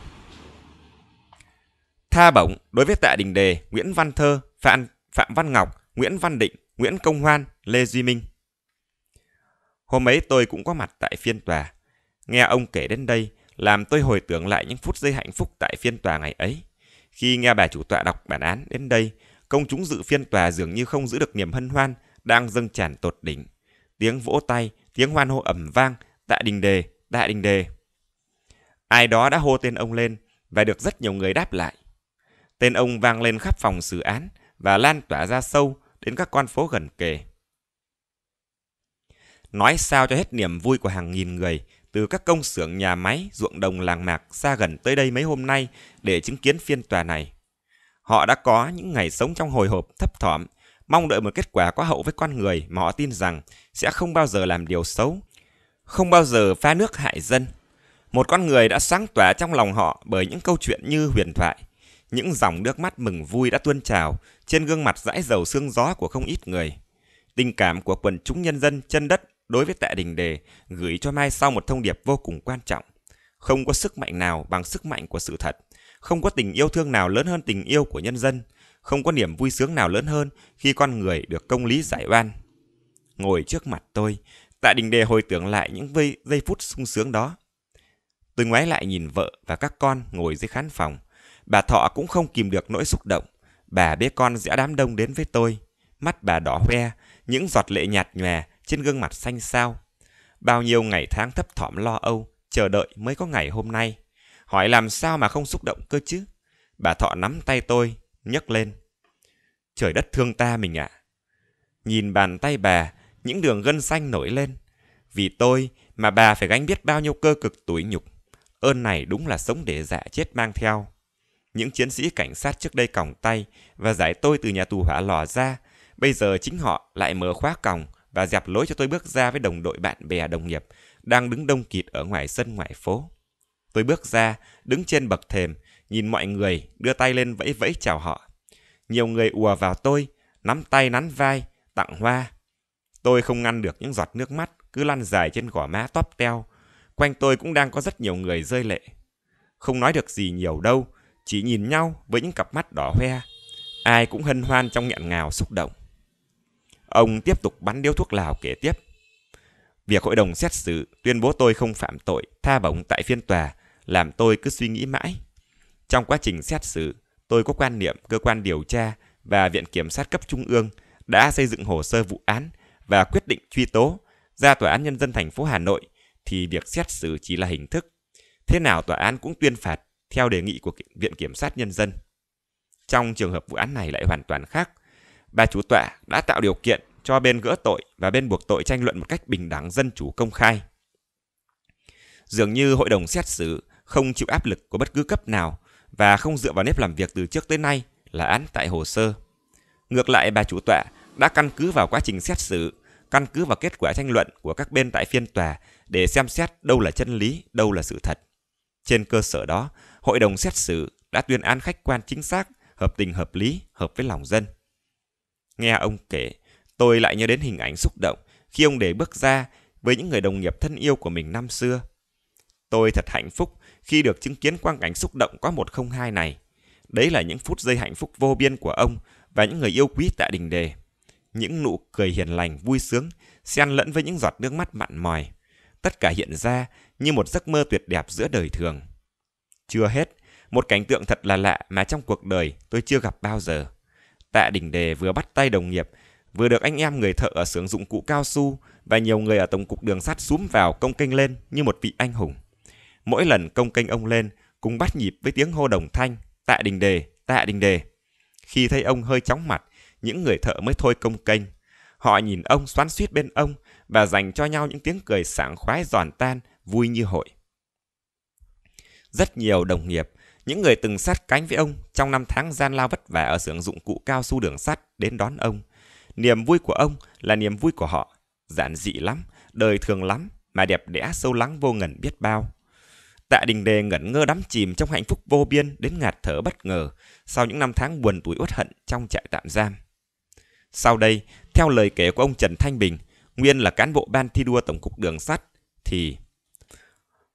Tha bổng đối với Tạ Đình Đề, Nguyễn Văn Thơ, Phạm, Phạm Văn Ngọc, Nguyễn Văn Định, Nguyễn Công Hoan, Lê Duy Minh. Hôm ấy tôi cũng có mặt tại phiên tòa. Nghe ông kể đến đây, làm tôi hồi tưởng lại những phút giây hạnh phúc tại phiên tòa ngày ấy. Khi nghe bà chủ tọa đọc bản án đến đây, công chúng dự phiên tòa dường như không giữ được niềm hân hoan đang dâng tràn tột đỉnh. Tiếng vỗ tay, tiếng hoan hô ẩm vang, tại đình đề, tại đình đề. Ai đó đã hô tên ông lên và được rất nhiều người đáp lại. Tên ông vang lên khắp phòng xử án và lan tỏa ra sâu đến các con phố gần kề. Nói sao cho hết niềm vui của hàng nghìn người từ các công xưởng nhà máy, ruộng đồng làng mạc xa gần tới đây mấy hôm nay để chứng kiến phiên tòa này. Họ đã có những ngày sống trong hồi hộp thấp thỏm, mong đợi một kết quả có hậu với con người mà họ tin rằng sẽ không bao giờ làm điều xấu, không bao giờ phá nước hại dân. Một con người đã sáng tỏa trong lòng họ bởi những câu chuyện như huyền thoại. Những dòng nước mắt mừng vui đã tuôn trào trên gương mặt dãi dầu xương gió của không ít người. Tình cảm của quần chúng nhân dân chân đất đối với Tạ Đình Đề gửi cho Mai sau một thông điệp vô cùng quan trọng. Không có sức mạnh nào bằng sức mạnh của sự thật, không có tình yêu thương nào lớn hơn tình yêu của nhân dân, không có niềm vui sướng nào lớn hơn khi con người được công lý giải oan. Ngồi trước mặt tôi, Tạ Đình Đề hồi tưởng lại những giây phút sung sướng đó. Tôi ngoái lại nhìn vợ và các con ngồi dưới khán phòng. Bà Thọ cũng không kìm được nỗi xúc động. Bà bế con dã đám đông đến với tôi. Mắt bà đỏ hoe, những giọt lệ nhạt nhòa trên gương mặt xanh xao. Bao nhiêu ngày tháng thấp thỏm lo âu, chờ đợi mới có ngày hôm nay. Hỏi làm sao mà không xúc động cơ chứ? Bà Thọ nắm tay tôi, nhấc lên. Trời đất thương ta mình ạ. À. Nhìn bàn tay bà, những đường gân xanh nổi lên. Vì tôi mà bà phải gánh biết bao nhiêu cơ cực tủi nhục. Ơn này đúng là sống để dạ chết mang theo. Những chiến sĩ cảnh sát trước đây còng tay và giải tôi từ nhà tù hỏa lò ra, bây giờ chính họ lại mở khóa còng, và dẹp lối cho tôi bước ra với đồng đội bạn bè đồng nghiệp đang đứng đông kịt ở ngoài sân ngoài phố. Tôi bước ra, đứng trên bậc thềm, nhìn mọi người, đưa tay lên vẫy vẫy chào họ. Nhiều người ùa vào tôi, nắm tay nắn vai, tặng hoa. Tôi không ngăn được những giọt nước mắt cứ lăn dài trên gò má tóp teo. Quanh tôi cũng đang có rất nhiều người rơi lệ. Không nói được gì nhiều đâu, chỉ nhìn nhau với những cặp mắt đỏ hoe. Ai cũng hân hoan trong nghẹn ngào xúc động. Ông tiếp tục bắn điếu thuốc lào kể tiếp. Việc hội đồng xét xử tuyên bố tôi không phạm tội, tha bổng tại phiên tòa, làm tôi cứ suy nghĩ mãi. Trong quá trình xét xử, tôi có quan niệm cơ quan điều tra và Viện Kiểm sát cấp trung ương đã xây dựng hồ sơ vụ án và quyết định truy tố ra Tòa án Nhân dân thành phố Hà Nội thì việc xét xử chỉ là hình thức. Thế nào tòa án cũng tuyên phạt theo đề nghị của Viện Kiểm sát Nhân dân. Trong trường hợp vụ án này lại hoàn toàn khác – bà chú tọa đã tạo điều kiện cho bên gỡ tội và bên buộc tội tranh luận một cách bình đẳng dân chủ công khai. Dường như hội đồng xét xử không chịu áp lực của bất cứ cấp nào và không dựa vào nếp làm việc từ trước tới nay là án tại hồ sơ. Ngược lại, bà chủ tọa đã căn cứ vào quá trình xét xử, căn cứ vào kết quả tranh luận của các bên tại phiên tòa để xem xét đâu là chân lý, đâu là sự thật. Trên cơ sở đó, hội đồng xét xử đã tuyên án khách quan chính xác, hợp tình hợp lý, hợp với lòng dân. Nghe ông kể, tôi lại nhớ đến hình ảnh xúc động khi ông để bước ra với những người đồng nghiệp thân yêu của mình năm xưa. Tôi thật hạnh phúc khi được chứng kiến quang cảnh xúc động có 102 này. Đấy là những phút giây hạnh phúc vô biên của ông và những người yêu quý tại đình đề. Những nụ cười hiền lành, vui sướng, xen lẫn với những giọt nước mắt mặn mòi. Tất cả hiện ra như một giấc mơ tuyệt đẹp giữa đời thường. Chưa hết, một cảnh tượng thật là lạ mà trong cuộc đời tôi chưa gặp bao giờ. Tạ Đình Đề vừa bắt tay đồng nghiệp, vừa được anh em người thợ ở xưởng dụng cụ cao su và nhiều người ở tổng cục đường sắt súm vào công kênh lên như một vị anh hùng. Mỗi lần công kênh ông lên, cùng bắt nhịp với tiếng hô đồng thanh, tạ đình đề, tạ đình đề. Khi thấy ông hơi chóng mặt, những người thợ mới thôi công kênh. Họ nhìn ông xoắn suýt bên ông và dành cho nhau những tiếng cười sảng khoái giòn tan, vui như hội. Rất nhiều đồng nghiệp những người từng sát cánh với ông trong năm tháng gian lao vất vả ở xưởng dụng cụ cao su đường sắt đến đón ông. Niềm vui của ông là niềm vui của họ. Giản dị lắm, đời thường lắm, mà đẹp đẽ sâu lắng vô ngần biết bao. Tạ Đình Đề ngẩn ngơ đắm chìm trong hạnh phúc vô biên đến ngạt thở bất ngờ sau những năm tháng buồn tủi uất hận trong trại tạm giam. Sau đây, theo lời kể của ông Trần Thanh Bình, nguyên là cán bộ ban thi đua Tổng cục Đường sắt, thì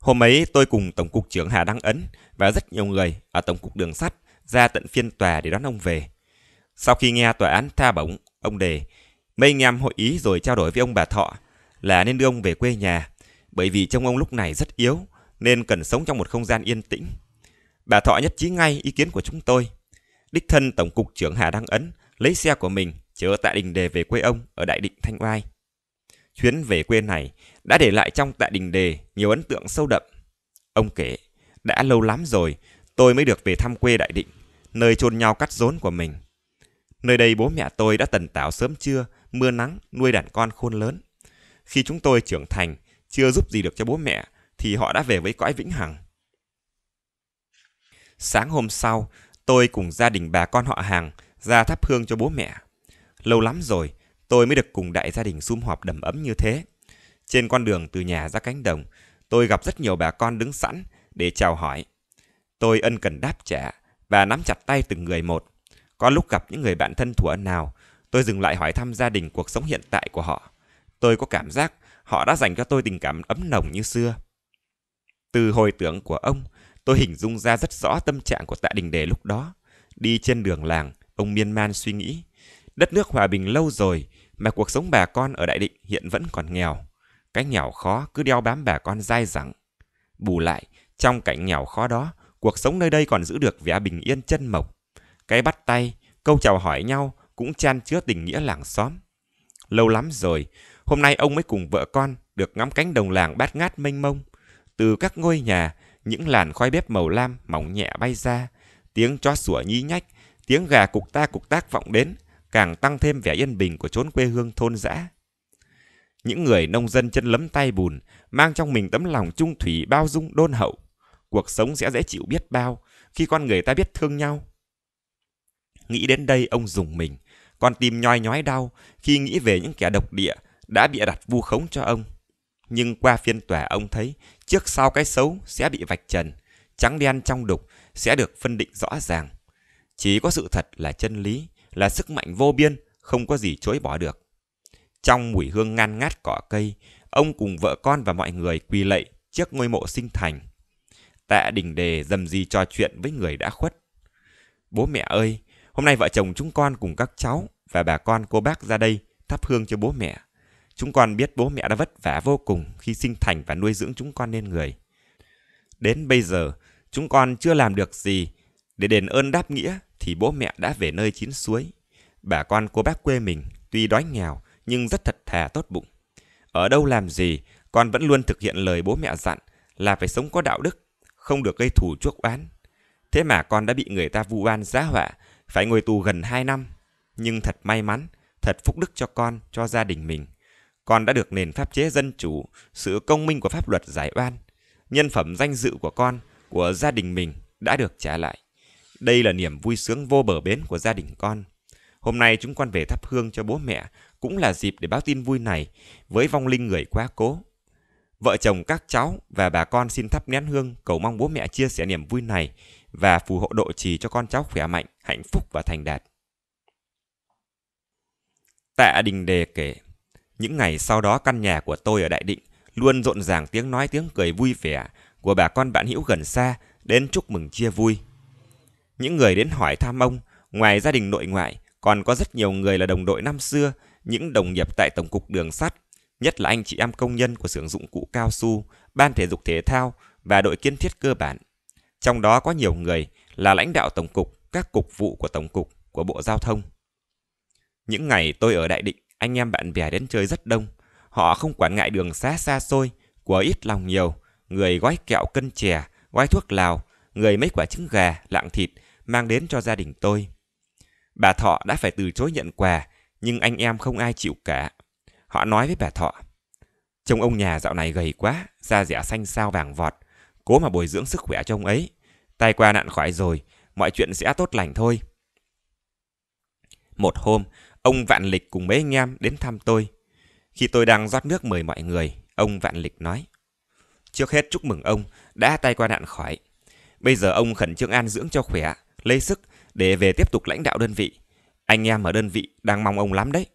Hôm ấy tôi cùng Tổng cục trưởng Hà Đăng Ấn và rất nhiều người ở Tổng cục Đường sắt ra tận phiên tòa để đón ông về. Sau khi nghe tòa án tha bổng, ông đề, mấy anh em hội ý rồi trao đổi với ông bà Thọ là nên đưa ông về quê nhà, bởi vì trông ông lúc này rất yếu nên cần sống trong một không gian yên tĩnh. Bà Thọ nhất trí ngay ý kiến của chúng tôi. Đích thân Tổng cục trưởng Hà Đăng Ấn lấy xe của mình chở tại Đình Đề về quê ông ở Đại Định Thanh Oai. Chuyến về quê này đã để lại trong tại đình đề nhiều ấn tượng sâu đậm. Ông kể, đã lâu lắm rồi tôi mới được về thăm quê Đại Định, nơi chôn nhau cắt rốn của mình. Nơi đây bố mẹ tôi đã tần tảo sớm trưa, mưa nắng, nuôi đàn con khôn lớn. Khi chúng tôi trưởng thành, chưa giúp gì được cho bố mẹ, thì họ đã về với cõi vĩnh hằng. Sáng hôm sau, tôi cùng gia đình bà con họ hàng ra thắp hương cho bố mẹ. Lâu lắm rồi, tôi mới được cùng đại gia đình sum họp đầm ấm như thế. Trên con đường từ nhà ra cánh đồng, tôi gặp rất nhiều bà con đứng sẵn để chào hỏi. Tôi ân cần đáp trả và nắm chặt tay từng người một. Có lúc gặp những người bạn thân thuở nào, tôi dừng lại hỏi thăm gia đình cuộc sống hiện tại của họ. Tôi có cảm giác họ đã dành cho tôi tình cảm ấm nồng như xưa. Từ hồi tưởng của ông, tôi hình dung ra rất rõ tâm trạng của Tạ Đình Đề lúc đó. Đi trên đường làng, ông miên man suy nghĩ. Đất nước hòa bình lâu rồi, mà cuộc sống bà con ở Đại Định hiện vẫn còn nghèo. Cái nghèo khó cứ đeo bám bà con dai dẳng. Bù lại, trong cảnh nghèo khó đó, cuộc sống nơi đây còn giữ được vẻ bình yên chân mộc. Cái bắt tay, câu chào hỏi nhau cũng chan chứa tình nghĩa làng xóm. Lâu lắm rồi, hôm nay ông mới cùng vợ con được ngắm cánh đồng làng bát ngát mênh mông. Từ các ngôi nhà, những làn khói bếp màu lam mỏng nhẹ bay ra, tiếng chó sủa nhí nhách, tiếng gà cục ta cục tác vọng đến, càng tăng thêm vẻ yên bình của chốn quê hương thôn dã. Những người nông dân chân lấm tay bùn, mang trong mình tấm lòng trung thủy bao dung đôn hậu. Cuộc sống sẽ dễ chịu biết bao khi con người ta biết thương nhau. Nghĩ đến đây ông dùng mình, con tim nhoi nhói đau khi nghĩ về những kẻ độc địa đã bị đặt vu khống cho ông. Nhưng qua phiên tòa ông thấy trước sau cái xấu sẽ bị vạch trần, trắng đen trong đục sẽ được phân định rõ ràng. Chỉ có sự thật là chân lý, là sức mạnh vô biên, không có gì chối bỏ được. Trong mùi hương ngăn ngát cỏ cây, ông cùng vợ con và mọi người quỳ lạy trước ngôi mộ sinh thành. Tạ đình đề dầm gì trò chuyện với người đã khuất. Bố mẹ ơi, hôm nay vợ chồng chúng con cùng các cháu và bà con cô bác ra đây thắp hương cho bố mẹ. Chúng con biết bố mẹ đã vất vả vô cùng khi sinh thành và nuôi dưỡng chúng con nên người. Đến bây giờ, chúng con chưa làm được gì để đền ơn đáp nghĩa thì bố mẹ đã về nơi chín suối. Bà con cô bác quê mình tuy đói nghèo nhưng rất thật thà tốt bụng. Ở đâu làm gì, con vẫn luôn thực hiện lời bố mẹ dặn là phải sống có đạo đức, không được gây thù chuốc oán. Thế mà con đã bị người ta vu oan giá họa, phải ngồi tù gần 2 năm. Nhưng thật may mắn, thật phúc đức cho con, cho gia đình mình. Con đã được nền pháp chế dân chủ, sự công minh của pháp luật giải oan. Nhân phẩm danh dự của con, của gia đình mình đã được trả lại. Đây là niềm vui sướng vô bờ bến của gia đình con. Hôm nay chúng con về thắp hương cho bố mẹ, cũng là dịp để báo tin vui này với vong linh người quá cố. Vợ chồng các cháu và bà con xin thắp nén hương cầu mong bố mẹ chia sẻ niềm vui này và phù hộ độ trì cho con cháu khỏe mạnh, hạnh phúc và thành đạt. Tạ Đình Đề kể, những ngày sau đó căn nhà của tôi ở Đại Định luôn rộn ràng tiếng nói tiếng cười vui vẻ của bà con bạn hữu gần xa đến chúc mừng chia vui những người đến hỏi thăm ông, ngoài gia đình nội ngoại, còn có rất nhiều người là đồng đội năm xưa, những đồng nghiệp tại Tổng cục Đường sắt, nhất là anh chị em công nhân của xưởng dụng cụ cao su, ban thể dục thể thao và đội kiến thiết cơ bản. Trong đó có nhiều người là lãnh đạo Tổng cục, các cục vụ của Tổng cục, của Bộ Giao thông. Những ngày tôi ở Đại Định, anh em bạn bè đến chơi rất đông. Họ không quản ngại đường xa xa xôi, của ít lòng nhiều, người gói kẹo cân chè, gói thuốc lào, người mấy quả trứng gà, lạng thịt, mang đến cho gia đình tôi. Bà Thọ đã phải từ chối nhận quà, nhưng anh em không ai chịu cả. Họ nói với bà Thọ, trông ông nhà dạo này gầy quá, da dẻ xanh sao vàng vọt, cố mà bồi dưỡng sức khỏe cho ông ấy. Tai qua nạn khỏi rồi, mọi chuyện sẽ tốt lành thôi. Một hôm, ông Vạn Lịch cùng mấy anh em đến thăm tôi. Khi tôi đang rót nước mời mọi người, ông Vạn Lịch nói. Trước hết chúc mừng ông đã tai qua nạn khỏi. Bây giờ ông khẩn trương an dưỡng cho khỏe, lấy sức để về tiếp tục lãnh đạo đơn vị. Anh em ở đơn vị đang mong ông lắm đấy.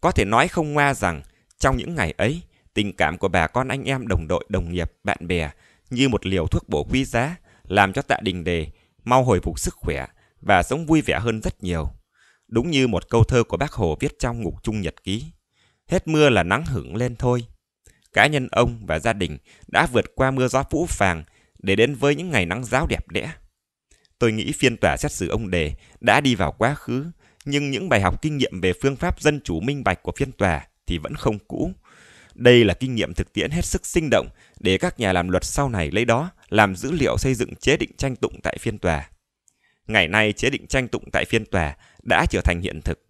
Có thể nói không ngoa rằng trong những ngày ấy, tình cảm của bà con anh em đồng đội, đồng nghiệp, bạn bè như một liều thuốc bổ quý giá làm cho tạ đình đề mau hồi phục sức khỏe và sống vui vẻ hơn rất nhiều. Đúng như một câu thơ của bác Hồ viết trong ngục trung nhật ký. Hết mưa là nắng hưởng lên thôi. Cá nhân ông và gia đình đã vượt qua mưa gió phũ phàng để đến với những ngày nắng giáo đẹp đẽ. Tôi nghĩ phiên tòa xét xử ông Đề đã đi vào quá khứ, nhưng những bài học kinh nghiệm về phương pháp dân chủ minh bạch của phiên tòa thì vẫn không cũ. Đây là kinh nghiệm thực tiễn hết sức sinh động để các nhà làm luật sau này lấy đó làm dữ liệu xây dựng chế định tranh tụng tại phiên tòa. Ngày nay chế định tranh tụng tại phiên tòa đã trở thành hiện thực.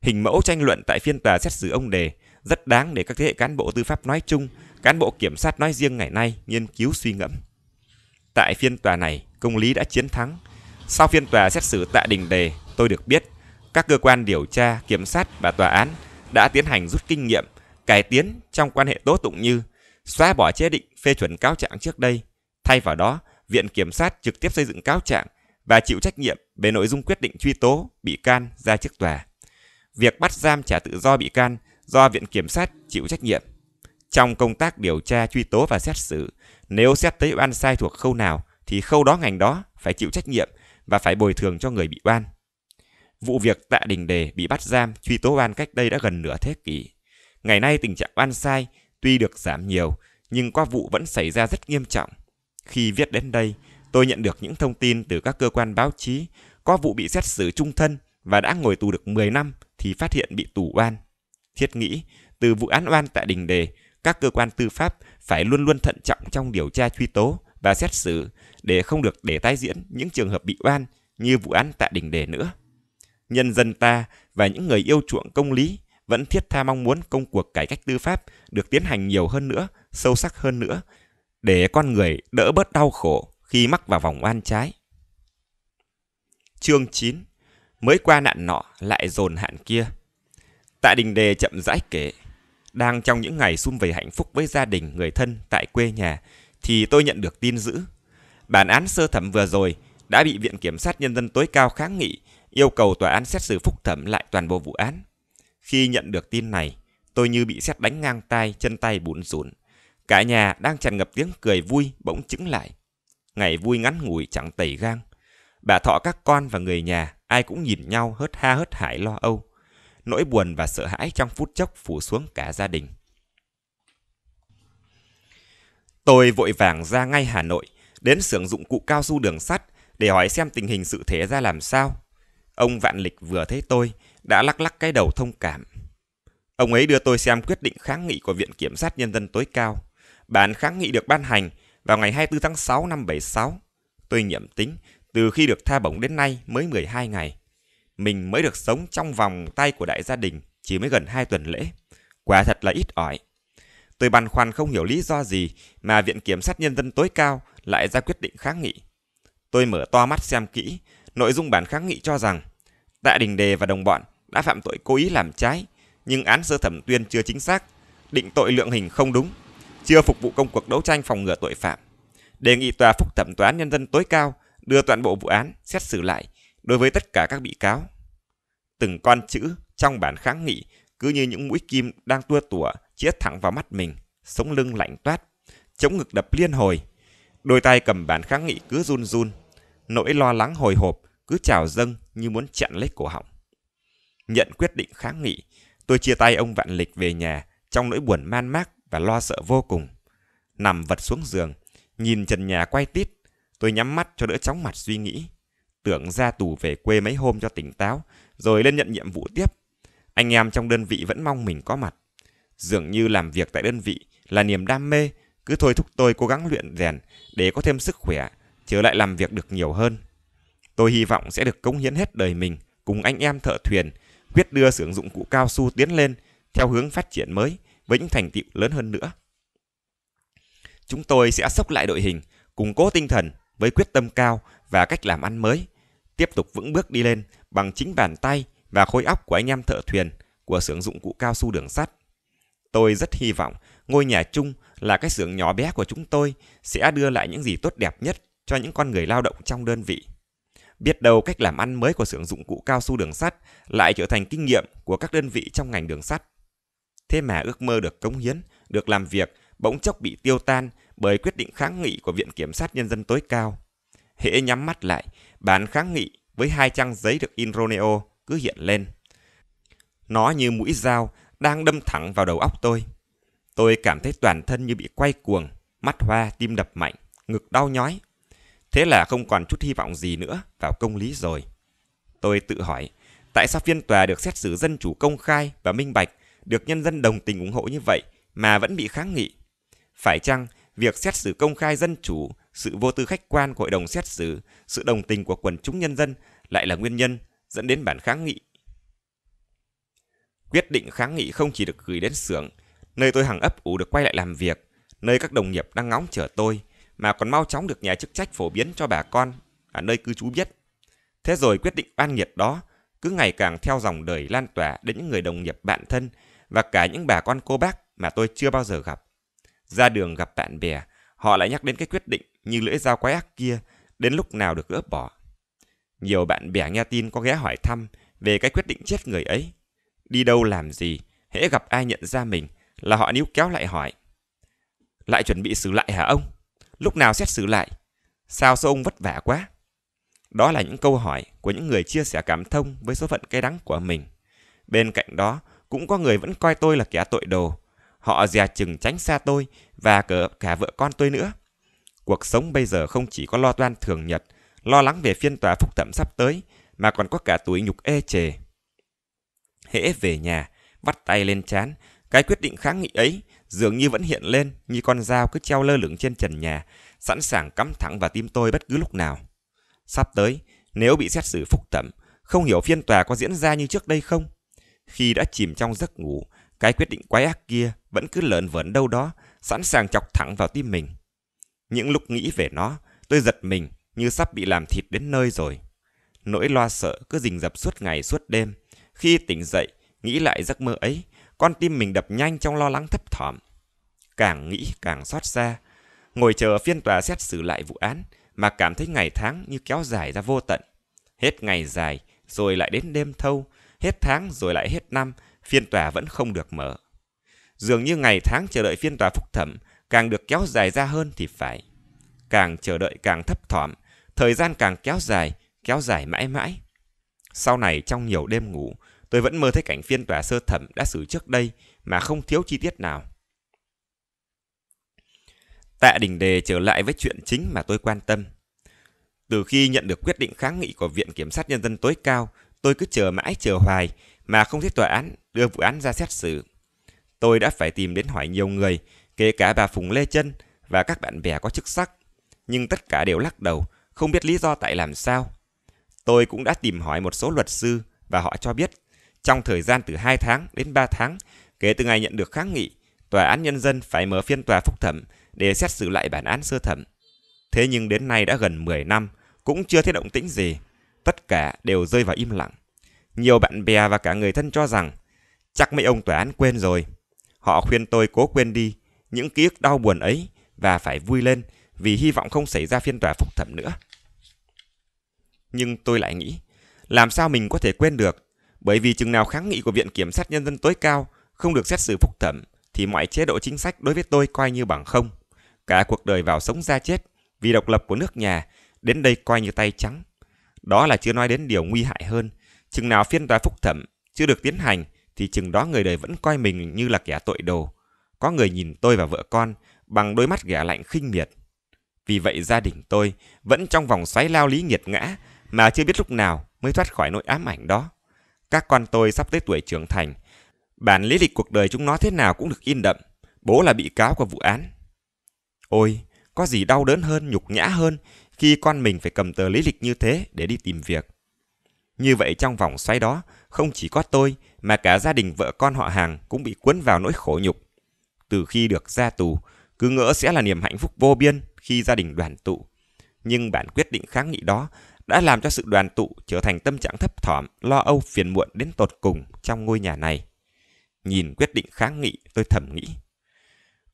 Hình mẫu tranh luận tại phiên tòa xét xử ông Đề rất đáng để các thế hệ cán bộ tư pháp nói chung, cán bộ kiểm sát nói riêng ngày nay nghiên cứu suy ngẫm. Tại phiên tòa này, công lý đã chiến thắng. Sau phiên tòa xét xử tại đình đề, tôi được biết các cơ quan điều tra, kiểm sát và tòa án đã tiến hành rút kinh nghiệm, cải tiến trong quan hệ tố tụng như xóa bỏ chế định phê chuẩn cáo trạng trước đây. Thay vào đó, Viện Kiểm sát trực tiếp xây dựng cáo trạng và chịu trách nhiệm về nội dung quyết định truy tố bị can ra trước tòa. Việc bắt giam trả tự do bị can do Viện Kiểm sát chịu trách nhiệm. Trong công tác điều tra, truy tố và xét xử, nếu xét tới oan sai thuộc khâu nào thì khâu đó ngành đó phải chịu trách nhiệm và phải bồi thường cho người bị oan. Vụ việc Tạ Đình Đề bị bắt giam truy tố oan cách đây đã gần nửa thế kỷ. Ngày nay tình trạng oan sai tuy được giảm nhiều nhưng qua vụ vẫn xảy ra rất nghiêm trọng. Khi viết đến đây, tôi nhận được những thông tin từ các cơ quan báo chí có vụ bị xét xử trung thân và đã ngồi tù được 10 năm thì phát hiện bị tù oan. Thiết nghĩ, từ vụ án oan tại Đình Đề, các cơ quan tư pháp phải luôn luôn thận trọng trong điều tra truy tố và xét xử để không được để tái diễn những trường hợp bị oan như vụ án tại Đình Đề nữa. Nhân dân ta và những người yêu chuộng công lý vẫn thiết tha mong muốn công cuộc cải cách tư pháp được tiến hành nhiều hơn nữa, sâu sắc hơn nữa, để con người đỡ bớt đau khổ khi mắc vào vòng oan trái. Chương 9 Mới qua nạn nọ lại dồn hạn kia tại Đình Đề chậm rãi kể đang trong những ngày sum vầy hạnh phúc với gia đình, người thân tại quê nhà, thì tôi nhận được tin dữ. Bản án sơ thẩm vừa rồi đã bị Viện Kiểm sát Nhân dân tối cao kháng nghị, yêu cầu tòa án xét xử phúc thẩm lại toàn bộ vụ án. Khi nhận được tin này, tôi như bị xét đánh ngang tay, chân tay bùn rủn. Cả nhà đang tràn ngập tiếng cười vui bỗng chững lại. Ngày vui ngắn ngủi chẳng tẩy gang. Bà thọ các con và người nhà, ai cũng nhìn nhau hớt ha hớt hải lo âu nỗi buồn và sợ hãi trong phút chốc phủ xuống cả gia đình. Tôi vội vàng ra ngay Hà Nội, đến xưởng dụng cụ cao su đường sắt để hỏi xem tình hình sự thế ra làm sao. Ông Vạn Lịch vừa thấy tôi, đã lắc lắc cái đầu thông cảm. Ông ấy đưa tôi xem quyết định kháng nghị của Viện Kiểm sát Nhân dân tối cao. Bản kháng nghị được ban hành vào ngày 24 tháng 6 năm 76. Tôi nhậm tính, từ khi được tha bổng đến nay mới 12 ngày mình mới được sống trong vòng tay của đại gia đình chỉ mới gần 2 tuần lễ. Quả thật là ít ỏi. Tôi băn khoăn không hiểu lý do gì mà Viện Kiểm sát Nhân dân tối cao lại ra quyết định kháng nghị. Tôi mở to mắt xem kỹ, nội dung bản kháng nghị cho rằng Tạ Đình Đề và đồng bọn đã phạm tội cố ý làm trái, nhưng án sơ thẩm tuyên chưa chính xác, định tội lượng hình không đúng, chưa phục vụ công cuộc đấu tranh phòng ngừa tội phạm. Đề nghị tòa phúc thẩm toán nhân dân tối cao đưa toàn bộ vụ án xét xử lại đối với tất cả các bị cáo. Từng con chữ trong bản kháng nghị cứ như những mũi kim đang tua tủa chĩa thẳng vào mắt mình, sống lưng lạnh toát, chống ngực đập liên hồi. Đôi tay cầm bản kháng nghị cứ run run, nỗi lo lắng hồi hộp cứ trào dâng như muốn chặn lấy cổ họng. Nhận quyết định kháng nghị, tôi chia tay ông Vạn Lịch về nhà trong nỗi buồn man mác và lo sợ vô cùng. Nằm vật xuống giường, nhìn trần nhà quay tít, tôi nhắm mắt cho đỡ chóng mặt suy nghĩ tưởng ra tù về quê mấy hôm cho tỉnh táo, rồi lên nhận nhiệm vụ tiếp. Anh em trong đơn vị vẫn mong mình có mặt. Dường như làm việc tại đơn vị là niềm đam mê, cứ thôi thúc tôi cố gắng luyện rèn để có thêm sức khỏe, trở lại làm việc được nhiều hơn. Tôi hy vọng sẽ được cống hiến hết đời mình cùng anh em thợ thuyền, quyết đưa sử dụng cụ cao su tiến lên theo hướng phát triển mới với những thành tựu lớn hơn nữa. Chúng tôi sẽ sốc lại đội hình, củng cố tinh thần với quyết tâm cao và cách làm ăn mới – tiếp tục vững bước đi lên bằng chính bàn tay và khối óc của anh em thợ thuyền của xưởng dụng cụ cao su đường sắt. Tôi rất hy vọng ngôi nhà chung là cái xưởng nhỏ bé của chúng tôi sẽ đưa lại những gì tốt đẹp nhất cho những con người lao động trong đơn vị. Biết đâu cách làm ăn mới của xưởng dụng cụ cao su đường sắt lại trở thành kinh nghiệm của các đơn vị trong ngành đường sắt. Thế mà ước mơ được cống hiến, được làm việc bỗng chốc bị tiêu tan bởi quyết định kháng nghị của Viện Kiểm sát Nhân dân tối cao. Hễ nhắm mắt lại, bản kháng nghị với hai trang giấy được in Romeo cứ hiện lên. Nó như mũi dao đang đâm thẳng vào đầu óc tôi. Tôi cảm thấy toàn thân như bị quay cuồng, mắt hoa, tim đập mạnh, ngực đau nhói. Thế là không còn chút hy vọng gì nữa vào công lý rồi. Tôi tự hỏi, tại sao phiên tòa được xét xử dân chủ công khai và minh bạch, được nhân dân đồng tình ủng hộ như vậy mà vẫn bị kháng nghị? Phải chăng việc xét xử công khai dân chủ sự vô tư khách quan của hội đồng xét xử, sự đồng tình của quần chúng nhân dân lại là nguyên nhân dẫn đến bản kháng nghị. Quyết định kháng nghị không chỉ được gửi đến xưởng, nơi tôi hàng ấp ủ được quay lại làm việc, nơi các đồng nghiệp đang ngóng chờ tôi, mà còn mau chóng được nhà chức trách phổ biến cho bà con ở nơi cư trú biết. Thế rồi quyết định oan nghiệt đó cứ ngày càng theo dòng đời lan tỏa đến những người đồng nghiệp bạn thân và cả những bà con cô bác mà tôi chưa bao giờ gặp. Ra đường gặp bạn bè, họ lại nhắc đến cái quyết định như lưỡi dao quái ác kia đến lúc nào được gỡ bỏ. Nhiều bạn bè nghe tin có ghé hỏi thăm về cái quyết định chết người ấy. Đi đâu làm gì, hễ gặp ai nhận ra mình là họ níu kéo lại hỏi. Lại chuẩn bị xử lại hả ông? Lúc nào xét xử lại? Sao sao ông vất vả quá? Đó là những câu hỏi của những người chia sẻ cảm thông với số phận cay đắng của mình. Bên cạnh đó, cũng có người vẫn coi tôi là kẻ tội đồ. Họ dè chừng tránh xa tôi và cả, cả vợ con tôi nữa. Cuộc sống bây giờ không chỉ có lo toan thường nhật, lo lắng về phiên tòa phúc thẩm sắp tới, mà còn có cả tuổi nhục ê chề. Hễ về nhà, bắt tay lên chán, cái quyết định kháng nghị ấy dường như vẫn hiện lên như con dao cứ treo lơ lửng trên trần nhà, sẵn sàng cắm thẳng vào tim tôi bất cứ lúc nào. Sắp tới, nếu bị xét xử phúc thẩm, không hiểu phiên tòa có diễn ra như trước đây không? Khi đã chìm trong giấc ngủ, cái quyết định quái ác kia vẫn cứ lợn vởn đâu đó, sẵn sàng chọc thẳng vào tim mình. Những lúc nghĩ về nó, tôi giật mình như sắp bị làm thịt đến nơi rồi. Nỗi lo sợ cứ rình rập suốt ngày suốt đêm. Khi tỉnh dậy, nghĩ lại giấc mơ ấy, con tim mình đập nhanh trong lo lắng thấp thỏm. Càng nghĩ càng xót xa. Ngồi chờ phiên tòa xét xử lại vụ án mà cảm thấy ngày tháng như kéo dài ra vô tận. Hết ngày dài, rồi lại đến đêm thâu, hết tháng rồi lại hết năm, phiên tòa vẫn không được mở. Dường như ngày tháng chờ đợi phiên tòa phúc thẩm càng được kéo dài ra hơn thì phải. Càng chờ đợi càng thấp thỏm, thời gian càng kéo dài, kéo dài mãi mãi. Sau này trong nhiều đêm ngủ, tôi vẫn mơ thấy cảnh phiên tòa sơ thẩm đã xử trước đây mà không thiếu chi tiết nào. Tạ Đình Đề trở lại với chuyện chính mà tôi quan tâm. Từ khi nhận được quyết định kháng nghị của Viện Kiểm sát Nhân dân tối cao, tôi cứ chờ mãi chờ hoài mà không thấy tòa án đưa vụ án ra xét xử. Tôi đã phải tìm đến hỏi nhiều người kể cả bà Phùng Lê Chân và các bạn bè có chức sắc, nhưng tất cả đều lắc đầu, không biết lý do tại làm sao. Tôi cũng đã tìm hỏi một số luật sư và họ cho biết, trong thời gian từ 2 tháng đến 3 tháng kể từ ngày nhận được kháng nghị, tòa án nhân dân phải mở phiên tòa phúc thẩm để xét xử lại bản án sơ thẩm. Thế nhưng đến nay đã gần 10 năm, cũng chưa thấy động tĩnh gì, tất cả đều rơi vào im lặng. Nhiều bạn bè và cả người thân cho rằng, chắc mấy ông tòa án quên rồi. Họ khuyên tôi cố quên đi những ký ức đau buồn ấy và phải vui lên vì hy vọng không xảy ra phiên tòa phúc thẩm nữa. Nhưng tôi lại nghĩ, làm sao mình có thể quên được, bởi vì chừng nào kháng nghị của Viện Kiểm sát Nhân dân tối cao không được xét xử phúc thẩm thì mọi chế độ chính sách đối với tôi coi như bằng không. Cả cuộc đời vào sống ra chết vì độc lập của nước nhà đến đây coi như tay trắng. Đó là chưa nói đến điều nguy hại hơn. Chừng nào phiên tòa phúc thẩm chưa được tiến hành thì chừng đó người đời vẫn coi mình như là kẻ tội đồ, có người nhìn tôi và vợ con bằng đôi mắt ghẻ lạnh khinh miệt. Vì vậy gia đình tôi vẫn trong vòng xoáy lao lý nghiệt ngã mà chưa biết lúc nào mới thoát khỏi nỗi ám ảnh đó. Các con tôi sắp tới tuổi trưởng thành, bản lý lịch cuộc đời chúng nó thế nào cũng được in đậm, bố là bị cáo của vụ án. Ôi, có gì đau đớn hơn, nhục nhã hơn khi con mình phải cầm tờ lý lịch như thế để đi tìm việc. Như vậy trong vòng xoáy đó, không chỉ có tôi mà cả gia đình vợ con họ hàng cũng bị cuốn vào nỗi khổ nhục từ khi được ra tù, cứ ngỡ sẽ là niềm hạnh phúc vô biên khi gia đình đoàn tụ. Nhưng bản quyết định kháng nghị đó đã làm cho sự đoàn tụ trở thành tâm trạng thấp thỏm, lo âu phiền muộn đến tột cùng trong ngôi nhà này. Nhìn quyết định kháng nghị, tôi thầm nghĩ.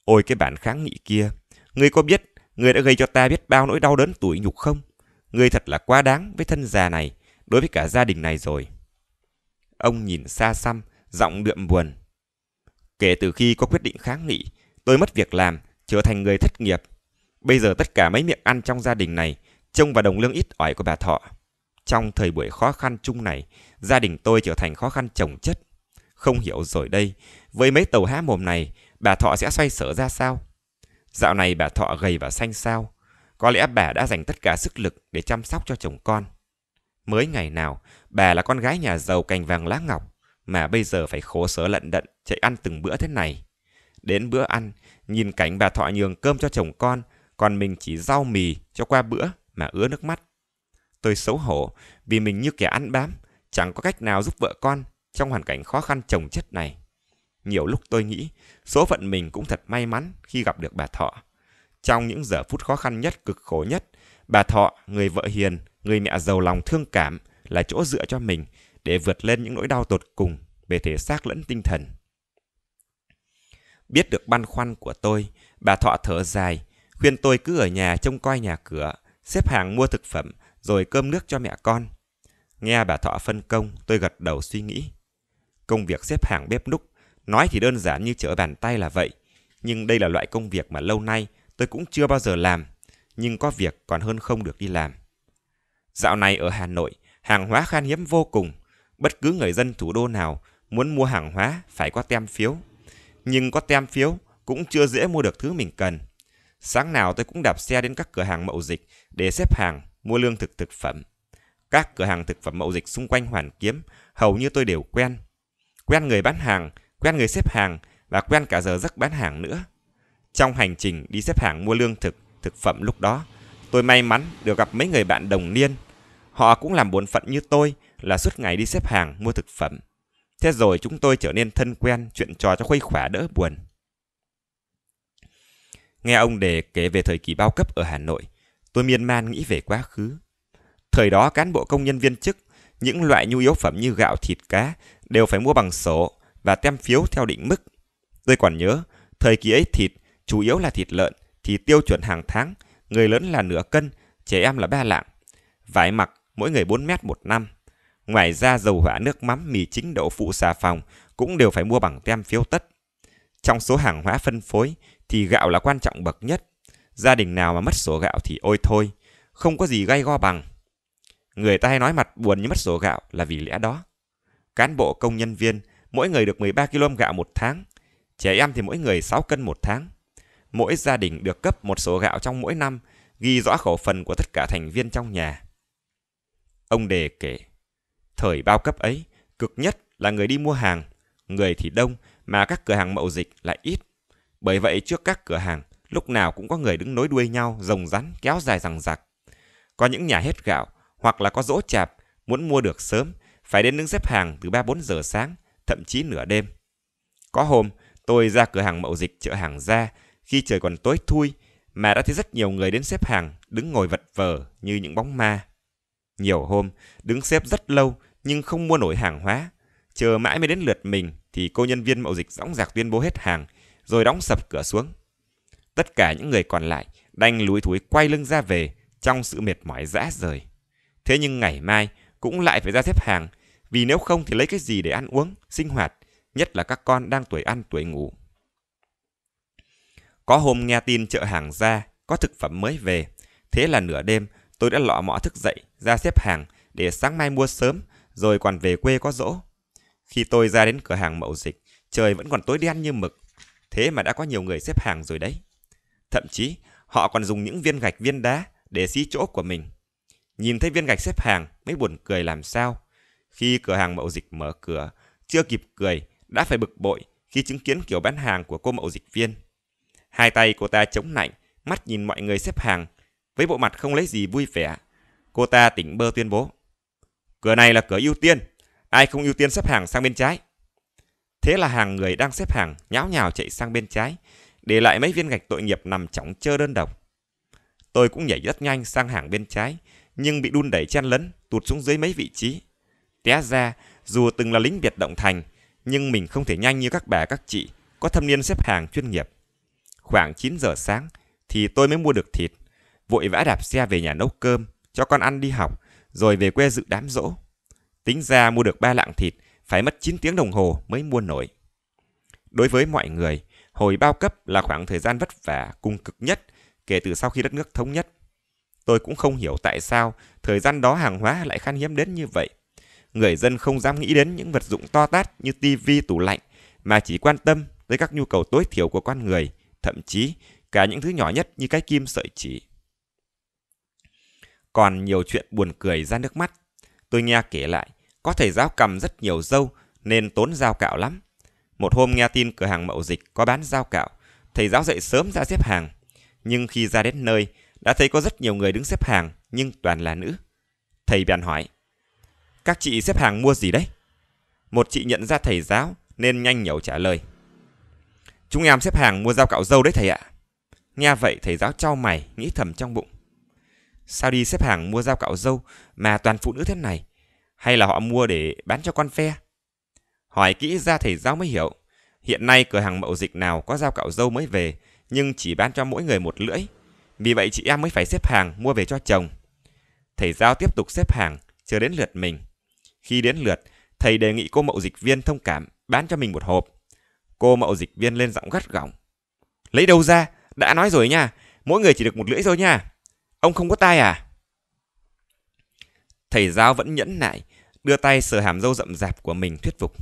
Ôi cái bản kháng nghị kia, ngươi có biết ngươi đã gây cho ta biết bao nỗi đau đớn tủi nhục không? Ngươi thật là quá đáng với thân già này, đối với cả gia đình này rồi. Ông nhìn xa xăm, giọng đượm buồn. Kể từ khi có quyết định kháng nghị, tôi mất việc làm, trở thành người thất nghiệp. Bây giờ tất cả mấy miệng ăn trong gia đình này trông vào đồng lương ít ỏi của bà Thọ. Trong thời buổi khó khăn chung này, gia đình tôi trở thành khó khăn chồng chất. Không hiểu rồi đây, với mấy tàu há mồm này, bà Thọ sẽ xoay sở ra sao? Dạo này bà Thọ gầy và xanh sao? Có lẽ bà đã dành tất cả sức lực để chăm sóc cho chồng con. Mới ngày nào, bà là con gái nhà giàu cành vàng lá ngọc, mà bây giờ phải khổ sở lận đận chạy ăn từng bữa thế này. Đến bữa ăn, nhìn cảnh bà thọ nhường cơm cho chồng con, còn mình chỉ rau mì cho qua bữa mà ứa nước mắt. Tôi xấu hổ vì mình như kẻ ăn bám, chẳng có cách nào giúp vợ con trong hoàn cảnh khó khăn chồng chất này. Nhiều lúc tôi nghĩ số phận mình cũng thật may mắn khi gặp được bà Thọ. Trong những giờ phút khó khăn nhất, cực khổ nhất, bà Thọ, người vợ hiền, người mẹ giàu lòng thương cảm là chỗ dựa cho mình, để vượt lên những nỗi đau tột cùng về thể xác lẫn tinh thần. Biết được băn khoăn của tôi, bà Thọ thở dài, khuyên tôi cứ ở nhà trông coi nhà cửa, xếp hàng mua thực phẩm rồi cơm nước cho mẹ con. Nghe bà Thọ phân công, tôi gật đầu suy nghĩ. Công việc xếp hàng bếp núc, nói thì đơn giản như trở bàn tay là vậy, nhưng đây là loại công việc mà lâu nay tôi cũng chưa bao giờ làm, nhưng có việc còn hơn không được đi làm. Dạo này ở Hà Nội, hàng hóa khan hiếm vô cùng, Bất cứ người dân thủ đô nào muốn mua hàng hóa phải có tem phiếu. Nhưng có tem phiếu cũng chưa dễ mua được thứ mình cần. Sáng nào tôi cũng đạp xe đến các cửa hàng mậu dịch để xếp hàng mua lương thực thực phẩm. Các cửa hàng thực phẩm mậu dịch xung quanh Hoàn Kiếm hầu như tôi đều quen. Quen người bán hàng, quen người xếp hàng và quen cả giờ giấc bán hàng nữa. Trong hành trình đi xếp hàng mua lương thực, thực phẩm lúc đó, tôi may mắn được gặp mấy người bạn đồng niên. Họ cũng làm bổn phận như tôi là suốt ngày đi xếp hàng mua thực phẩm. Thế rồi chúng tôi trở nên thân quen chuyện trò cho khuây khỏa đỡ buồn. Nghe ông đề kể về thời kỳ bao cấp ở Hà Nội, tôi miên man nghĩ về quá khứ. Thời đó cán bộ công nhân viên chức, những loại nhu yếu phẩm như gạo, thịt, cá đều phải mua bằng sổ và tem phiếu theo định mức. Tôi còn nhớ, thời kỳ ấy thịt, chủ yếu là thịt lợn, thì tiêu chuẩn hàng tháng, người lớn là nửa cân, trẻ em là ba lạng. Vải mặc mỗi người 4 mét một năm. Ngoài ra dầu hỏa nước mắm, mì chính đậu phụ xà phòng cũng đều phải mua bằng tem phiếu tất. Trong số hàng hóa phân phối thì gạo là quan trọng bậc nhất. Gia đình nào mà mất sổ gạo thì ôi thôi, không có gì gay go bằng. Người ta hay nói mặt buồn như mất sổ gạo là vì lẽ đó. Cán bộ công nhân viên, mỗi người được 13 kg gạo một tháng. Trẻ em thì mỗi người 6 cân một tháng. Mỗi gia đình được cấp một sổ gạo trong mỗi năm, ghi rõ khẩu phần của tất cả thành viên trong nhà. Ông Đề kể. Thời bao cấp ấy, cực nhất là người đi mua hàng, người thì đông mà các cửa hàng mậu dịch lại ít. Bởi vậy trước các cửa hàng, lúc nào cũng có người đứng nối đuôi nhau, rồng rắn, kéo dài rằng rạc. Có những nhà hết gạo, hoặc là có dỗ chạp, muốn mua được sớm, phải đến đứng xếp hàng từ 3-4 giờ sáng, thậm chí nửa đêm. Có hôm, tôi ra cửa hàng mậu dịch chợ hàng ra, khi trời còn tối thui, mà đã thấy rất nhiều người đến xếp hàng, đứng ngồi vật vờ như những bóng ma. Nhiều hôm, đứng xếp rất lâu, nhưng không mua nổi hàng hóa. Chờ mãi mới đến lượt mình thì cô nhân viên mậu dịch dõng dạc tuyên bố hết hàng, rồi đóng sập cửa xuống. Tất cả những người còn lại đành lúi thúi quay lưng ra về trong sự mệt mỏi dã rời. Thế nhưng ngày mai cũng lại phải ra xếp hàng, vì nếu không thì lấy cái gì để ăn uống, sinh hoạt, nhất là các con đang tuổi ăn tuổi ngủ. Có hôm nghe tin chợ hàng ra, có thực phẩm mới về. Thế là nửa đêm, tôi đã lọ mọ thức dậy, ra xếp hàng để sáng mai mua sớm rồi còn về quê có dỗ. Khi tôi ra đến cửa hàng mậu dịch, trời vẫn còn tối đen như mực, thế mà đã có nhiều người xếp hàng rồi đấy. Thậm chí, họ còn dùng những viên gạch viên đá để xí chỗ của mình. Nhìn thấy viên gạch xếp hàng mới buồn cười làm sao. Khi cửa hàng mậu dịch mở cửa, chưa kịp cười, đã phải bực bội khi chứng kiến kiểu bán hàng của cô mậu dịch viên. Hai tay cô ta chống lạnh, mắt nhìn mọi người xếp hàng, với bộ mặt không lấy gì vui vẻ. Cô ta tỉnh bơ tuyên bố. Cửa này là cửa ưu tiên, ai không ưu tiên xếp hàng sang bên trái. Thế là hàng người đang xếp hàng nháo nhào chạy sang bên trái, để lại mấy viên gạch tội nghiệp nằm chỏng chơ đơn độc. Tôi cũng nhảy rất nhanh sang hàng bên trái, nhưng bị đun đẩy chen lấn, tụt xuống dưới mấy vị trí. Té ra, dù từng là lính biệt động thành, nhưng mình không thể nhanh như các bà các chị, có thâm niên xếp hàng chuyên nghiệp. Khoảng 9 giờ sáng thì tôi mới mua được thịt, vội vã đạp xe về nhà nấu cơm, cho con ăn đi học, rồi về quê dự đám rỗ. Tính ra mua được ba lạng thịt, phải mất 9 tiếng đồng hồ mới mua nổi. Đối với mọi người, hồi bao cấp là khoảng thời gian vất vả cung cực nhất kể từ sau khi đất nước thống nhất. Tôi cũng không hiểu tại sao thời gian đó hàng hóa lại khan hiếm đến như vậy. Người dân không dám nghĩ đến những vật dụng to tát như tivi, tủ lạnh mà chỉ quan tâm tới các nhu cầu tối thiểu của con người, thậm chí cả những thứ nhỏ nhất như cái kim sợi chỉ còn nhiều chuyện buồn cười ra nước mắt. Tôi nghe kể lại, có thầy giáo cầm rất nhiều dâu nên tốn dao cạo lắm. Một hôm nghe tin cửa hàng mậu dịch có bán dao cạo, thầy giáo dậy sớm ra xếp hàng. Nhưng khi ra đến nơi, đã thấy có rất nhiều người đứng xếp hàng nhưng toàn là nữ. Thầy bèn hỏi, các chị xếp hàng mua gì đấy? Một chị nhận ra thầy giáo nên nhanh nhẩu trả lời. Chúng em xếp hàng mua dao cạo dâu đấy thầy ạ. Nghe vậy thầy giáo trao mày, nghĩ thầm trong bụng. Sao đi xếp hàng mua dao cạo dâu mà toàn phụ nữ thế này? Hay là họ mua để bán cho con phe? Hỏi kỹ ra thầy giáo mới hiểu. Hiện nay cửa hàng mậu dịch nào có dao cạo dâu mới về nhưng chỉ bán cho mỗi người một lưỡi. Vì vậy chị em mới phải xếp hàng mua về cho chồng. Thầy giáo tiếp tục xếp hàng, chờ đến lượt mình. Khi đến lượt, thầy đề nghị cô mậu dịch viên thông cảm bán cho mình một hộp. Cô mậu dịch viên lên giọng gắt gỏng. Lấy đâu ra? Đã nói rồi nha, mỗi người chỉ được một lưỡi thôi nha. Ông không có tai à? Thầy giáo vẫn nhẫn nại, đưa tay sờ hàm dâu rậm rạp của mình thuyết phục.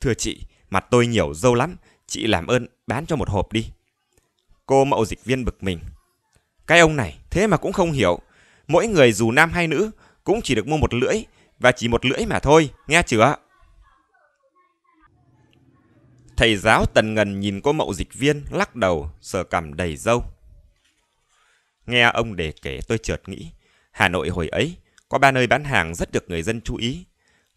Thưa chị, mặt tôi nhiều dâu lắm, chị làm ơn bán cho một hộp đi. Cô mậu dịch viên bực mình. Cái ông này thế mà cũng không hiểu. Mỗi người dù nam hay nữ cũng chỉ được mua một lưỡi và chỉ một lưỡi mà thôi, nghe chưa? Thầy giáo tần ngần nhìn cô mậu dịch viên lắc đầu, sờ cằm đầy dâu. Nghe ông đề kể tôi chợt nghĩ, Hà Nội hồi ấy có ba nơi bán hàng rất được người dân chú ý.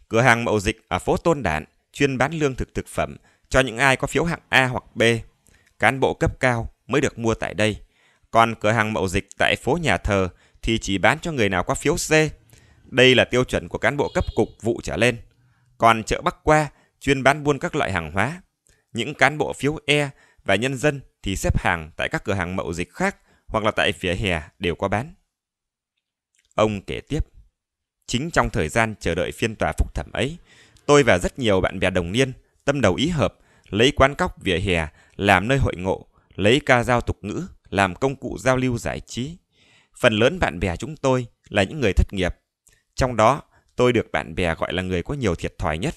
Cửa hàng mậu dịch ở phố Tôn Đản chuyên bán lương thực thực phẩm cho những ai có phiếu hạng A hoặc B. Cán bộ cấp cao mới được mua tại đây. Còn cửa hàng mậu dịch tại phố nhà thờ thì chỉ bán cho người nào có phiếu C. Đây là tiêu chuẩn của cán bộ cấp cục vụ trở lên. Còn chợ Bắc Qua chuyên bán buôn các loại hàng hóa. Những cán bộ phiếu E và nhân dân thì xếp hàng tại các cửa hàng mậu dịch khác hoặc là tại phía hè đều có bán. Ông kể tiếp, chính trong thời gian chờ đợi phiên tòa phúc thẩm ấy, tôi và rất nhiều bạn bè đồng niên tâm đầu ý hợp lấy quán cóc vỉa hè làm nơi hội ngộ, lấy ca dao tục ngữ làm công cụ giao lưu giải trí. Phần lớn bạn bè chúng tôi là những người thất nghiệp. Trong đó, tôi được bạn bè gọi là người có nhiều thiệt thòi nhất.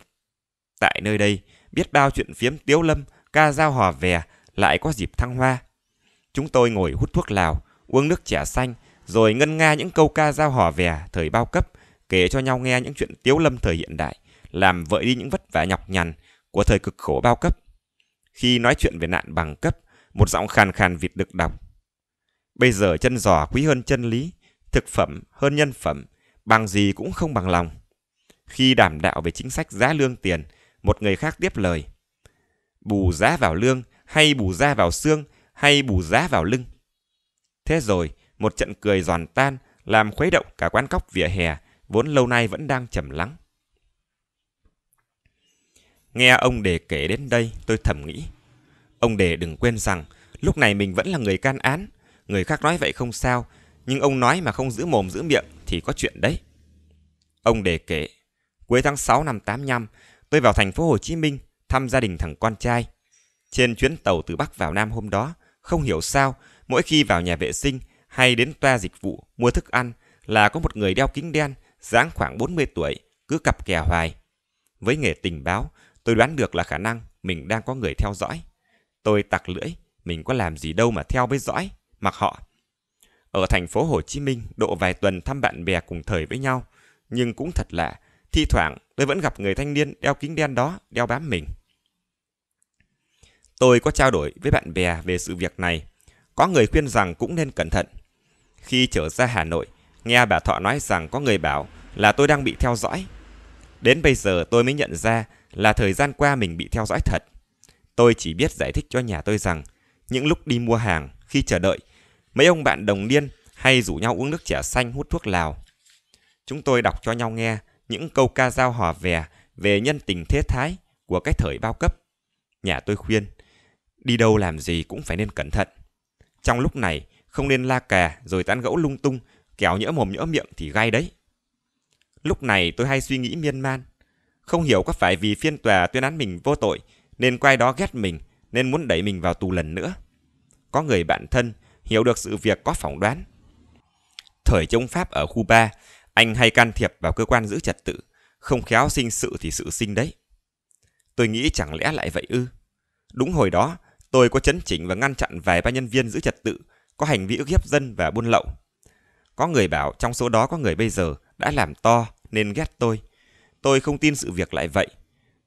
Tại nơi đây, biết bao chuyện phiếm tiếu lâm, ca dao hòa vè lại có dịp thăng hoa. Chúng tôi ngồi hút thuốc lào, uống nước trà xanh, rồi ngân nga những câu ca giao hò vè thời bao cấp, kể cho nhau nghe những chuyện tiếu lâm thời hiện đại, làm vợi đi những vất vả nhọc nhằn của thời cực khổ bao cấp. Khi nói chuyện về nạn bằng cấp, một giọng khàn khàn vịt được đọc. Bây giờ chân giò quý hơn chân lý, thực phẩm hơn nhân phẩm, bằng gì cũng không bằng lòng. Khi đảm đạo về chính sách giá lương tiền, một người khác tiếp lời. Bù giá vào lương hay bù ra vào xương hay bù giá vào lưng. Thế rồi, một trận cười giòn tan làm khuấy động cả quán cóc vỉa hè vốn lâu nay vẫn đang trầm lắng. Nghe ông đề kể đến đây, tôi thầm nghĩ. Ông đề đừng quên rằng, lúc này mình vẫn là người can án. Người khác nói vậy không sao, nhưng ông nói mà không giữ mồm giữ miệng thì có chuyện đấy. Ông đề kể, cuối tháng 6 năm 85, tôi vào thành phố Hồ Chí Minh thăm gia đình thằng con trai. Trên chuyến tàu từ Bắc vào Nam hôm đó, không hiểu sao, mỗi khi vào nhà vệ sinh hay đến toa dịch vụ mua thức ăn là có một người đeo kính đen, dáng khoảng 40 tuổi, cứ cặp kè hoài. Với nghề tình báo, tôi đoán được là khả năng mình đang có người theo dõi. Tôi tặc lưỡi, mình có làm gì đâu mà theo với dõi, mặc họ. Ở thành phố Hồ Chí Minh, độ vài tuần thăm bạn bè cùng thời với nhau. Nhưng cũng thật lạ, thi thoảng tôi vẫn gặp người thanh niên đeo kính đen đó đeo bám mình. Tôi có trao đổi với bạn bè về sự việc này. Có người khuyên rằng cũng nên cẩn thận. Khi trở ra Hà Nội, nghe bà Thọ nói rằng có người bảo là tôi đang bị theo dõi. Đến bây giờ tôi mới nhận ra là thời gian qua mình bị theo dõi thật. Tôi chỉ biết giải thích cho nhà tôi rằng những lúc đi mua hàng, khi chờ đợi, mấy ông bạn đồng niên hay rủ nhau uống nước chè xanh hút thuốc lào. Chúng tôi đọc cho nhau nghe những câu ca giao hòa vè về nhân tình thế thái của cái thời bao cấp. Nhà tôi khuyên, Đi đâu làm gì cũng phải nên cẩn thận. Trong lúc này, không nên la cà rồi tán gẫu lung tung, kéo nhỡ mồm nhỡ miệng thì gai đấy. Lúc này tôi hay suy nghĩ miên man. Không hiểu có phải vì phiên tòa tuyên án mình vô tội nên quay đó ghét mình nên muốn đẩy mình vào tù lần nữa. Có người bạn thân hiểu được sự việc có phỏng đoán. Thời chống Pháp ở Cuba, anh hay can thiệp vào cơ quan giữ trật tự, không khéo sinh sự thì sự sinh đấy. Tôi nghĩ chẳng lẽ lại vậy ư? Đúng hồi đó, tôi có chấn chỉnh và ngăn chặn vài ba nhân viên giữ trật tự có hành vi ức hiếp dân và buôn lậu. Có người bảo trong số đó có người bây giờ đã làm to nên ghét tôi. Tôi không tin sự việc lại vậy.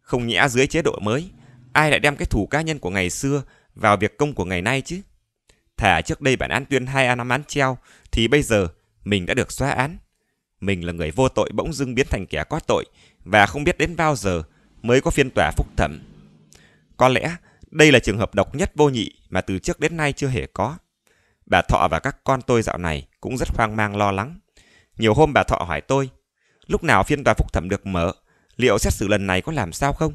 Không nhẽ dưới chế độ mới, ai lại đem cái thủ cá nhân của ngày xưa vào việc công của ngày nay chứ? Thả trước đây bản án tuyên hai năm án treo thì bây giờ mình đã được xóa án. Mình là người vô tội bỗng dưng biến thành kẻ có tội và không biết đến bao giờ mới có phiên tòa phúc thẩm. Có lẽ đây là trường hợp độc nhất vô nhị mà từ trước đến nay chưa hề có. Bà Thọ và các con tôi dạo này cũng rất hoang mang lo lắng. Nhiều hôm bà Thọ hỏi tôi, lúc nào phiên tòa phúc thẩm được mở, liệu xét xử lần này có làm sao không?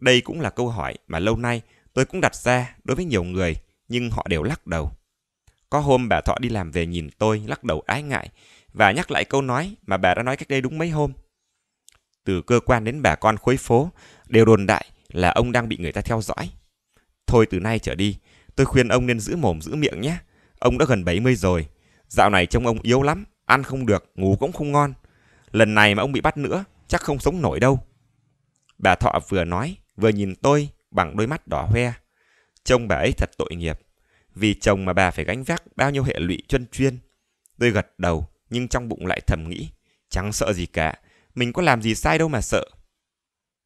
Đây cũng là câu hỏi mà lâu nay tôi cũng đặt ra đối với nhiều người, nhưng họ đều lắc đầu. Có hôm bà Thọ đi làm về nhìn tôi lắc đầu ái ngại và nhắc lại câu nói mà bà đã nói cách đây đúng mấy hôm. Từ cơ quan đến bà con khối phố đều đồn đại là ông đang bị người ta theo dõi. Thôi từ nay trở đi, tôi khuyên ông nên giữ mồm giữ miệng nhé. Ông đã gần 70 rồi. Dạo này trông ông yếu lắm, ăn không được, ngủ cũng không ngon. Lần này mà ông bị bắt nữa, chắc không sống nổi đâu. Bà Thọ vừa nói, vừa nhìn tôi bằng đôi mắt đỏ hoe. Trông bà ấy thật tội nghiệp. Vì chồng mà bà phải gánh vác bao nhiêu hệ lụy chuyên chuyên. Tôi gật đầu, nhưng trong bụng lại thầm nghĩ. Chẳng sợ gì cả, mình có làm gì sai đâu mà sợ.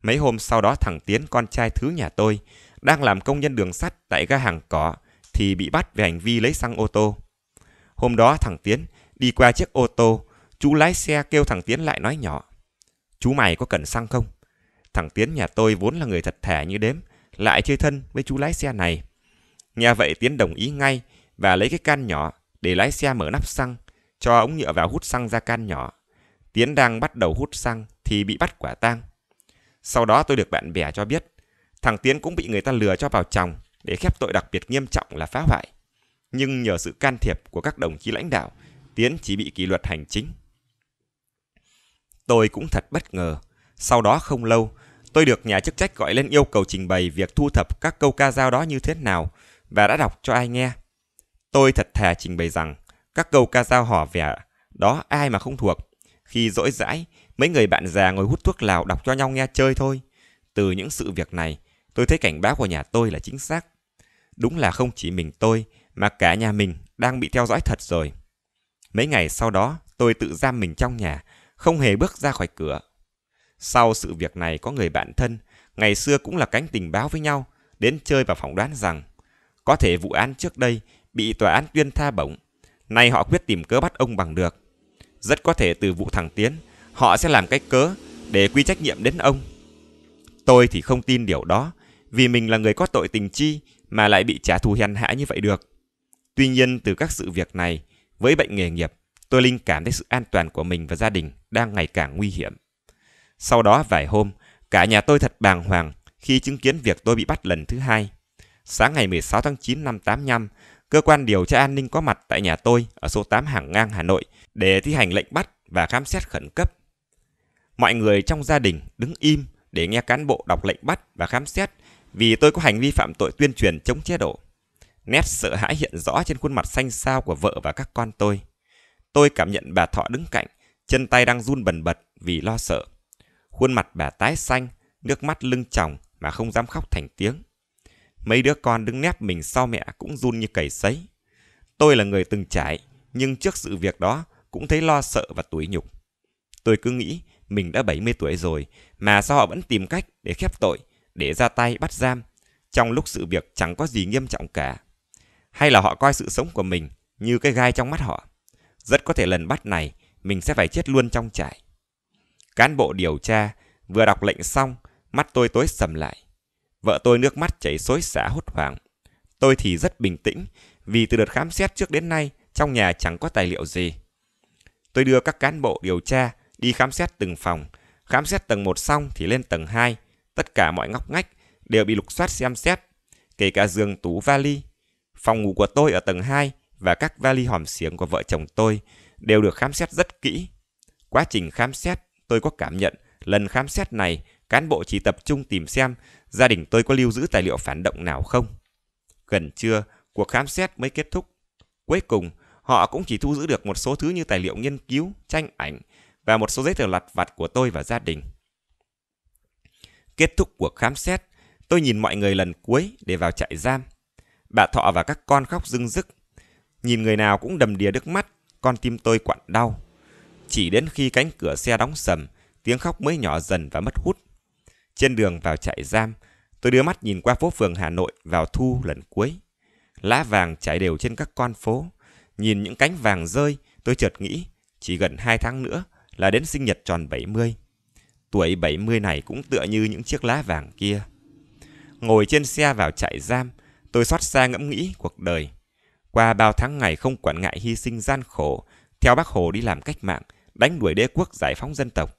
Mấy hôm sau đó thằng Tiến, con trai thứ nhà tôi, đang làm công nhân đường sắt tại ga hàng cỏ thì bị bắt về hành vi lấy xăng ô tô. Hôm đó thằng Tiến đi qua chiếc ô tô, chú lái xe kêu thằng Tiến lại nói nhỏ. Chú mày có cần xăng không? Thằng Tiến nhà tôi vốn là người thật thẻ như đếm, lại chơi thân với chú lái xe này. Nghe vậy Tiến đồng ý ngay và lấy cái can nhỏ để lái xe mở nắp xăng, cho ống nhựa vào hút xăng ra can nhỏ. Tiến đang bắt đầu hút xăng thì bị bắt quả tang. Sau đó tôi được bạn bè cho biết Thằng Tiến cũng bị người ta lừa cho vào chồng để khép tội đặc biệt nghiêm trọng là phá hoại. Nhưng nhờ sự can thiệp của các đồng chí lãnh đạo, Tiến chỉ bị kỷ luật hành chính. Tôi cũng thật bất ngờ. Sau đó không lâu, tôi được nhà chức trách gọi lên yêu cầu trình bày việc thu thập các câu ca dao đó như thế nào và đã đọc cho ai nghe. Tôi thật thà trình bày rằng các câu ca dao hò vẻ đó ai mà không thuộc. Khi dỗi rãi, mấy người bạn già ngồi hút thuốc lào đọc cho nhau nghe chơi thôi. Từ những sự việc này, Tôi thấy cảnh báo của nhà tôi là chính xác. Đúng là không chỉ mình tôi mà cả nhà mình đang bị theo dõi thật rồi. Mấy ngày sau đó, tôi tự giam mình trong nhà, không hề bước ra khỏi cửa. Sau sự việc này có người bạn thân, ngày xưa cũng là cánh tình báo với nhau, đến chơi và phỏng đoán rằng có thể vụ án trước đây bị tòa án tuyên tha bổng, nay họ quyết tìm cớ bắt ông bằng được. Rất có thể từ vụ thằng tiến, họ sẽ làm cái cớ để quy trách nhiệm đến ông. Tôi thì không tin điều đó, vì mình là người có tội tình chi mà lại bị trả thù hèn hạ như vậy được. Tuy nhiên từ các sự việc này, với bệnh nghề nghiệp, tôi linh cảm thấy sự an toàn của mình và gia đình đang ngày càng nguy hiểm. Sau đó vài hôm, cả nhà tôi thật bàng hoàng khi chứng kiến việc tôi bị bắt lần thứ hai. Sáng ngày 16 tháng 9 năm 85, cơ quan điều tra an ninh có mặt tại nhà tôi ở số 8 Hàng Ngang Hà Nội để thi hành lệnh bắt và khám xét khẩn cấp. Mọi người trong gia đình đứng im để nghe cán bộ đọc lệnh bắt và khám xét vì tôi có hành vi phạm tội tuyên truyền chống chế độ. Nét sợ hãi hiện rõ trên khuôn mặt xanh xao của vợ và các con tôi. Tôi cảm nhận bà Thọ đứng cạnh, chân tay đang run bần bật vì lo sợ. Khuôn mặt bà tái xanh, nước mắt lưng tròng mà không dám khóc thành tiếng. Mấy đứa con đứng nép mình sau mẹ cũng run như cầy sấy. Tôi là người từng trải, nhưng trước sự việc đó cũng thấy lo sợ và tủi nhục. Tôi cứ nghĩ mình đã 70 tuổi rồi mà sao họ vẫn tìm cách để khép tội để ra tay bắt giam trong lúc sự việc chẳng có gì nghiêm trọng cả. Hay là họ coi sự sống của mình như cái gai trong mắt họ. Rất có thể lần bắt này mình sẽ phải chết luôn trong trại. Cán bộ điều tra vừa đọc lệnh xong, mắt tôi tối sầm lại. Vợ tôi nước mắt chảy xối xả hốt hoảng. Tôi thì rất bình tĩnh vì từ đợt khám xét trước đến nay trong nhà chẳng có tài liệu gì. Tôi đưa các cán bộ điều tra đi khám xét từng phòng, khám xét tầng 1 xong thì lên tầng 2 Tất cả mọi ngóc ngách đều bị lục soát xem xét, kể cả giường tủ vali. Phòng ngủ của tôi ở tầng 2 và các vali hòm xiềng của vợ chồng tôi đều được khám xét rất kỹ. Quá trình khám xét, tôi có cảm nhận lần khám xét này cán bộ chỉ tập trung tìm xem gia đình tôi có lưu giữ tài liệu phản động nào không. Gần trưa, cuộc khám xét mới kết thúc. Cuối cùng, họ cũng chỉ thu giữ được một số thứ như tài liệu nghiên cứu, tranh ảnh và một số giấy tờ lặt vặt của tôi và gia đình. Kết thúc cuộc khám xét, tôi nhìn mọi người lần cuối để vào trại giam. Bà Thọ và các con khóc rưng rức. Nhìn người nào cũng đầm đìa nước mắt, con tim tôi quặn đau. Chỉ đến khi cánh cửa xe đóng sầm, tiếng khóc mới nhỏ dần và mất hút. Trên đường vào trại giam, tôi đưa mắt nhìn qua phố phường Hà Nội vào thu lần cuối. Lá vàng trải đều trên các con phố. Nhìn những cánh vàng rơi, tôi chợt nghĩ, chỉ gần hai tháng nữa là đến sinh nhật tròn 70 tuổi 70 này cũng tựa như những chiếc lá vàng kia. Ngồi trên xe vào trại giam, tôi xót xa ngẫm nghĩ cuộc đời. Qua bao tháng ngày không quản ngại hy sinh gian khổ, theo bác Hồ đi làm cách mạng, đánh đuổi đế quốc giải phóng dân tộc.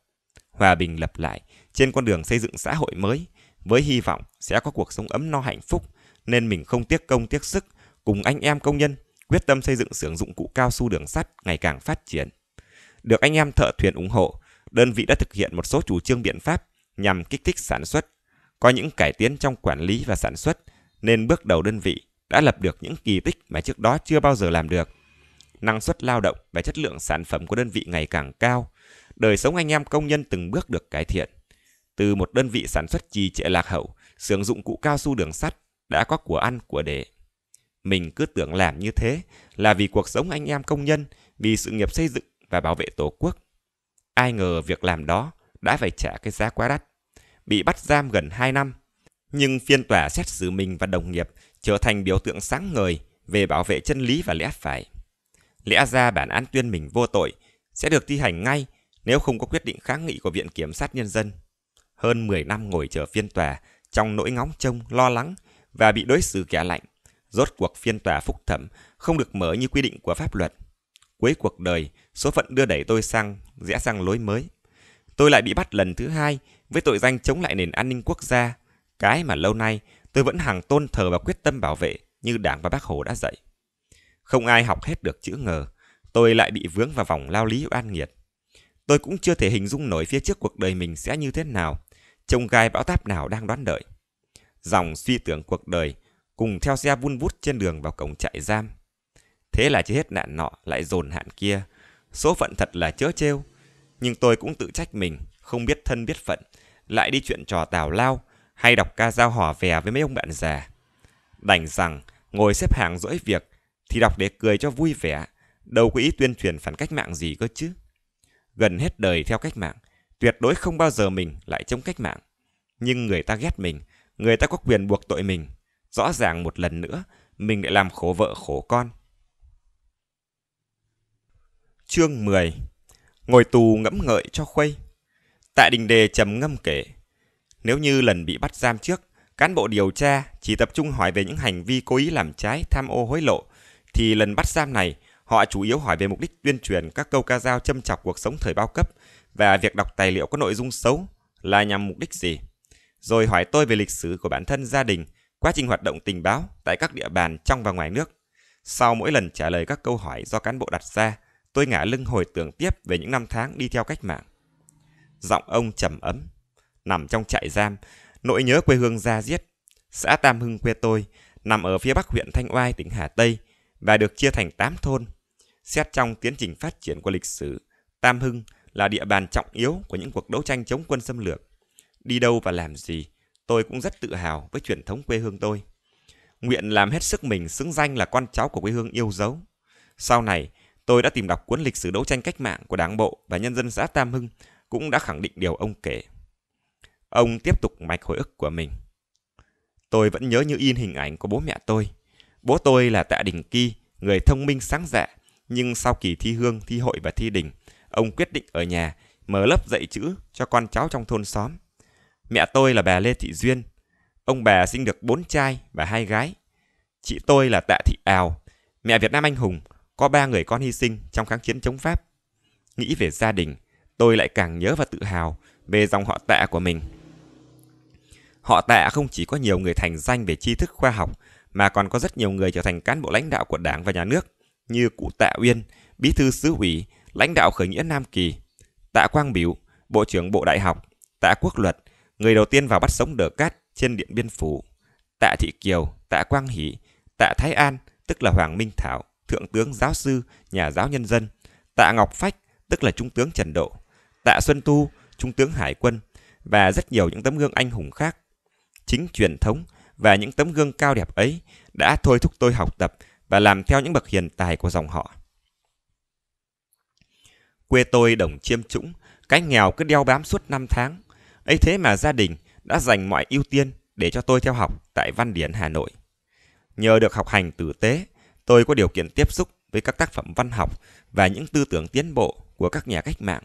Hòa bình lập lại trên con đường xây dựng xã hội mới, với hy vọng sẽ có cuộc sống ấm no hạnh phúc, nên mình không tiếc công tiếc sức cùng anh em công nhân quyết tâm xây dựng xưởng dụng cụ cao su đường sắt ngày càng phát triển. Được anh em thợ thuyền ủng hộ, đơn vị đã thực hiện một số chủ trương biện pháp nhằm kích thích sản xuất, có những cải tiến trong quản lý và sản xuất, nên bước đầu đơn vị đã lập được những kỳ tích mà trước đó chưa bao giờ làm được. Năng suất lao động và chất lượng sản phẩm của đơn vị ngày càng cao, đời sống anh em công nhân từng bước được cải thiện. Từ một đơn vị sản xuất trì trệ lạc hậu, sử dụng cụ cao su đường sắt đã có của ăn của để. Mình cứ tưởng làm như thế là vì cuộc sống anh em công nhân, vì sự nghiệp xây dựng và bảo vệ Tổ quốc. Ai ngờ việc làm đó đã phải trả cái giá quá đắt. Bị bắt giam gần 2 năm, nhưng phiên tòa xét xử mình và đồng nghiệp trở thành biểu tượng sáng ngời về bảo vệ chân lý và lẽ phải. Lẽ ra bản án tuyên mình vô tội sẽ được thi hành ngay nếu không có quyết định kháng nghị của Viện Kiểm sát Nhân dân. Hơn 10 năm ngồi chờ phiên tòa trong nỗi ngóng trông, lo lắng và bị đối xử kẻ lạnh, rốt cuộc phiên tòa phúc thẩm không được mở như quy định của pháp luật. Cuối cuộc đời, số phận đưa đẩy tôi sang rẽ sang lối mới. Tôi lại bị bắt lần thứ hai với tội danh chống lại nền an ninh quốc gia, cái mà lâu nay tôi vẫn hàng tôn thờ và quyết tâm bảo vệ như Đảng và Bác Hồ đã dạy. Không ai học hết được chữ ngờ, tôi lại bị vướng vào vòng lao lý oan nghiệt. Tôi cũng chưa thể hình dung nổi phía trước cuộc đời mình sẽ như thế nào, trông gai bão táp nào đang đoán đợi. Dòng suy tưởng cuộc đời cùng theo xe vun vút trên đường vào cổng trại giam. Thế là chưa hết nạn nọ lại dồn hạn kia, Số phận thật là chớ trêu. Nhưng tôi cũng tự trách mình, không biết thân biết phận, lại đi chuyện trò tào lao hay đọc ca giao hỏ vè với mấy ông bạn già. Đành rằng ngồi xếp hàng dỗi việc thì đọc để cười cho vui vẻ, đâu có ý tuyên truyền phản cách mạng gì cơ chứ. Gần hết đời theo cách mạng, tuyệt đối không bao giờ mình lại chống cách mạng. Nhưng người ta ghét mình, người ta có quyền buộc tội mình. Rõ ràng một lần nữa, mình lại làm khổ vợ khổ con. Chương 10 Ngồi tù ngẫm ngợi cho khuây Tại Đình Đề trầm ngâm kể Nếu như lần bị bắt giam trước Cán bộ điều tra chỉ tập trung hỏi về những hành vi cố ý làm trái tham ô hối lộ Thì lần bắt giam này Họ chủ yếu hỏi về mục đích tuyên truyền các câu ca dao châm chọc cuộc sống thời bao cấp Và việc đọc tài liệu có nội dung xấu là nhằm mục đích gì Rồi hỏi tôi về lịch sử của bản thân gia đình Quá trình hoạt động tình báo tại các địa bàn trong và ngoài nước Sau mỗi lần trả lời các câu hỏi do cán bộ đặt ra Tôi ngả lưng hồi tưởng tiếp về những năm tháng đi theo cách mạng. Giọng ông trầm ấm. Nằm trong trại giam, nỗi nhớ quê hương ra diết. Xã Tam Hưng quê tôi, nằm ở phía bắc huyện Thanh Oai, tỉnh Hà Tây và được chia thành 8 thôn. Xét trong tiến trình phát triển của lịch sử, Tam Hưng là địa bàn trọng yếu của những cuộc đấu tranh chống quân xâm lược. Đi đâu và làm gì, tôi cũng rất tự hào với truyền thống quê hương tôi. Nguyện làm hết sức mình xứng danh là con cháu của quê hương yêu dấu. Sau này, Tôi đã tìm đọc cuốn lịch sử đấu tranh cách mạng của Đảng bộ và nhân dân xã Tam Hưng cũng đã khẳng định điều ông kể. Ông tiếp tục mạch hồi ức của mình. Tôi vẫn nhớ như in hình ảnh của bố mẹ tôi. Bố tôi là Tạ Đình Kỳ, người thông minh sáng dạ, nhưng sau kỳ thi hương, thi hội và thi đình, ông quyết định ở nhà mở lớp dạy chữ cho con cháu trong thôn xóm. Mẹ tôi là bà Lê Thị Duyên. Ông bà sinh được bốn trai và hai gái. Chị tôi là Tạ Thị Ào, mẹ Việt Nam Anh Hùng – có ba người con hy sinh trong kháng chiến chống Pháp. Nghĩ về gia đình, tôi lại càng nhớ và tự hào về dòng họ tạ của mình. Họ tạ không chỉ có nhiều người thành danh về tri thức khoa học, mà còn có rất nhiều người trở thành cán bộ lãnh đạo của đảng và nhà nước, như cụ Tạ Uyên, bí thư xứ ủy, lãnh đạo khởi nghĩa Nam Kỳ, Tạ Quang Biểu, Bộ trưởng Bộ Đại học, Tạ Quốc Luật, người đầu tiên vào bắt sống Đờ Cát trên Điện Biên Phủ, Tạ Thị Kiều, Tạ Quang Hỷ, Tạ Thái An, tức là Hoàng Minh Thảo, Thượng tướng giáo sư, nhà giáo nhân dân, Tạ Ngọc Phách, tức là Trung tướng Trần Độ, Tạ Xuân Tu, Trung tướng Hải quân và rất nhiều những tấm gương anh hùng khác. Chính truyền thống và những tấm gương cao đẹp ấy đã thôi thúc tôi học tập và làm theo những bậc hiền tài của dòng họ. Quê tôi đồng chiêm trũng, cái nghèo cứ đeo bám suốt năm tháng. ấy thế mà gia đình đã dành mọi ưu tiên để cho tôi theo học tại Văn Điển Hà Nội. Nhờ được học hành tử tế, tôi có điều kiện tiếp xúc với các tác phẩm văn học và những tư tưởng tiến bộ của các nhà cách mạng,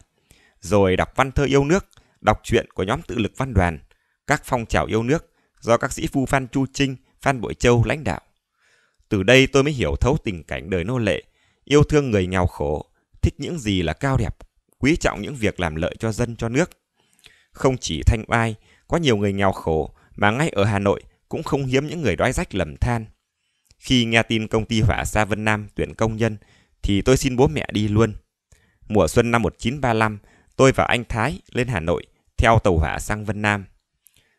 rồi đọc văn thơ yêu nước, đọc truyện của nhóm tự lực văn đoàn, các phong trào yêu nước do các sĩ phu Phan Chu Trinh, Phan Bội Châu lãnh đạo. Từ đây tôi mới hiểu thấu tình cảnh đời nô lệ, yêu thương người nghèo khổ, thích những gì là cao đẹp, quý trọng những việc làm lợi cho dân cho nước. Không chỉ Thanh Oai, có nhiều người nghèo khổ mà ngay ở Hà Nội cũng không hiếm những người đói rách lầm than. Khi nghe tin công ty hỏa xa Vân Nam tuyển công nhân thì tôi xin bố mẹ đi luôn. Mùa xuân năm 1935, tôi và anh Thái lên Hà Nội theo tàu hỏa sang Vân Nam.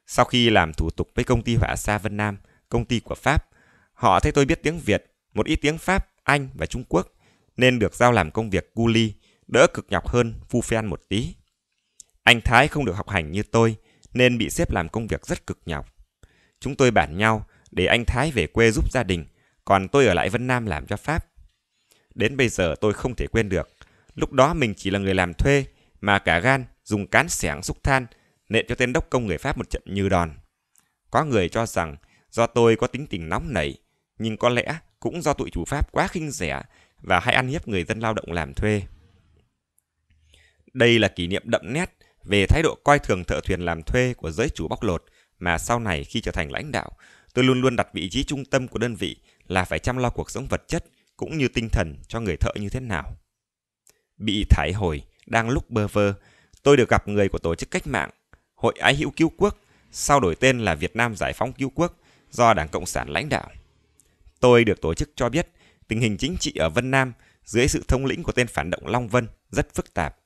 Sau khi làm thủ tục với công ty hỏa xa Vân Nam, công ty của Pháp, họ thấy tôi biết tiếng Việt, một ít tiếng Pháp, Anh và Trung Quốc nên được giao làm công việc cu ly, đỡ cực nhọc hơn phu phen một tí. Anh Thái không được học hành như tôi nên bị xếp làm công việc rất cực nhọc. Chúng tôi bản nhau để anh Thái về quê giúp gia đình, còn tôi ở lại Vân Nam làm cho Pháp. Đến bây giờ tôi không thể quên được, lúc đó mình chỉ là người làm thuê mà cả gan dùng cán xẻng xúc than nện cho tên đốc công người Pháp một trận như đòn. Có người cho rằng do tôi có tính tình nóng nảy, nhưng có lẽ cũng do tụi chủ Pháp quá khinh rẻ và hay ăn hiếp người dân lao động làm thuê. Đây là kỷ niệm đậm nét về thái độ coi thường thợ thuyền làm thuê của giới chủ bóc lột mà sau này khi trở thành lãnh đạo, Tôi luôn luôn đặt vị trí trung tâm của đơn vị là phải chăm lo cuộc sống vật chất cũng như tinh thần cho người thợ như thế nào. Bị thải hồi, đang lúc bơ vơ, tôi được gặp người của tổ chức cách mạng, Hội Ái hữu Cứu Quốc, sau đổi tên là Việt Nam Giải phóng Cứu Quốc do Đảng Cộng sản lãnh đạo. Tôi được tổ chức cho biết tình hình chính trị ở Vân Nam dưới sự thông lĩnh của tên phản động Long Vân rất phức tạp.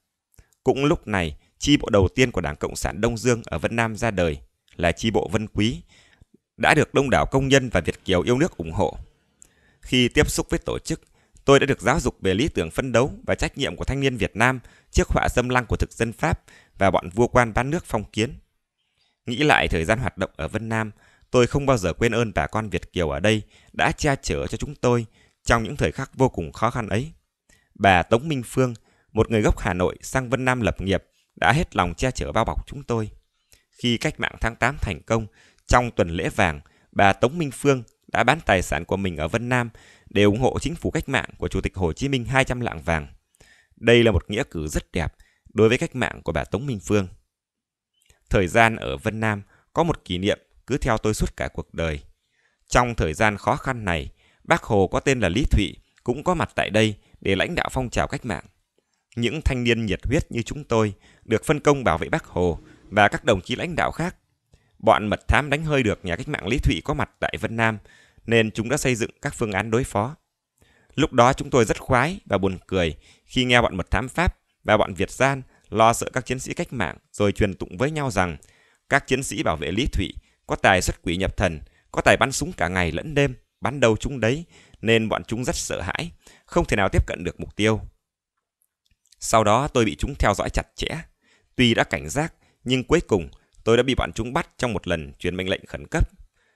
Cũng lúc này, chi bộ đầu tiên của Đảng Cộng sản Đông Dương ở Vân Nam ra đời là chi bộ Vân Quý, đã được đông đảo công nhân và Việt Kiều yêu nước ủng hộ. Khi tiếp xúc với tổ chức, tôi đã được giáo dục về lý tưởng phân đấu và trách nhiệm của thanh niên Việt Nam trước họa xâm lăng của thực dân Pháp và bọn vua quan bán nước phong kiến. Nghĩ lại thời gian hoạt động ở Vân Nam, tôi không bao giờ quên ơn bà con Việt Kiều ở đây đã che chở cho chúng tôi trong những thời khắc vô cùng khó khăn ấy. Bà Tống Minh Phương, một người gốc Hà Nội sang Vân Nam lập nghiệp, đã hết lòng che chở bao bọc chúng tôi. Khi cách mạng tháng 8 thành công, trong tuần lễ vàng, bà Tống Minh Phương đã bán tài sản của mình ở Vân Nam để ủng hộ chính phủ cách mạng của Chủ tịch Hồ Chí Minh 200 lạng vàng. Đây là một nghĩa cử rất đẹp đối với cách mạng của bà Tống Minh Phương. Thời gian ở Vân Nam có một kỷ niệm cứ theo tôi suốt cả cuộc đời. Trong thời gian khó khăn này, bác Hồ có tên là Lý Thụy cũng có mặt tại đây để lãnh đạo phong trào cách mạng. Những thanh niên nhiệt huyết như chúng tôi được phân công bảo vệ bác Hồ và các đồng chí lãnh đạo khác bọn mật thám đánh hơi được nhà cách mạng Lý Thụy có mặt tại Vân Nam, nên chúng đã xây dựng các phương án đối phó. Lúc đó chúng tôi rất khoái và buồn cười khi nghe bọn mật thám Pháp và bọn Việt gian lo sợ các chiến sĩ cách mạng rồi truyền tụng với nhau rằng các chiến sĩ bảo vệ Lý Thụy có tài xuất quỷ nhập thần, có tài bắn súng cả ngày lẫn đêm, bắn đâu chúng đấy, nên bọn chúng rất sợ hãi, không thể nào tiếp cận được mục tiêu. Sau đó tôi bị chúng theo dõi chặt chẽ. Tuy đã cảnh giác, nhưng cuối cùng tôi đã bị bọn chúng bắt trong một lần truyền mệnh lệnh khẩn cấp.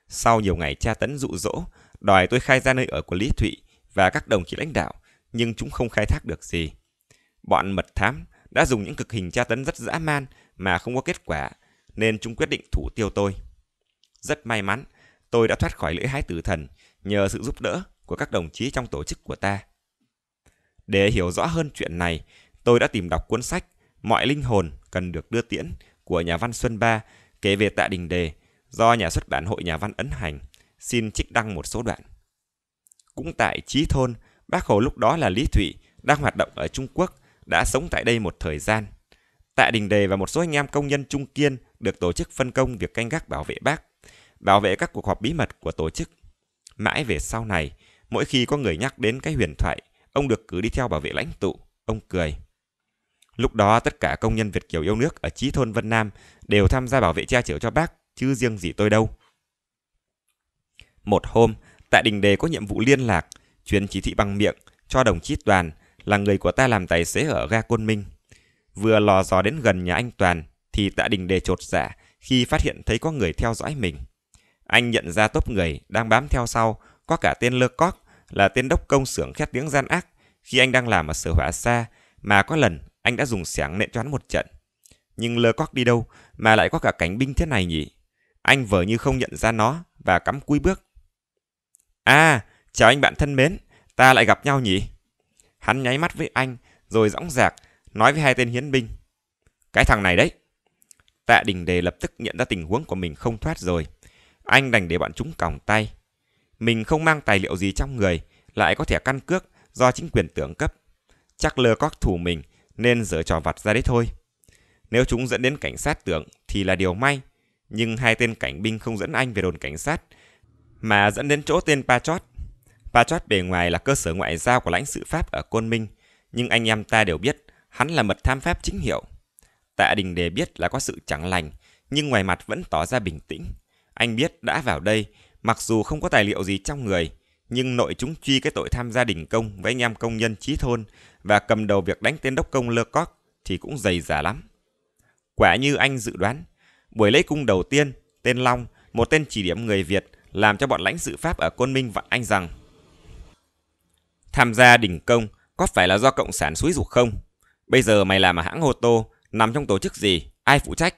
Sau nhiều ngày tra tấn dụ dỗ, đòi tôi khai ra nơi ở của Lý Thụy và các đồng chí lãnh đạo, nhưng chúng không khai thác được gì. Bọn mật thám đã dùng những cực hình tra tấn rất dã man mà không có kết quả, nên chúng quyết định thủ tiêu tôi. Rất may mắn, tôi đã thoát khỏi lưỡi hái tử thần nhờ sự giúp đỡ của các đồng chí trong tổ chức của ta. Để hiểu rõ hơn chuyện này, tôi đã tìm đọc cuốn sách Mọi linh hồn cần được đưa tiễn của nhà văn Xuân Ba kể về Tạ Đình Đề do nhà xuất bản Hội Nhà văn ấn hành, xin trích đăng một số đoạn. Cũng tại Chí Thôn, bác Hồ lúc đó là Lý Thụy, đang hoạt động ở Trung Quốc, đã sống tại đây một thời gian. Tạ Đình Đề và một số anh em công nhân Trung Kiên được tổ chức phân công việc canh gác bảo vệ bác, bảo vệ các cuộc họp bí mật của tổ chức. Mãi về sau này, mỗi khi có người nhắc đến cái huyền thoại, ông được cử đi theo bảo vệ lãnh tụ, ông cười. Lúc đó tất cả công nhân Việt Kiều yêu nước ở Chí Thôn Vân Nam đều tham gia bảo vệ che chở cho bác, chứ riêng gì tôi đâu. Một hôm, tại đình đề có nhiệm vụ liên lạc, truyền chỉ thị bằng miệng cho đồng chí Toàn là người của ta làm tài xế ở ga Côn Minh. Vừa lò dò đến gần nhà anh Toàn thì tạ đình đề trột dạ khi phát hiện thấy có người theo dõi mình. Anh nhận ra tốp người đang bám theo sau có cả tên Lơ Cóc là tên đốc công xưởng khét tiếng gian ác khi anh đang làm ở sở hỏa xa mà có lần anh đã dùng xẻng nện choán một trận. Nhưng lơ cóc đi đâu mà lại có cả cánh binh thế này nhỉ? Anh vờ như không nhận ra nó và cắm cúi bước. À, chào anh bạn thân mến, ta lại gặp nhau nhỉ? Hắn nháy mắt với anh rồi dõng dạc nói với hai tên hiến binh. Cái thằng này đấy. Tạ Đình Đề lập tức nhận ra tình huống của mình không thoát rồi. Anh đành để bọn chúng còng tay. Mình không mang tài liệu gì trong người, lại có thẻ căn cước do chính quyền tưởng cấp. Chắc lơ cóc thủ mình, nên giờ trò vặt ra đấy thôi. Nếu chúng dẫn đến cảnh sát tưởng thì là điều may, nhưng hai tên cảnh binh không dẫn anh về đồn cảnh sát, mà dẫn đến chỗ tên Pachot. Pachot bề ngoài là cơ sở ngoại giao của lãnh sự Pháp ở Côn Minh, nhưng anh em ta đều biết hắn là mật tham Pháp chính hiệu. Tạ Đình Đề biết là có sự chẳng lành, nhưng ngoài mặt vẫn tỏ ra bình tĩnh. Anh biết đã vào đây, mặc dù không có tài liệu gì trong người, nhưng nội chúng truy cái tội tham gia đình công với anh em công nhân trí thôn và cầm đầu việc đánh tên đốc công Lơ Cóc thì cũng dày giả lắm. Quả như anh dự đoán, buổi lễ cung đầu tiên, tên Long, một tên chỉ điểm người Việt, làm cho bọn lãnh sự Pháp ở Côn Minh vặn anh rằng Tham gia đình công có phải là do Cộng sản suối dục không? Bây giờ mày làm ở hãng ô tô, nằm trong tổ chức gì, ai phụ trách?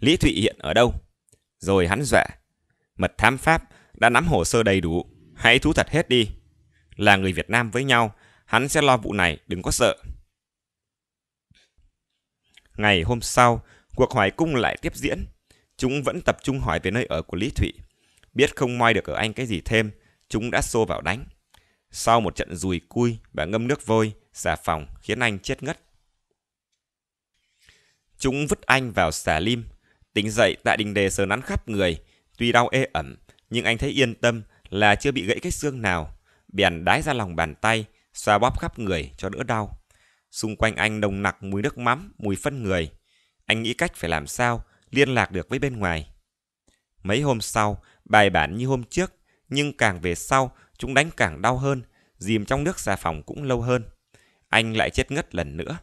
Lý Thụy hiện ở đâu? Rồi hắn dọa. Mật thám Pháp đã nắm hồ sơ đầy đủ, Hãy thú thật hết đi. Là người Việt Nam với nhau, hắn sẽ lo vụ này, đừng có sợ. Ngày hôm sau, cuộc hỏi cung lại tiếp diễn. Chúng vẫn tập trung hỏi về nơi ở của Lý Thụy. Biết không moi được ở anh cái gì thêm, chúng đã xô vào đánh. Sau một trận rùi cui và ngâm nước vôi, xà phòng khiến anh chết ngất. Chúng vứt anh vào xà lim. Tỉnh dậy tại đình đề sờ nắn khắp người. Tuy đau ê ẩm, nhưng anh thấy yên tâm là chưa bị gãy cái xương nào, bèn đái ra lòng bàn tay, xoa bóp khắp người cho đỡ đau. Xung quanh anh nồng nặc mùi nước mắm, mùi phân người. Anh nghĩ cách phải làm sao liên lạc được với bên ngoài. Mấy hôm sau, bài bản như hôm trước, nhưng càng về sau, chúng đánh càng đau hơn, dìm trong nước xà phòng cũng lâu hơn. Anh lại chết ngất lần nữa.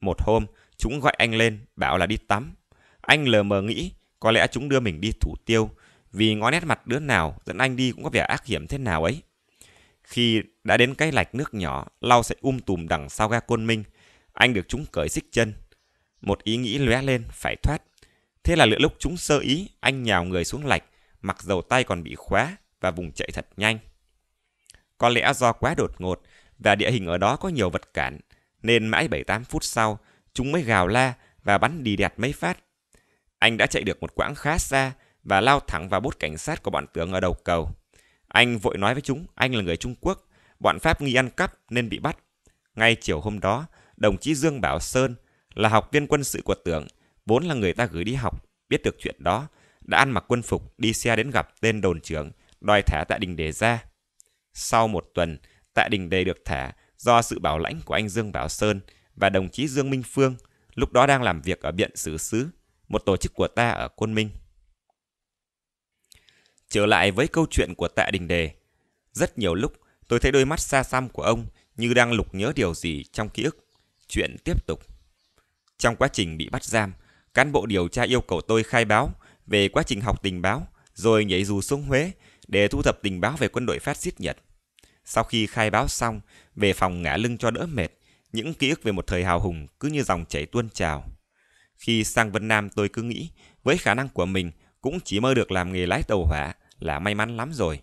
Một hôm, chúng gọi anh lên, bảo là đi tắm. Anh lờ mờ nghĩ, có lẽ chúng đưa mình đi thủ tiêu, vì ngó nét mặt đứa nào dẫn anh đi cũng có vẻ ác hiểm thế nào ấy. Khi đã đến cái lạch nước nhỏ, lau sẽ um tùm đằng sau ga quân minh, anh được chúng cởi xích chân. Một ý nghĩ lóe lên, phải thoát. Thế là lựa lúc chúng sơ ý, anh nhào người xuống lạch, mặc dầu tay còn bị khóa và vùng chạy thật nhanh. Có lẽ do quá đột ngột và địa hình ở đó có nhiều vật cản, nên mãi 7-8 phút sau, chúng mới gào la và bắn đi đẹp mấy phát. Anh đã chạy được một quãng khá xa và lao thẳng vào bốt cảnh sát của bọn tướng ở đầu cầu. Anh vội nói với chúng, anh là người Trung Quốc, bọn Pháp nghi ăn cắp nên bị bắt. Ngay chiều hôm đó, đồng chí Dương Bảo Sơn là học viên quân sự của tưởng, vốn là người ta gửi đi học, biết được chuyện đó, đã ăn mặc quân phục đi xe đến gặp tên đồn trưởng, đòi thả Tạ Đình Đề ra. Sau một tuần, Tạ Đình Đề được thả do sự bảo lãnh của anh Dương Bảo Sơn và đồng chí Dương Minh Phương, lúc đó đang làm việc ở Biện Sử Sứ, một tổ chức của ta ở Côn Minh. Trở lại với câu chuyện của Tạ Đình Đề. Rất nhiều lúc tôi thấy đôi mắt xa xăm của ông như đang lục nhớ điều gì trong ký ức. Chuyện tiếp tục. Trong quá trình bị bắt giam, cán bộ điều tra yêu cầu tôi khai báo về quá trình học tình báo rồi nhảy dù xuống Huế để thu thập tình báo về quân đội phát xít Nhật. Sau khi khai báo xong, về phòng ngã lưng cho đỡ mệt, những ký ức về một thời hào hùng cứ như dòng chảy tuôn trào. Khi sang Vân Nam tôi cứ nghĩ, với khả năng của mình, cũng chỉ mơ được làm nghề lái tàu hỏa là may mắn lắm rồi.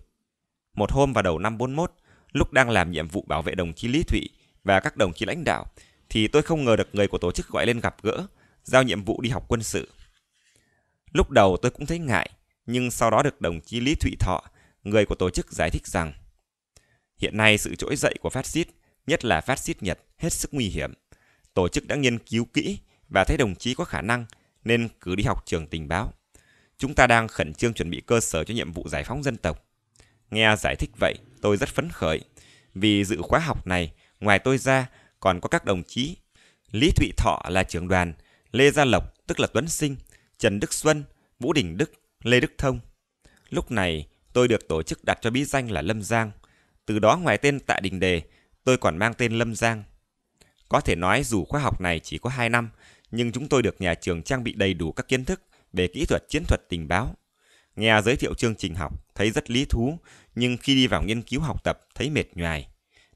Một hôm vào đầu năm 41, lúc đang làm nhiệm vụ bảo vệ đồng chí Lý Thụy và các đồng chí lãnh đạo, thì tôi không ngờ được người của tổ chức gọi lên gặp gỡ, giao nhiệm vụ đi học quân sự. Lúc đầu tôi cũng thấy ngại, nhưng sau đó được đồng chí Lý Thụy Thọ, người của tổ chức giải thích rằng hiện nay sự trỗi dậy của phát xít, nhất là phát xít Nhật, hết sức nguy hiểm. Tổ chức đã nghiên cứu kỹ và thấy đồng chí có khả năng nên cứ đi học trường tình báo. Chúng ta đang khẩn trương chuẩn bị cơ sở cho nhiệm vụ giải phóng dân tộc. Nghe giải thích vậy, tôi rất phấn khởi. Vì dự khóa học này, ngoài tôi ra, còn có các đồng chí. Lý Thụy Thọ là trưởng đoàn, Lê Gia Lộc tức là Tuấn Sinh, Trần Đức Xuân, Vũ Đình Đức, Lê Đức Thông. Lúc này, tôi được tổ chức đặt cho bí danh là Lâm Giang. Từ đó ngoài tên Tạ Đình Đề, tôi còn mang tên Lâm Giang. Có thể nói dù khóa học này chỉ có 2 năm, nhưng chúng tôi được nhà trường trang bị đầy đủ các kiến thức về kỹ thuật chiến thuật tình báo. Nghe giới thiệu chương trình học, thấy rất lý thú, nhưng khi đi vào nghiên cứu học tập thấy mệt nhoài.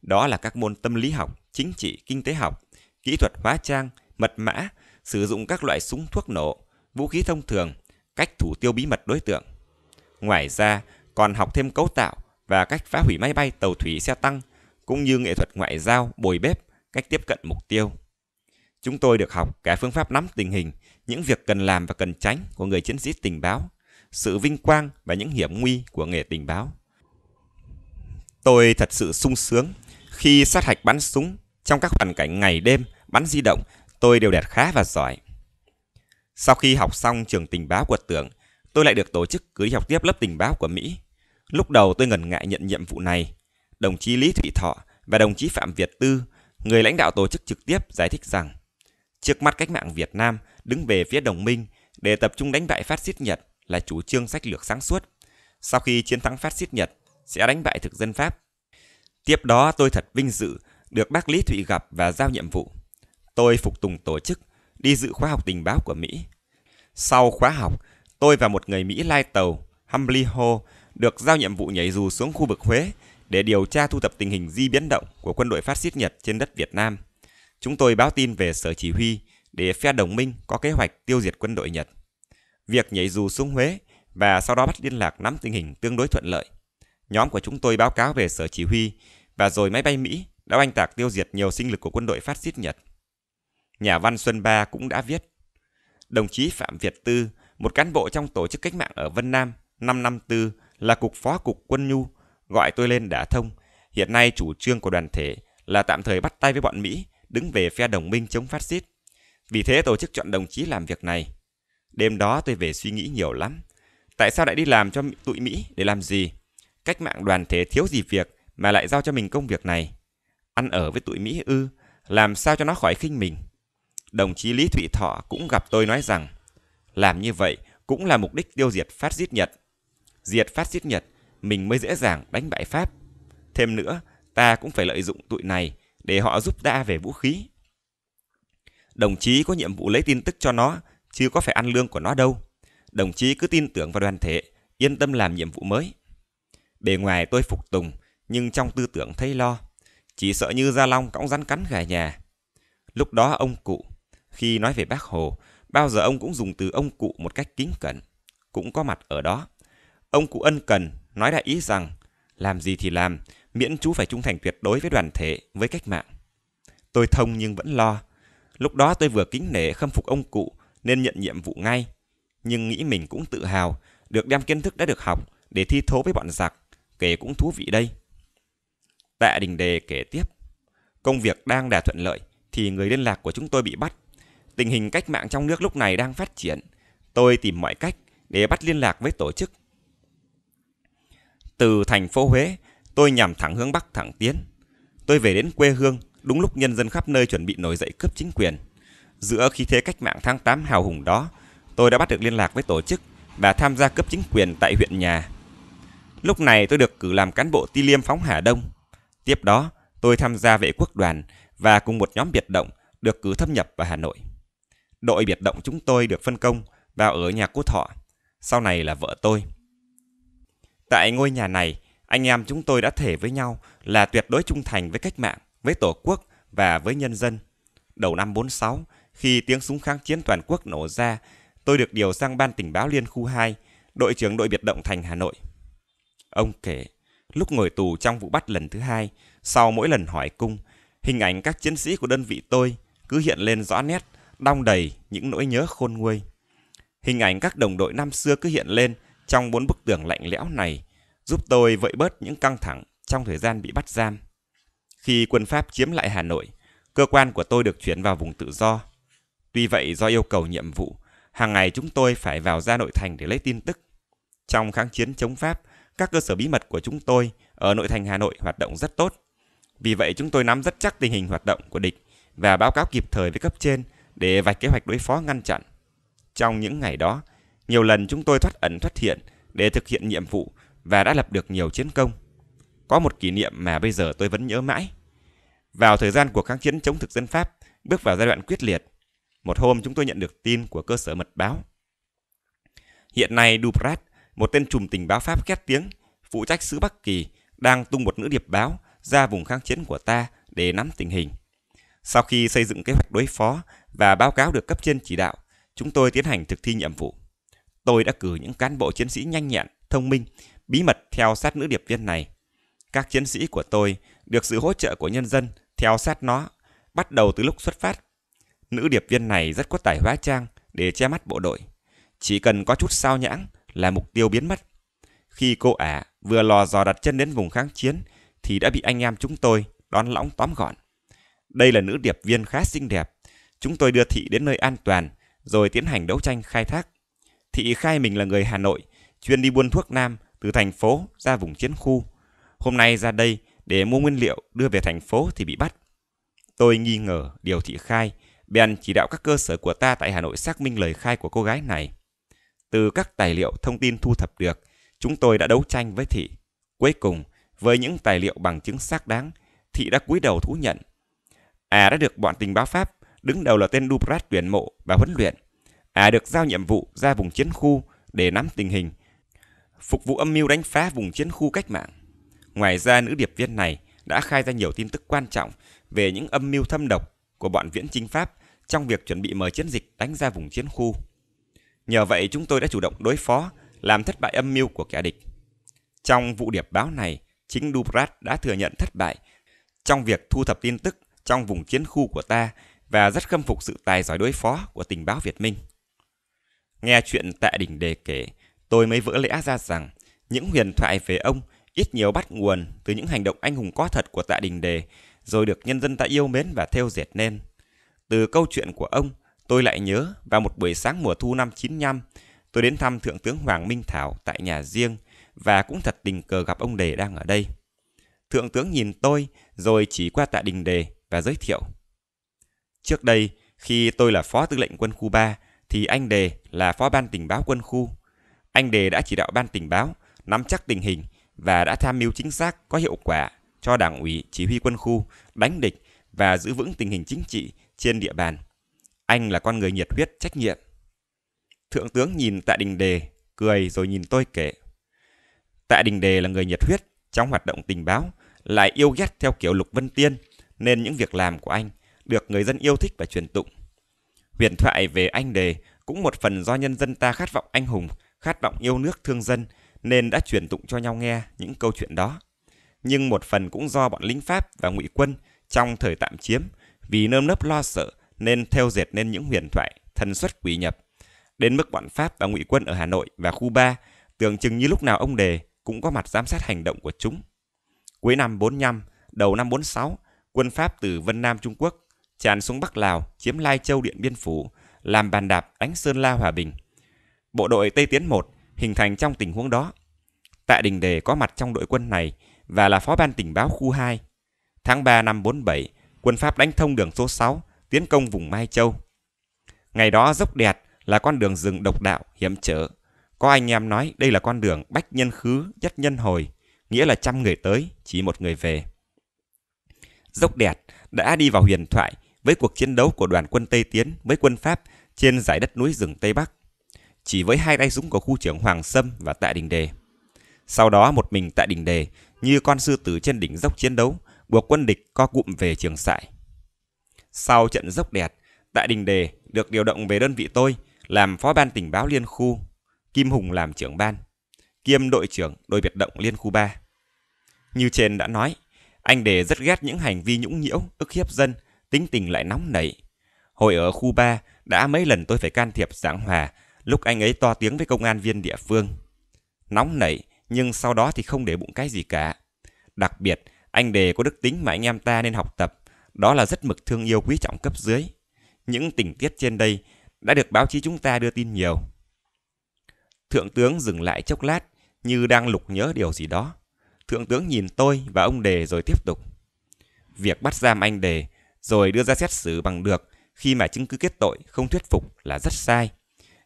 Đó là các môn tâm lý học, chính trị, kinh tế học, kỹ thuật hóa trang, mật mã, sử dụng các loại súng thuốc nổ, vũ khí thông thường, cách thủ tiêu bí mật đối tượng. Ngoài ra, còn học thêm cấu tạo và cách phá hủy máy bay, tàu thủy, xe tăng, cũng như nghệ thuật ngoại giao, bồi bếp, cách tiếp cận mục tiêu. Chúng tôi được học cả phương pháp nắm tình hình những việc cần làm và cần tránh của người chiến sĩ tình báo, sự vinh quang và những hiểm nguy của nghề tình báo. Tôi thật sự sung sướng khi sát hạch bắn súng trong các hoàn cảnh ngày đêm bắn di động tôi đều đạt khá và giỏi. Sau khi học xong trường tình báo của tưởng, tôi lại được tổ chức cưới học tiếp lớp tình báo của Mỹ. Lúc đầu tôi ngần ngại nhận nhiệm vụ này. Đồng chí Lý Thụy Thọ và đồng chí Phạm Việt Tư, người lãnh đạo tổ chức trực tiếp giải thích rằng trước mắt cách mạng Việt Nam đứng về phía đồng minh để tập trung đánh bại phát xít Nhật là chủ trương sách lược sáng suốt. Sau khi chiến thắng phát xít Nhật, sẽ đánh bại thực dân Pháp. Tiếp đó tôi thật vinh dự được bác Lý Thụy gặp và giao nhiệm vụ. Tôi phục tùng tổ chức, đi dự khóa học tình báo của Mỹ. Sau khóa học, tôi và một người Mỹ lai tàu, Humbly Ho, được giao nhiệm vụ nhảy dù xuống khu vực Huế để điều tra thu thập tình hình di biến động của quân đội phát xít Nhật trên đất Việt Nam. Chúng tôi báo tin về sở chỉ huy, để phe đồng minh có kế hoạch tiêu diệt quân đội Nhật. Việc nhảy dù xuống Huế và sau đó bắt liên lạc nắm tình hình tương đối thuận lợi. Nhóm của chúng tôi báo cáo về sở chỉ huy và rồi máy bay Mỹ đã oanh tạc tiêu diệt nhiều sinh lực của quân đội phát xít Nhật. Nhà văn Xuân Ba cũng đã viết. Đồng chí Phạm Việt Tư, một cán bộ trong tổ chức cách mạng ở Vân Nam, năm năm tư là cục phó cục quân nhu, gọi tôi lên đã thông. Hiện nay chủ trương của đoàn thể là tạm thời bắt tay với bọn Mỹ, đứng về phe đồng minh chống phát xít vì thế tổ chức chọn đồng chí làm việc này. Đêm đó tôi về suy nghĩ nhiều lắm. Tại sao lại đi làm cho tụi Mỹ để làm gì? Cách mạng đoàn thể thiếu gì việc mà lại giao cho mình công việc này? Ăn ở với tụi Mỹ ư, làm sao cho nó khỏi khinh mình? Đồng chí Lý Thụy Thọ cũng gặp tôi nói rằng, làm như vậy cũng là mục đích tiêu diệt phát xít Nhật. Diệt phát xít Nhật, mình mới dễ dàng đánh bại Pháp. Thêm nữa, ta cũng phải lợi dụng tụi này để họ giúp ta về vũ khí. Đồng chí có nhiệm vụ lấy tin tức cho nó, chứ có phải ăn lương của nó đâu. Đồng chí cứ tin tưởng vào đoàn thể, yên tâm làm nhiệm vụ mới. Bề ngoài tôi phục tùng, nhưng trong tư tưởng thấy lo. Chỉ sợ như Gia Long cõng rắn cắn gà nhà. Lúc đó ông cụ, khi nói về bác Hồ, bao giờ ông cũng dùng từ ông cụ một cách kính cẩn. Cũng có mặt ở đó. Ông cụ ân cần, nói đại ý rằng, làm gì thì làm, miễn chú phải trung thành tuyệt đối với đoàn thể, với cách mạng. Tôi thông nhưng vẫn lo, Lúc đó tôi vừa kính nể khâm phục ông cụ nên nhận nhiệm vụ ngay. Nhưng nghĩ mình cũng tự hào được đem kiến thức đã được học để thi thố với bọn giặc, kể cũng thú vị đây. Tạ Đình Đề kể tiếp. Công việc đang đà thuận lợi thì người liên lạc của chúng tôi bị bắt. Tình hình cách mạng trong nước lúc này đang phát triển. Tôi tìm mọi cách để bắt liên lạc với tổ chức. Từ thành phố Huế, tôi nhằm thẳng hướng Bắc thẳng tiến. Tôi về đến quê hương đúng lúc nhân dân khắp nơi chuẩn bị nổi dậy cướp chính quyền. Giữa khí thế cách mạng tháng 8 hào hùng đó, tôi đã bắt được liên lạc với tổ chức và tham gia cướp chính quyền tại huyện nhà. Lúc này tôi được cử làm cán bộ ti liêm phóng Hà Đông. Tiếp đó, tôi tham gia vệ quốc đoàn và cùng một nhóm biệt động được cử thâm nhập vào Hà Nội. Đội biệt động chúng tôi được phân công vào ở nhà cô Thọ, sau này là vợ tôi. Tại ngôi nhà này, anh em chúng tôi đã thể với nhau là tuyệt đối trung thành với cách mạng với Tổ quốc và với nhân dân. Đầu năm 46, khi tiếng súng kháng chiến toàn quốc nổ ra, tôi được điều sang Ban Tình báo Liên khu 2, đội trưởng đội biệt động thành Hà Nội. Ông kể, lúc ngồi tù trong vụ bắt lần thứ hai, sau mỗi lần hỏi cung, hình ảnh các chiến sĩ của đơn vị tôi cứ hiện lên rõ nét, đong đầy những nỗi nhớ khôn nguôi. Hình ảnh các đồng đội năm xưa cứ hiện lên trong bốn bức tường lạnh lẽo này, giúp tôi vợi bớt những căng thẳng trong thời gian bị bắt giam. Khi quân Pháp chiếm lại Hà Nội, cơ quan của tôi được chuyển vào vùng tự do. Tuy vậy do yêu cầu nhiệm vụ, hàng ngày chúng tôi phải vào ra nội thành để lấy tin tức. Trong kháng chiến chống Pháp, các cơ sở bí mật của chúng tôi ở nội thành Hà Nội hoạt động rất tốt. Vì vậy chúng tôi nắm rất chắc tình hình hoạt động của địch và báo cáo kịp thời với cấp trên để vạch kế hoạch đối phó ngăn chặn. Trong những ngày đó, nhiều lần chúng tôi thoát ẩn thoát hiện để thực hiện nhiệm vụ và đã lập được nhiều chiến công có một kỷ niệm mà bây giờ tôi vẫn nhớ mãi. Vào thời gian cuộc kháng chiến chống thực dân Pháp, bước vào giai đoạn quyết liệt, một hôm chúng tôi nhận được tin của cơ sở mật báo. Hiện nay Duprat, một tên trùm tình báo Pháp khét tiếng, phụ trách xứ Bắc Kỳ, đang tung một nữ điệp báo ra vùng kháng chiến của ta để nắm tình hình. Sau khi xây dựng kế hoạch đối phó và báo cáo được cấp trên chỉ đạo, chúng tôi tiến hành thực thi nhiệm vụ. Tôi đã cử những cán bộ chiến sĩ nhanh nhẹn, thông minh, bí mật theo sát nữ điệp viên này các chiến sĩ của tôi được sự hỗ trợ của nhân dân theo sát nó, bắt đầu từ lúc xuất phát. Nữ điệp viên này rất có tài hóa trang để che mắt bộ đội. Chỉ cần có chút sao nhãng là mục tiêu biến mất. Khi cô ả vừa lò dò đặt chân đến vùng kháng chiến thì đã bị anh em chúng tôi đón lõng tóm gọn. Đây là nữ điệp viên khá xinh đẹp. Chúng tôi đưa thị đến nơi an toàn rồi tiến hành đấu tranh khai thác. Thị khai mình là người Hà Nội, chuyên đi buôn thuốc nam từ thành phố ra vùng chiến khu. Hôm nay ra đây để mua nguyên liệu đưa về thành phố thì bị bắt. Tôi nghi ngờ điều thị khai, bèn chỉ đạo các cơ sở của ta tại Hà Nội xác minh lời khai của cô gái này. Từ các tài liệu thông tin thu thập được, chúng tôi đã đấu tranh với thị. Cuối cùng, với những tài liệu bằng chứng xác đáng, thị đã cúi đầu thú nhận. À đã được bọn tình báo Pháp, đứng đầu là tên Dubrat tuyển mộ và huấn luyện. À được giao nhiệm vụ ra vùng chiến khu để nắm tình hình, phục vụ âm mưu đánh phá vùng chiến khu cách mạng. Ngoài ra, nữ điệp viên này đã khai ra nhiều tin tức quan trọng về những âm mưu thâm độc của bọn viễn chính Pháp trong việc chuẩn bị mở chiến dịch đánh ra vùng chiến khu. Nhờ vậy, chúng tôi đã chủ động đối phó, làm thất bại âm mưu của kẻ địch. Trong vụ điệp báo này, chính Dubrat đã thừa nhận thất bại trong việc thu thập tin tức trong vùng chiến khu của ta và rất khâm phục sự tài giỏi đối phó của tình báo Việt Minh. Nghe chuyện tại đỉnh đề kể, tôi mới vỡ lẽ ra rằng những huyền thoại về ông ít nhiều bắt nguồn từ những hành động anh hùng có thật của Tạ Đình Đề, rồi được nhân dân ta yêu mến và theo dệt nên. Từ câu chuyện của ông, tôi lại nhớ vào một buổi sáng mùa thu năm 95, tôi đến thăm Thượng tướng Hoàng Minh Thảo tại nhà riêng và cũng thật tình cờ gặp ông Đề đang ở đây. Thượng tướng nhìn tôi rồi chỉ qua Tạ Đình Đề và giới thiệu. Trước đây, khi tôi là phó tư lệnh quân khu 3, thì anh Đề là phó ban tình báo quân khu. Anh Đề đã chỉ đạo ban tình báo, nắm chắc tình hình và đã tham mưu chính xác có hiệu quả cho Đảng ủy, chỉ huy quân khu đánh địch và giữ vững tình hình chính trị trên địa bàn. Anh là con người nhiệt huyết trách nhiệm. Thượng tướng nhìn Tạ Đình Đề, cười rồi nhìn tôi kể. Tạ Đình Đề là người nhiệt huyết trong hoạt động tình báo, lại yêu ghét theo kiểu Lục Vân Tiên, nên những việc làm của anh được người dân yêu thích và truyền tụng. Huyền thoại về anh Đề cũng một phần do nhân dân ta khát vọng anh hùng, khát vọng yêu nước thương dân nên đã truyền tụng cho nhau nghe những câu chuyện đó. Nhưng một phần cũng do bọn lính Pháp và ngụy quân trong thời tạm chiếm vì nơm nớp lo sợ nên theo dệt nên những huyền thoại thần xuất quỷ nhập đến mức bọn Pháp và ngụy quân ở Hà Nội và khu 3 tưởng chừng như lúc nào ông Đề cũng có mặt giám sát hành động của chúng. Cuối năm 45, đầu năm 46, quân Pháp từ Vân Nam Trung Quốc tràn xuống Bắc Lào, chiếm Lai Châu Điện Biên Phủ, làm bàn đạp đánh Sơn La Hòa Bình. Bộ đội Tây Tiến 1 hình thành trong tình huống đó. Tạ Đình Đề có mặt trong đội quân này và là phó ban tình báo khu 2. Tháng 3 năm 47, quân Pháp đánh thông đường số 6, tiến công vùng Mai Châu. Ngày đó dốc đẹp là con đường rừng độc đạo, hiểm trở. Có anh em nói đây là con đường bách nhân khứ, nhất nhân hồi, nghĩa là trăm người tới, chỉ một người về. Dốc đẹp đã đi vào huyền thoại với cuộc chiến đấu của đoàn quân Tây Tiến với quân Pháp trên giải đất núi rừng Tây Bắc chỉ với hai tay súng của khu trưởng Hoàng Sâm và Tạ Đình Đề. Sau đó một mình Tạ Đình Đề như con sư tử trên đỉnh dốc chiến đấu, buộc quân địch co cụm về trường sại. Sau trận dốc đẹp, Tạ Đình Đề được điều động về đơn vị tôi làm phó ban tình báo liên khu, Kim Hùng làm trưởng ban, kiêm đội trưởng đội biệt động liên khu 3. Như trên đã nói, anh Đề rất ghét những hành vi nhũng nhiễu, ức hiếp dân, tính tình lại nóng nảy. Hồi ở khu 3 đã mấy lần tôi phải can thiệp giảng hòa lúc anh ấy to tiếng với công an viên địa phương. Nóng nảy, nhưng sau đó thì không để bụng cái gì cả. Đặc biệt, anh Đề có đức tính mà anh em ta nên học tập, đó là rất mực thương yêu quý trọng cấp dưới. Những tình tiết trên đây đã được báo chí chúng ta đưa tin nhiều. Thượng tướng dừng lại chốc lát, như đang lục nhớ điều gì đó. Thượng tướng nhìn tôi và ông Đề rồi tiếp tục. Việc bắt giam anh Đề rồi đưa ra xét xử bằng được khi mà chứng cứ kết tội không thuyết phục là rất sai.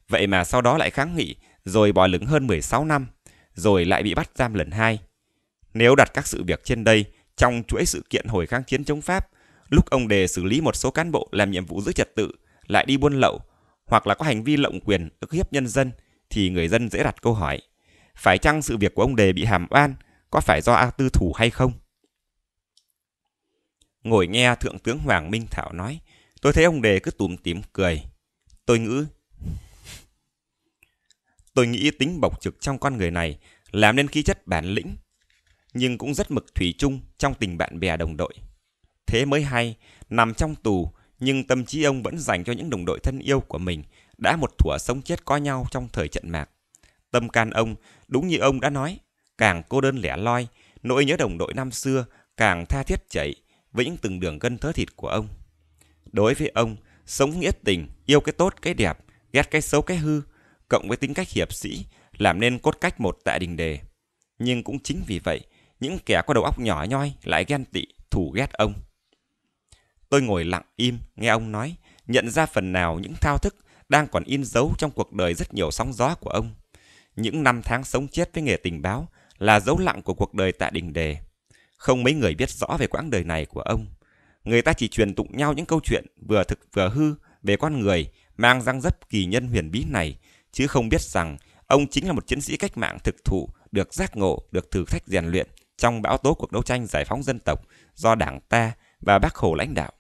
Vậy mà sau đó lại kháng nghị, rồi bỏ lửng hơn 16 năm, rồi lại bị bắt giam lần hai. Nếu đặt các sự việc trên đây trong chuỗi sự kiện hồi kháng chiến chống Pháp, lúc ông Đề xử lý một số cán bộ làm nhiệm vụ giữ trật tự, lại đi buôn lậu, hoặc là có hành vi lộng quyền, ức hiếp nhân dân, thì người dân dễ đặt câu hỏi. Phải chăng sự việc của ông Đề bị hàm oan, có phải do A Tư thủ hay không? Ngồi nghe Thượng tướng Hoàng Minh Thảo nói, tôi thấy ông Đề cứ tùm tím cười. Tôi ngữ, Tôi nghĩ tính bộc trực trong con người này làm nên khí chất bản lĩnh, nhưng cũng rất mực thủy chung trong tình bạn bè đồng đội. Thế mới hay, nằm trong tù nhưng tâm trí ông vẫn dành cho những đồng đội thân yêu của mình đã một thủa sống chết có nhau trong thời trận mạc. Tâm can ông, đúng như ông đã nói, càng cô đơn lẻ loi, nỗi nhớ đồng đội năm xưa càng tha thiết chảy với những từng đường gân thớ thịt của ông. Đối với ông, sống nghĩa tình, yêu cái tốt cái đẹp, ghét cái xấu cái hư cộng với tính cách hiệp sĩ làm nên cốt cách một tại đình đề. Nhưng cũng chính vì vậy, những kẻ có đầu óc nhỏ nhoi lại ghen tị, thù ghét ông. Tôi ngồi lặng im nghe ông nói, nhận ra phần nào những thao thức đang còn in dấu trong cuộc đời rất nhiều sóng gió của ông. Những năm tháng sống chết với nghề tình báo là dấu lặng của cuộc đời tại đình đề. Không mấy người biết rõ về quãng đời này của ông. Người ta chỉ truyền tụng nhau những câu chuyện vừa thực vừa hư về con người mang răng dấp kỳ nhân huyền bí này chứ không biết rằng ông chính là một chiến sĩ cách mạng thực thụ, được giác ngộ, được thử thách rèn luyện trong bão tố cuộc đấu tranh giải phóng dân tộc do Đảng ta và Bác Hồ lãnh đạo.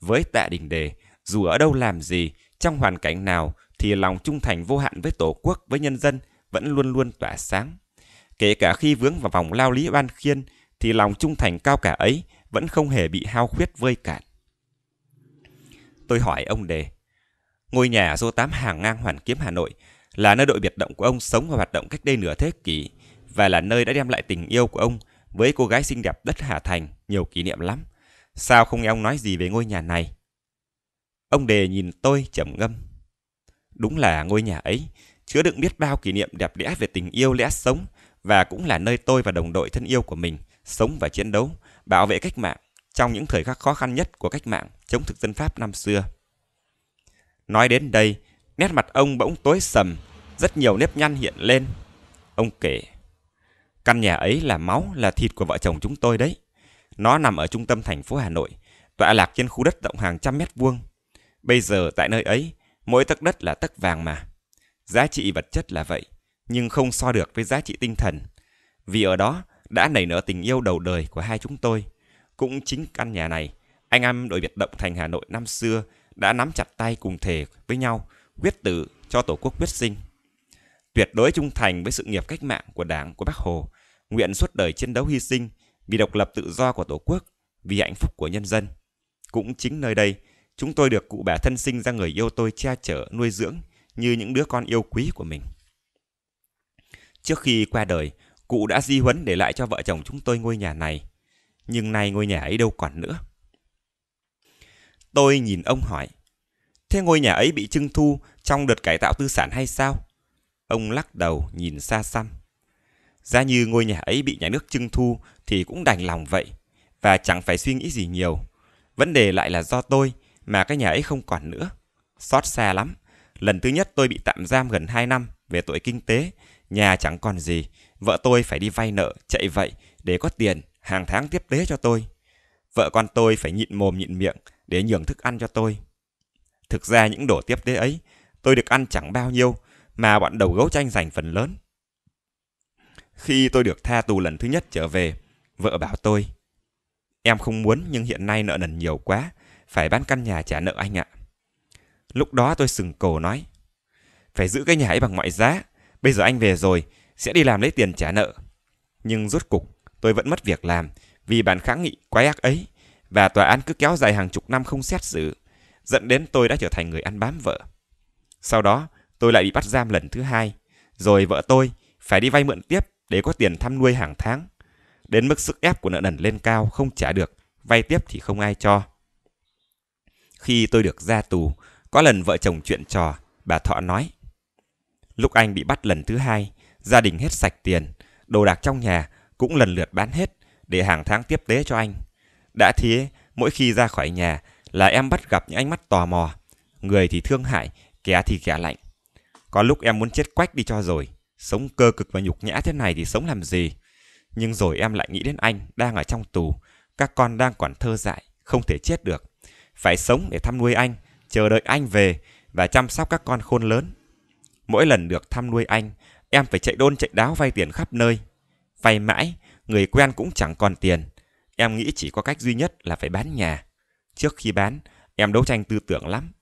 Với Tạ Đình Đề, dù ở đâu làm gì, trong hoàn cảnh nào thì lòng trung thành vô hạn với Tổ quốc, với nhân dân vẫn luôn luôn tỏa sáng. Kể cả khi vướng vào vòng lao lý ban khiên thì lòng trung thành cao cả ấy vẫn không hề bị hao khuyết vơi cạn. Tôi hỏi ông Đề, Ngôi nhà ở số 8 hàng ngang Hoàn Kiếm Hà Nội là nơi đội biệt động của ông sống và hoạt động cách đây nửa thế kỷ và là nơi đã đem lại tình yêu của ông với cô gái xinh đẹp đất Hà Thành nhiều kỷ niệm lắm. Sao không nghe ông nói gì về ngôi nhà này? Ông Đề nhìn tôi trầm ngâm. Đúng là ngôi nhà ấy chứa đựng biết bao kỷ niệm đẹp đẽ về tình yêu lẽ sống và cũng là nơi tôi và đồng đội thân yêu của mình sống và chiến đấu, bảo vệ cách mạng trong những thời khắc khó khăn nhất của cách mạng chống thực dân Pháp năm xưa. Nói đến đây, nét mặt ông bỗng tối sầm, rất nhiều nếp nhăn hiện lên. Ông kể, căn nhà ấy là máu, là thịt của vợ chồng chúng tôi đấy. Nó nằm ở trung tâm thành phố Hà Nội, tọa lạc trên khu đất rộng hàng trăm mét vuông. Bây giờ tại nơi ấy, mỗi tấc đất là tấc vàng mà. Giá trị vật chất là vậy, nhưng không so được với giá trị tinh thần. Vì ở đó đã nảy nở tình yêu đầu đời của hai chúng tôi. Cũng chính căn nhà này, anh em đội biệt động thành Hà Nội năm xưa đã nắm chặt tay cùng thể với nhau, quyết tử cho Tổ quốc quyết sinh. Tuyệt đối trung thành với sự nghiệp cách mạng của Đảng của Bác Hồ, nguyện suốt đời chiến đấu hy sinh vì độc lập tự do của Tổ quốc, vì hạnh phúc của nhân dân. Cũng chính nơi đây, chúng tôi được cụ bà thân sinh ra người yêu tôi che chở nuôi dưỡng như những đứa con yêu quý của mình. Trước khi qua đời, cụ đã di huấn để lại cho vợ chồng chúng tôi ngôi nhà này. Nhưng nay ngôi nhà ấy đâu còn nữa. Tôi nhìn ông hỏi, thế ngôi nhà ấy bị trưng thu trong đợt cải tạo tư sản hay sao? Ông lắc đầu nhìn xa xăm. ra như ngôi nhà ấy bị nhà nước trưng thu thì cũng đành lòng vậy, và chẳng phải suy nghĩ gì nhiều. Vấn đề lại là do tôi mà cái nhà ấy không còn nữa. Xót xa lắm. Lần thứ nhất tôi bị tạm giam gần 2 năm về tội kinh tế, nhà chẳng còn gì, vợ tôi phải đi vay nợ, chạy vậy để có tiền hàng tháng tiếp tế cho tôi. Vợ con tôi phải nhịn mồm nhịn miệng, để nhường thức ăn cho tôi. Thực ra những đổ tiếp tế ấy, tôi được ăn chẳng bao nhiêu mà bọn đầu gấu tranh giành phần lớn. Khi tôi được tha tù lần thứ nhất trở về, vợ bảo tôi, em không muốn nhưng hiện nay nợ nần nhiều quá, phải bán căn nhà trả nợ anh ạ. Lúc đó tôi sừng cổ nói, phải giữ cái nhà ấy bằng mọi giá, bây giờ anh về rồi, sẽ đi làm lấy tiền trả nợ. Nhưng rốt cục, tôi vẫn mất việc làm vì bản kháng nghị quái ác ấy và tòa án cứ kéo dài hàng chục năm không xét xử, dẫn đến tôi đã trở thành người ăn bám vợ. Sau đó, tôi lại bị bắt giam lần thứ hai, rồi vợ tôi phải đi vay mượn tiếp để có tiền thăm nuôi hàng tháng. Đến mức sức ép của nợ nần lên cao không trả được, vay tiếp thì không ai cho. Khi tôi được ra tù, có lần vợ chồng chuyện trò, bà Thọ nói. Lúc anh bị bắt lần thứ hai, gia đình hết sạch tiền, đồ đạc trong nhà cũng lần lượt bán hết để hàng tháng tiếp tế cho anh. Đã thế, mỗi khi ra khỏi nhà là em bắt gặp những ánh mắt tò mò. Người thì thương hại, kẻ thì kẻ lạnh. Có lúc em muốn chết quách đi cho rồi. Sống cơ cực và nhục nhã thế này thì sống làm gì? Nhưng rồi em lại nghĩ đến anh đang ở trong tù. Các con đang còn thơ dại, không thể chết được. Phải sống để thăm nuôi anh, chờ đợi anh về và chăm sóc các con khôn lớn. Mỗi lần được thăm nuôi anh, em phải chạy đôn chạy đáo vay tiền khắp nơi. Vay mãi, người quen cũng chẳng còn tiền. Em nghĩ chỉ có cách duy nhất là phải bán nhà. Trước khi bán, em đấu tranh tư tưởng lắm.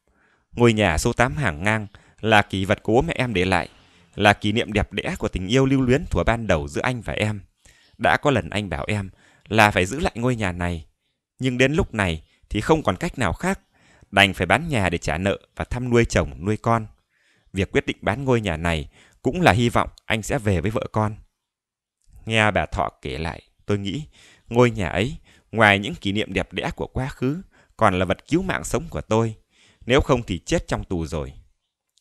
Ngôi nhà số 8 hàng ngang là kỷ vật cố bố mẹ em để lại, là kỷ niệm đẹp đẽ của tình yêu lưu luyến thuở ban đầu giữa anh và em. Đã có lần anh bảo em là phải giữ lại ngôi nhà này, nhưng đến lúc này thì không còn cách nào khác, đành phải bán nhà để trả nợ và thăm nuôi chồng, nuôi con. Việc quyết định bán ngôi nhà này cũng là hy vọng anh sẽ về với vợ con. Nghe bà Thọ kể lại, tôi nghĩ Ngôi nhà ấy, ngoài những kỷ niệm đẹp đẽ của quá khứ, còn là vật cứu mạng sống của tôi. Nếu không thì chết trong tù rồi.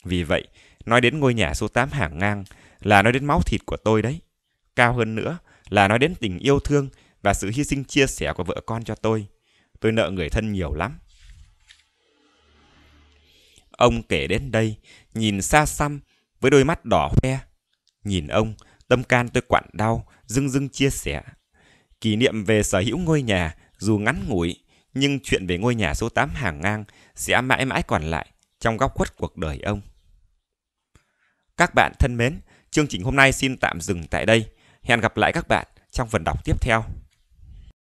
Vì vậy, nói đến ngôi nhà số 8 hàng ngang là nói đến máu thịt của tôi đấy. Cao hơn nữa là nói đến tình yêu thương và sự hy sinh chia sẻ của vợ con cho tôi. Tôi nợ người thân nhiều lắm. Ông kể đến đây, nhìn xa xăm với đôi mắt đỏ hoe. Nhìn ông, tâm can tôi quặn đau, dưng dưng chia sẻ. Kỷ niệm về sở hữu ngôi nhà dù ngắn ngủi, nhưng chuyện về ngôi nhà số 8 hàng ngang sẽ mãi mãi còn lại trong góc khuất cuộc đời ông. Các bạn thân mến, chương trình hôm nay xin tạm dừng tại đây. Hẹn gặp lại các bạn trong phần đọc tiếp theo.